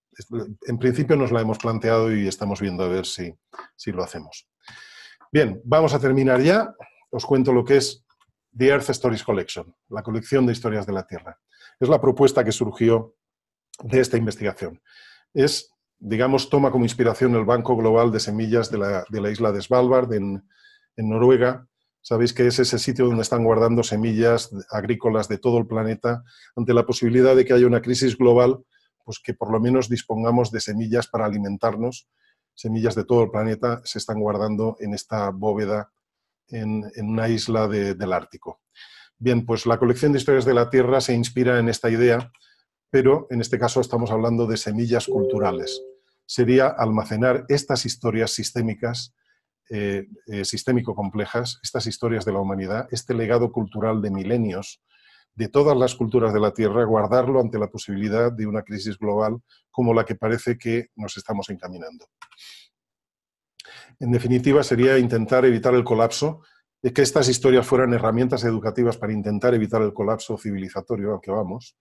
en principio nos la hemos planteado y estamos viendo a ver si, si lo hacemos. Bien, vamos a terminar ya. Os cuento lo que es The Earth Stories Collection, la colección de historias de la Tierra. Es la propuesta que surgió de esta investigación. Es digamos, toma como inspiración el Banco Global de Semillas de la, de la isla de Svalbard, en, Noruega. Sabéis que es ese sitio donde están guardando semillas agrícolas de todo el planeta ante la posibilidad de que haya una crisis global, pues que por lo menos dispongamos de semillas para alimentarnos. Semillas de todo el planeta se están guardando en esta bóveda en, una isla del Ártico. Bien, pues la colección de historias de la Tierra se inspira en esta idea, pero en este caso estamos hablando de semillas culturales sería almacenar estas historias sistémicas, eh, eh, sistémico complejas, estas historias de la humanidad, este legado cultural de milenios, de todas las culturas de la Tierra, guardarlo ante la posibilidad de una crisis global como la que parece que nos estamos encaminando. En definitiva, sería intentar evitar el colapso, de que estas historias fueran herramientas educativas para intentar evitar el colapso civilizatorio al que vamos,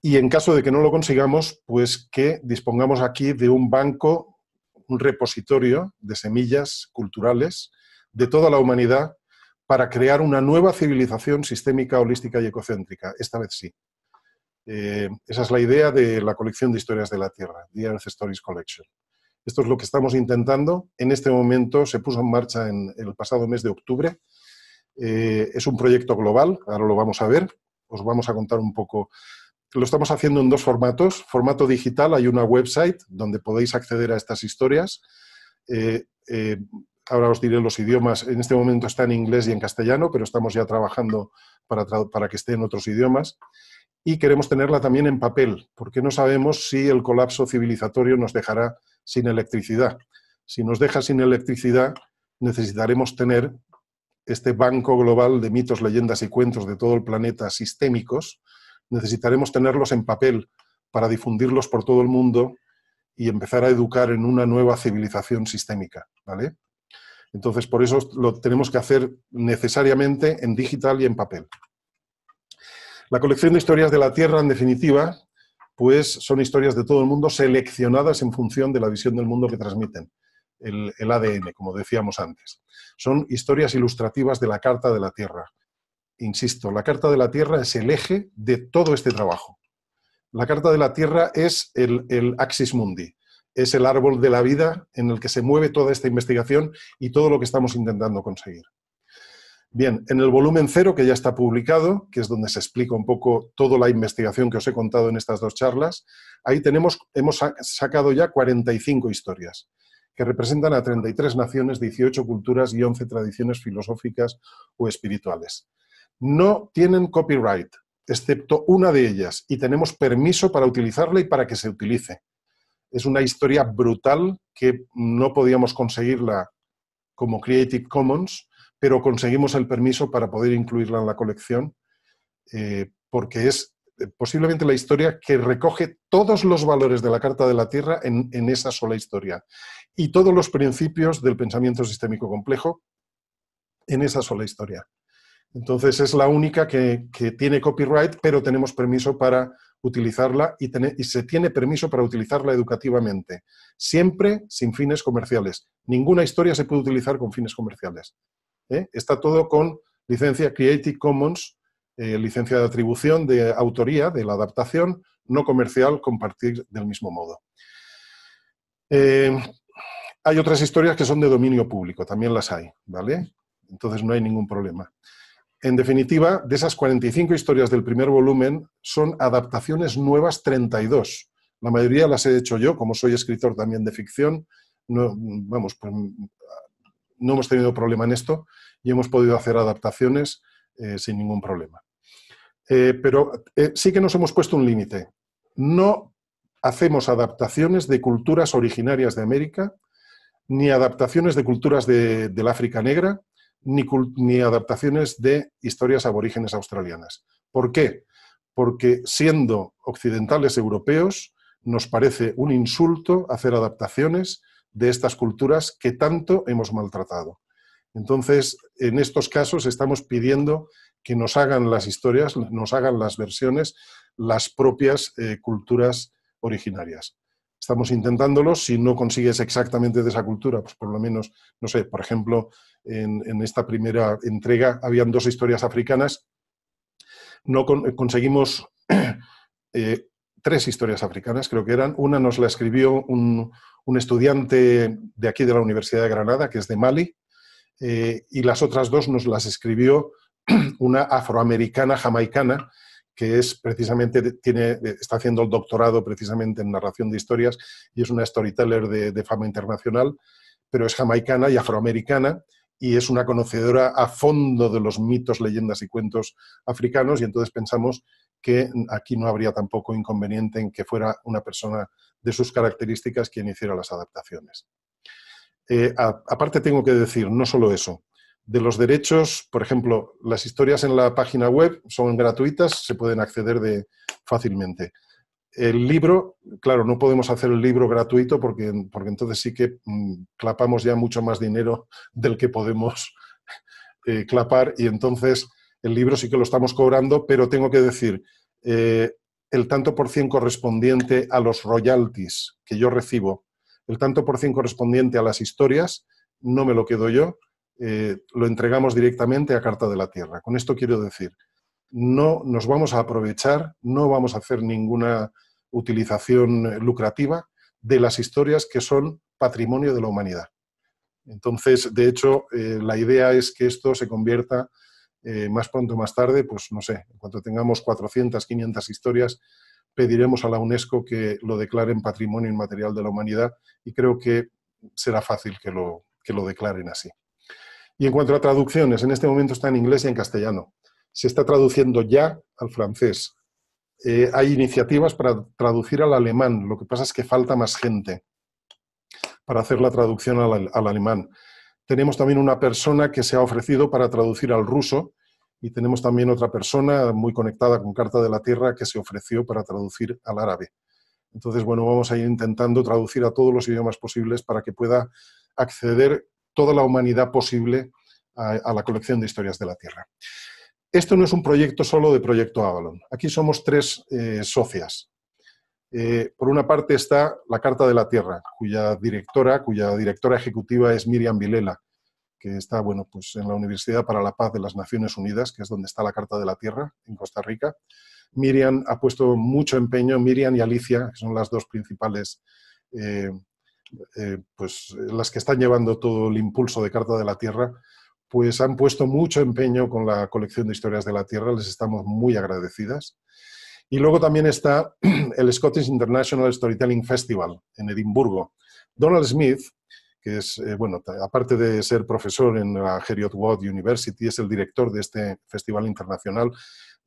y en caso de que no lo consigamos, pues que dispongamos aquí de un banco, un repositorio de semillas culturales de toda la humanidad para crear una nueva civilización sistémica, holística y ecocéntrica. Esta vez sí. Eh, esa es la idea de la colección de historias de la Tierra, The Earth Stories Collection. Esto es lo que estamos intentando. En este momento se puso en marcha en el pasado mes de octubre. Eh, es un proyecto global, ahora lo vamos a ver. Os vamos a contar un poco lo estamos haciendo en dos formatos. Formato digital, hay una website donde podéis acceder a estas historias. Eh, eh, ahora os diré los idiomas. En este momento está en inglés y en castellano, pero estamos ya trabajando para, para que esté en otros idiomas. Y queremos tenerla también en papel, porque no sabemos si el colapso civilizatorio nos dejará sin electricidad. Si nos deja sin electricidad, necesitaremos tener este banco global de mitos, leyendas y cuentos de todo el planeta sistémicos, necesitaremos tenerlos en papel para difundirlos por todo el mundo y empezar a educar en una nueva civilización sistémica, ¿vale? Entonces, por eso lo tenemos que hacer necesariamente en digital y en papel. La colección de historias de la Tierra, en definitiva, pues son historias de todo el mundo seleccionadas en función de la visión del mundo que transmiten, el, el ADN, como decíamos antes. Son historias ilustrativas de la Carta de la Tierra, insisto, la Carta de la Tierra es el eje de todo este trabajo. La Carta de la Tierra es el, axis mundi, es el árbol de la vida en el que se mueve toda esta investigación y todo lo que estamos intentando conseguir. Bien, en el volumen cero, que ya está publicado, que es donde se explica un poco toda la investigación que os he contado en estas dos charlas, ahí tenemos, hemos sacado ya 45 historias, que representan a 33 naciones, 18 culturas y 11 tradiciones filosóficas o espirituales no tienen copyright, excepto una de ellas, y tenemos permiso para utilizarla y para que se utilice. Es una historia brutal que no podíamos conseguirla como Creative Commons, pero conseguimos el permiso para poder incluirla en la colección, eh, porque es eh, posiblemente la historia que recoge todos los valores de la Carta de la Tierra en, esa sola historia y todos los principios del pensamiento sistémico complejo en esa sola historia. Entonces es la única que, tiene copyright, pero tenemos permiso para utilizarla y, se tiene permiso para utilizarla educativamente, siempre sin fines comerciales. Ninguna historia se puede utilizar con fines comerciales. ¿eh? Está todo con licencia Creative Commons, eh, licencia de atribución de autoría de la adaptación no comercial compartir del mismo modo. Eh, hay otras historias que son de dominio público, también las hay, ¿vale? Entonces no hay ningún problema. En definitiva, de esas 45 historias del primer volumen, son adaptaciones nuevas 32. La mayoría las he hecho yo, como soy escritor también de ficción. No, vamos, pues, no hemos tenido problema en esto y hemos podido hacer adaptaciones eh, sin ningún problema. Eh, pero eh, sí que nos hemos puesto un límite. No hacemos adaptaciones de culturas originarias de América, ni adaptaciones de culturas del África Negra, ni, adaptaciones de historias aborígenes australianas. ¿Por qué? Porque siendo occidentales europeos, nos parece un insulto hacer adaptaciones de estas culturas que tanto hemos maltratado. Entonces, en estos casos estamos pidiendo que nos hagan las historias, nos hagan las versiones, las propias eh, culturas originarias. Estamos intentándolo. Si no consigues exactamente de esa cultura, pues por lo menos, no sé, por ejemplo, en, esta primera entrega habían dos historias africanas. No eh, conseguimos (clears throat) eh, tres historias africanas, creo que eran. Una nos la escribió un, estudiante de aquí de la Universidad de Granada, que es de Mali, eh, y las otras dos nos las escribió (clears throat) una afroamericana jamaicana que es precisamente, tiene, está haciendo el doctorado precisamente en narración de historias y es una storyteller de, fama internacional, pero es jamaicana y afroamericana y es una conocedora a fondo de los mitos, leyendas y cuentos africanos y entonces pensamos que aquí no habría tampoco inconveniente en que fuera una persona de sus características quien hiciera las adaptaciones. Eh, aparte tengo que decir, no solo eso, de los derechos, por ejemplo, las historias en la página web son gratuitas, se pueden acceder de, fácilmente. El libro, claro, no podemos hacer el libro gratuito porque, porque entonces sí que mm, clapamos ya mucho más dinero (laughs) del que podemos (laughs) eh, clapar y entonces el libro sí que lo estamos cobrando, pero tengo que decir, eh, el tanto por cien correspondiente a los royalties que yo recibo, el tanto por cien correspondiente a las historias, no me lo quedo yo, eh, lo entregamos directamente a Carta de la Tierra. Con esto quiero decir, no nos vamos a aprovechar, no vamos a hacer ninguna utilización lucrativa de las historias que son patrimonio de la humanidad. Entonces, de hecho, eh, la idea es que esto se convierta eh, más pronto o más tarde, pues no sé, en cuanto tengamos 400, 500 historias, pediremos a la UNESCO que lo declaren patrimonio inmaterial de la humanidad y creo que será fácil que lo, que lo declaren así. Y en cuanto a traducciones, en este momento está en inglés y en castellano. Se está traduciendo ya al francés. Eh, hay iniciativas para traducir al alemán, lo que pasa es que falta más gente para hacer la traducción al, al alemán. Tenemos también una persona que se ha ofrecido para traducir al ruso y tenemos también otra persona muy conectada con Carta de la Tierra que se ofreció para traducir al árabe. Entonces, bueno, vamos a ir intentando traducir a todos los idiomas posibles para que pueda acceder toda la humanidad posible a, la colección de historias de la Tierra. Esto no es un proyecto solo de Proyecto Avalon. Aquí somos tres eh, socias. Eh, por una parte está la Carta de la Tierra, cuya directora, cuya directora ejecutiva es Miriam Vilela, que está bueno, pues en la Universidad para la Paz de las Naciones Unidas, que es donde está la Carta de la Tierra, en Costa Rica. Miriam ha puesto mucho empeño, Miriam y Alicia, que son las dos principales eh, eh, pues eh, las que están llevando todo el impulso de Carta de la Tierra, pues han puesto mucho empeño con la colección de historias de la Tierra, les estamos muy agradecidas. Y luego también está (clears throat) el Scottish International Storytelling Festival en Edimburgo. Donald Smith, que es, eh, bueno, aparte de ser profesor en la Heriot Watt University, es el director de este festival internacional,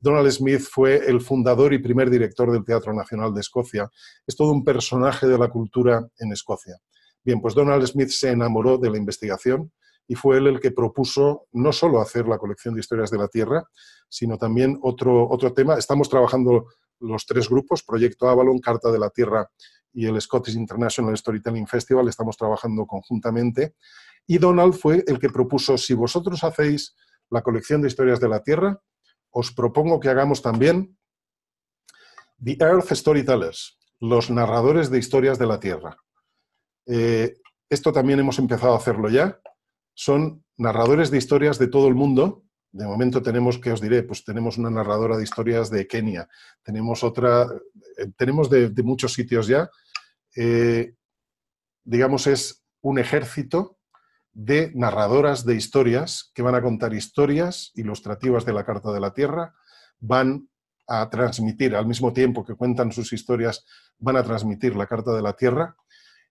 Donald Smith fue el fundador y primer director del Teatro Nacional de Escocia. Es todo un personaje de la cultura en Escocia. Bien, pues Donald Smith se enamoró de la investigación y fue él el que propuso no solo hacer la colección de historias de la Tierra, sino también otro, otro tema. Estamos trabajando los tres grupos, Proyecto Avalon, Carta de la Tierra y el Scottish International Storytelling Festival, estamos trabajando conjuntamente. Y Donald fue el que propuso, si vosotros hacéis la colección de historias de la Tierra, os propongo que hagamos también The Earth Storytellers, los narradores de historias de la Tierra. Eh, esto también hemos empezado a hacerlo ya. Son narradores de historias de todo el mundo. De momento tenemos, que os diré, pues tenemos una narradora de historias de Kenia, tenemos otra, eh, tenemos de, muchos sitios ya. Eh, digamos, es un ejército de narradoras de historias que van a contar historias ilustrativas de la Carta de la Tierra, van a transmitir, al mismo tiempo que cuentan sus historias, van a transmitir la Carta de la Tierra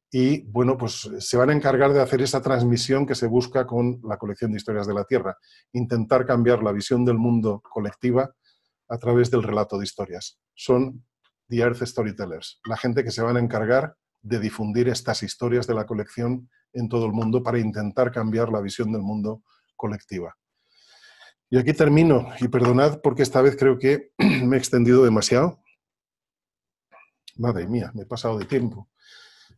y, bueno, pues se van a encargar de hacer esa transmisión que se busca con la colección de historias de la Tierra, intentar cambiar la visión del mundo colectiva a través del relato de historias. Son The Earth Storytellers, la gente que se van a encargar de difundir estas historias de la colección en todo el mundo para intentar cambiar la visión del mundo colectiva. Y aquí termino, y perdonad porque esta vez creo que (clears throat) me he extendido demasiado. Madre mía, me he pasado de tiempo.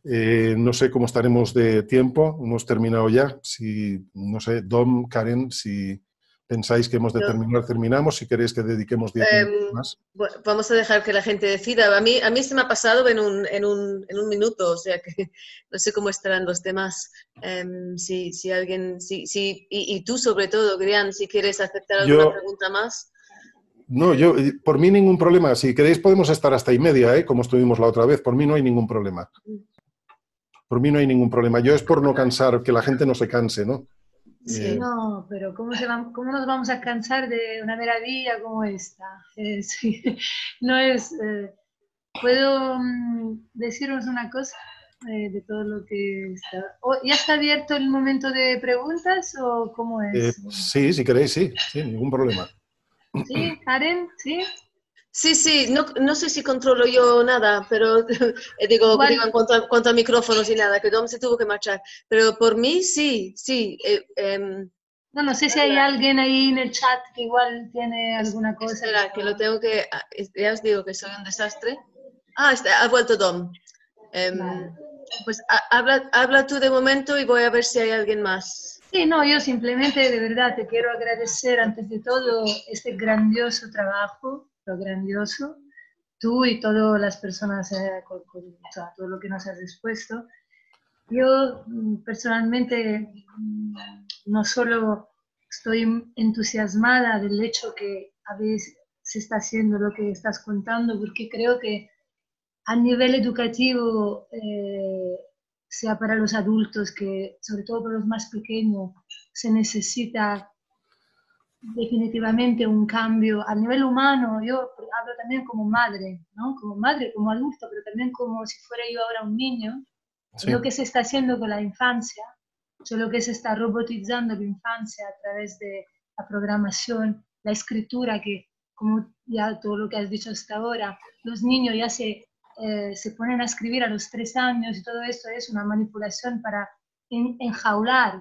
Eh, no sé cómo estaremos de tiempo, hemos terminado ya. Si, no sé, Dom, Karen, si pensáis que hemos de terminamos. Si queréis que dediquemos 10 em, minutos más. vamos a dejar que la gente decida. A mí, a mí se me ha pasado en un, en, un, minuto, o sea que (laughs) no sé cómo estarán los demás. Em, si, alguien, si, y, tú sobre todo, Grian, si quieres aceptar alguna pregunta más. No, yo, eh, por mí ningún problema. Si queréis podemos estar hasta y media, ¿eh? como estuvimos la otra vez. Por mí no hay ningún problema. Mm. Por mí no hay ningún problema. Yo es por no cansar, que la gente no se canse, ¿no? Eh, no, pero ¿cómo, se nos vamos a cansar de una meravilla como esta? Eh, (laughs) no es... Eh, ¿Puedo mm, deciros una cosa de todo lo que está... ¿Ya está abierto el momento de preguntas o cómo es? sí, si queréis, sí, sí, ningún problema. ¿Sí, Karen? ¿Sí? Sí, sí, no, no, sé si controlo yo nada, pero (laughs) eh, digo, en cuanto a, micrófonos y nada, que Dom se tuvo que marchar. Pero por mí sí, sí. no, no sé si hay alguien ahí en el chat que igual tiene alguna cosa. Espera, que lo tengo que. Ah, ya os digo que soy un desastre. Ah, este, ha vuelto Dom. Em, pues habla, habla tú de momento y voy a ver si hay alguien más. Sí, no, yo simplemente de verdad te quiero agradecer antes de todo este grandioso trabajo lo grandioso, tú y todas las personas, eh, todo lo que nos has expuesto. Yo mm, personalmente mm, no solo estoy entusiasmada del hecho que a veces se está haciendo lo que estás contando, porque creo que a nivel educativo, eh, sea para los adultos, que sobre todo para los más pequeños, se necesita definitivamente un cambio a nivel humano. Yo hablo también como madre, ¿no? Como madre, como adulto, pero también como si fuera yo ahora un niño. Lo que se está haciendo con la infancia, lo que se está robotizando la infancia a través de la programación, la escritura, que como ya todo lo que has dicho hasta ahora, los niños ya se, eh, se ponen a escribir a los tres años y todo esto es una manipulación para enjaular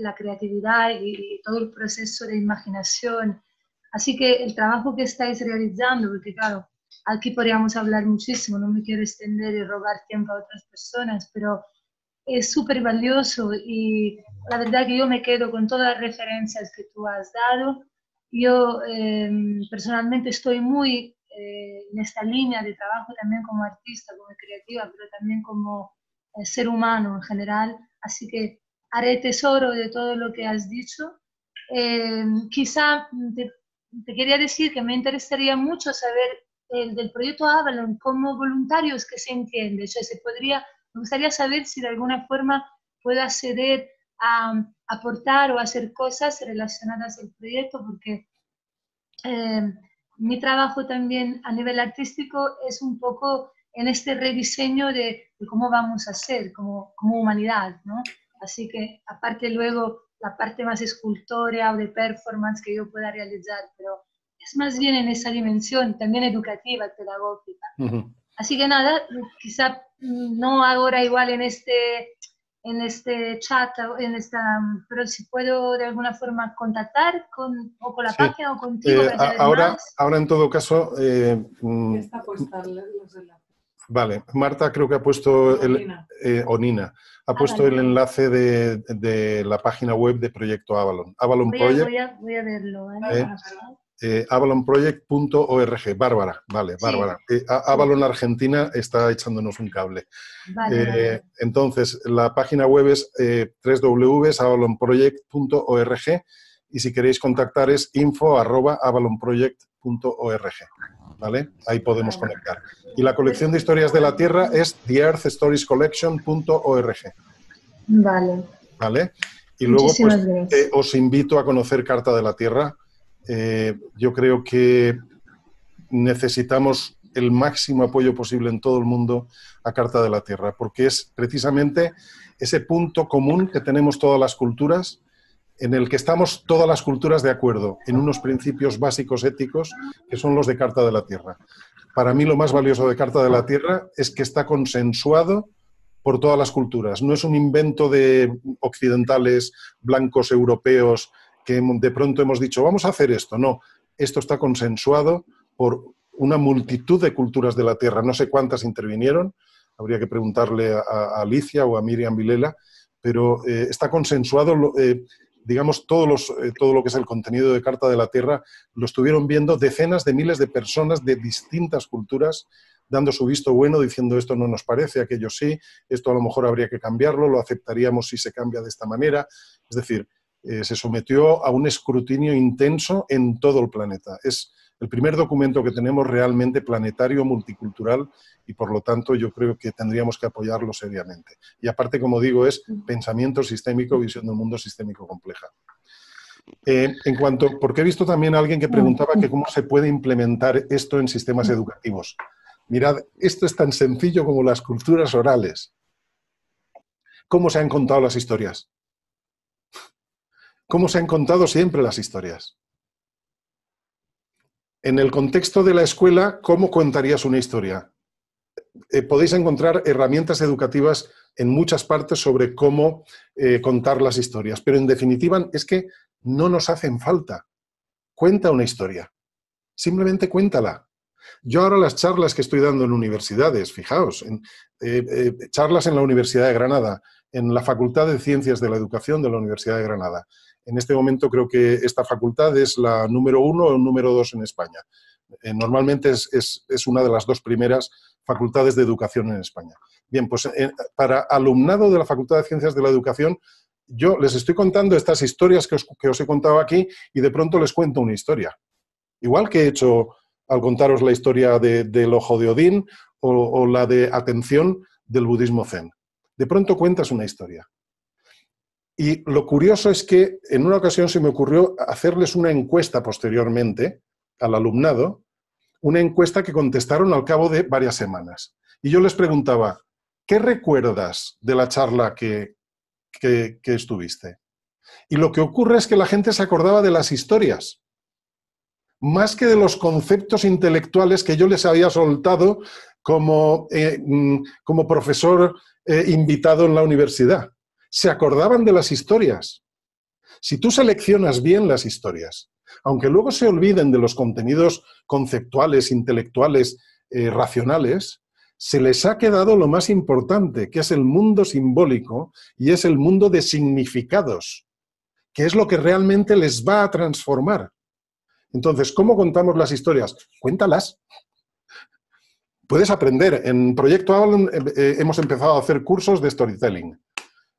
la, creatividad y, todo el proceso de imaginación. Así que el trabajo que estáis realizando, porque claro, aquí podríamos hablar muchísimo, no me quiero extender y robar tiempo a otras personas, pero es súper valioso y la verdad que yo me quedo con todas las referencias que tú has dado. Yo em, personalmente estoy muy eh, en esta línea de trabajo también como artista, como creativa, pero también como eh, ser humano en general. Así que haré tesoro de todo lo que has dicho. Eh, quizá te, quería decir que me interesaría mucho saber el del proyecto Avalon, como voluntarios que se entiende, o sea, se podría, me gustaría saber si de alguna forma puedo acceder a aportar o hacer cosas relacionadas al proyecto, porque eh, mi trabajo también a nivel artístico es un poco en este rediseño de, de cómo vamos a ser como, como humanidad, ¿no? Así que aparte luego la parte más escultórea o de performance que yo pueda realizar, pero es más bien en esa dimensión también educativa, pedagógica. Así que nada, quizá mm, no ahora igual en este, en este chat, en esta, mm, pero si puedo de alguna forma contactar con, o con la página o contigo. Eh, ahora, ahora en todo caso... ya está puesta, los Vale, Marta creo que ha puesto el Onina, eh, ha ah, puesto el enlace de, la página web de Proyecto Avalon. Avalon Project. avalonproject.org. Bárbara, vale, Bárbara. Eh, Avalon Argentina está echándonos un cable. Eh, entonces, la página web es www.avalonproject.org y si queréis contactar es info.avalonproject.org. Ahí podemos conectar. Y la colección de historias de la Tierra es theearthstoriescollection.org. Vale. ¿Vale? Y luego pues, eh, os invito a conocer Carta de la Tierra. Eh, yo creo que necesitamos el máximo apoyo posible en todo el mundo a Carta de la Tierra, porque es precisamente ese punto común que tenemos todas las culturas en el que estamos todas las culturas de acuerdo en unos principios básicos éticos que son los de Carta de la Tierra. Para mí lo más valioso de Carta de la Tierra es que está consensuado por todas las culturas. No es un invento de occidentales, blancos, europeos, que de pronto hemos dicho, vamos a hacer esto. No, esto está consensuado por una multitud de culturas de la Tierra. No sé cuántas intervinieron, habría que preguntarle a, Alicia o a Miriam Vilela, pero eh, está consensuado. Eh, digamos, eh, todo lo que es el contenido de Carta de la Tierra, lo estuvieron viendo decenas de miles de personas de distintas culturas dando su visto bueno, diciendo esto no nos parece, aquello sí, esto a lo mejor habría que cambiarlo, lo aceptaríamos si se cambia de esta manera. Es decir, eh, se sometió a un escrutinio intenso en todo el planeta. Es, el primer documento que tenemos realmente planetario, multicultural, y por lo tanto yo creo que tendríamos que apoyarlo seriamente. Y aparte, como digo, es pensamiento sistémico, visión del mundo sistémico compleja. Eh, en cuanto, porque he visto también a alguien que preguntaba que cómo se puede implementar esto en sistemas educativos. Mirad, esto es tan sencillo como las culturas orales. ¿Cómo se han contado las historias? ¿Cómo se han contado siempre las historias? En el contexto de la escuela, ¿cómo contarías una historia? Eh, podéis encontrar herramientas educativas en muchas partes sobre cómo eh, contar las historias, pero en definitiva es que no nos hacen falta. Cuenta una historia. Simplemente cuéntala. Yo ahora las charlas que estoy dando en universidades, fijaos, eh, charlas en la Universidad de Granada, en la Facultad de Ciencias de la Educación de la Universidad de Granada, en este momento creo que esta facultad es la número uno o número dos en España. Eh, normalmente es, una de las dos primeras facultades de educación en España. Bien, pues eh, para alumnado de la Facultad de Ciencias de la Educación, yo les estoy contando estas historias que os, he contado aquí y de pronto les cuento una historia. Igual que he hecho al contaros la historia del ojo de Odín o la de atención del budismo zen. De pronto cuentas una historia. Y lo curioso es que en una ocasión se me ocurrió hacerles una encuesta posteriormente al alumnado, una encuesta que contestaron al cabo de varias semanas. Y yo les preguntaba, ¿qué recuerdas de la charla que, que, estuviste? Y lo que ocurre es que la gente se acordaba de las historias, más que de los conceptos intelectuales que yo les había soltado como, eh, mm, como profesor eh, invitado en la universidad se acordaban de las historias. Si tú seleccionas bien las historias, aunque luego se olviden de los contenidos conceptuales, intelectuales, eh, racionales, se les ha quedado lo más importante, que es el mundo simbólico y es el mundo de significados, que es lo que realmente les va a transformar. Entonces, ¿cómo contamos las historias? Cuéntalas. Puedes aprender. En Proyecto Avalon eh, eh, hemos empezado a hacer cursos de storytelling.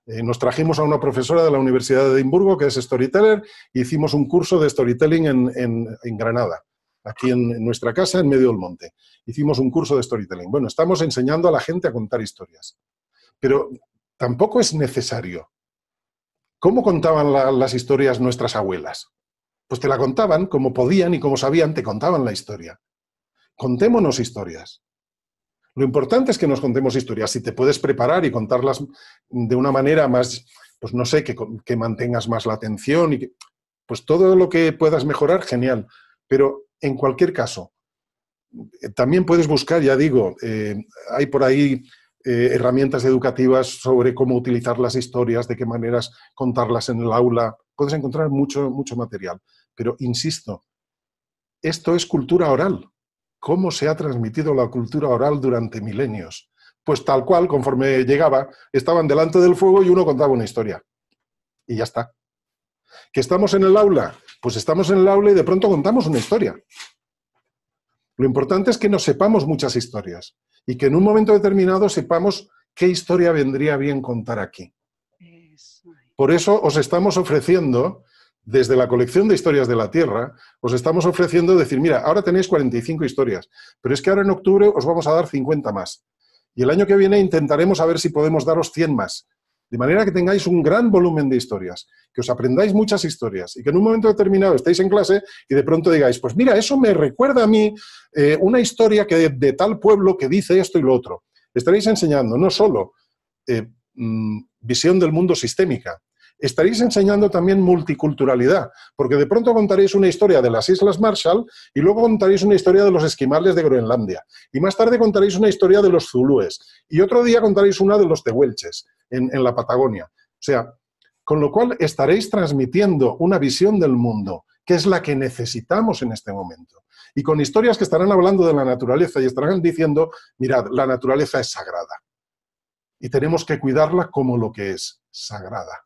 Eh, nos trajimos a una profesora de la Universidad de Edimburgo, que es storyteller, y e hicimos un curso de storytelling en, Granada, aquí en, nuestra casa, en medio del monte. Hicimos un curso de storytelling. Bueno, estamos enseñando a la gente a contar historias, pero tampoco es necesario. ¿Cómo contaban las historias nuestras abuelas? Pues te la contaban como podían y como sabían, te contaban la historia. Contémonos historias. Lo importante es que nos contemos historias. Si te puedes preparar y contarlas de una manera más, pues no sé, que, mantengas más la atención y que, pues todo lo que puedas mejorar, genial. Pero en cualquier caso, eh, también puedes buscar, ya digo, eh, hay por ahí eh, herramientas educativas sobre cómo utilizar las historias, de qué maneras contarlas en el aula. Puedes encontrar mucho, mucho material. Pero, insisto, esto es cultura oral cómo se ha transmitido la cultura oral durante milenios. Pues tal cual, conforme llegaba, estaban delante del fuego y uno contaba una historia. Y ya está. ¿Que estamos en el aula? Pues estamos en el aula y de pronto contamos una historia. Lo importante es que nos sepamos muchas historias y que en un momento determinado sepamos qué historia vendría bien contar aquí. Por eso os estamos ofreciendo desde la colección de historias de la Tierra, os estamos ofreciendo decir, mira, ahora tenéis 45 historias, pero es que ahora en octubre os vamos a dar 50 más. Y el año que viene intentaremos a ver si podemos daros 100 más. De manera que tengáis un gran volumen de historias, que os aprendáis muchas historias y que en un momento determinado estéis en clase y de pronto digáis, pues mira, eso me recuerda a mí eh, una historia que de, tal pueblo que dice esto y lo otro. Estaréis enseñando no solo eh, mm, visión del mundo sistémica, estaréis enseñando también multiculturalidad, porque de pronto contaréis una historia de las Islas Marshall y luego contaréis una historia de los esquimales de Groenlandia. Y más tarde contaréis una historia de los zulúes. Y otro día contaréis una de los tehuelches en, la Patagonia. O sea, con lo cual estaréis transmitiendo una visión del mundo que es la que necesitamos en este momento. Y con historias que estarán hablando de la naturaleza y estarán diciendo, mirad, la naturaleza es sagrada. Y tenemos que cuidarla como lo que es, sagrada.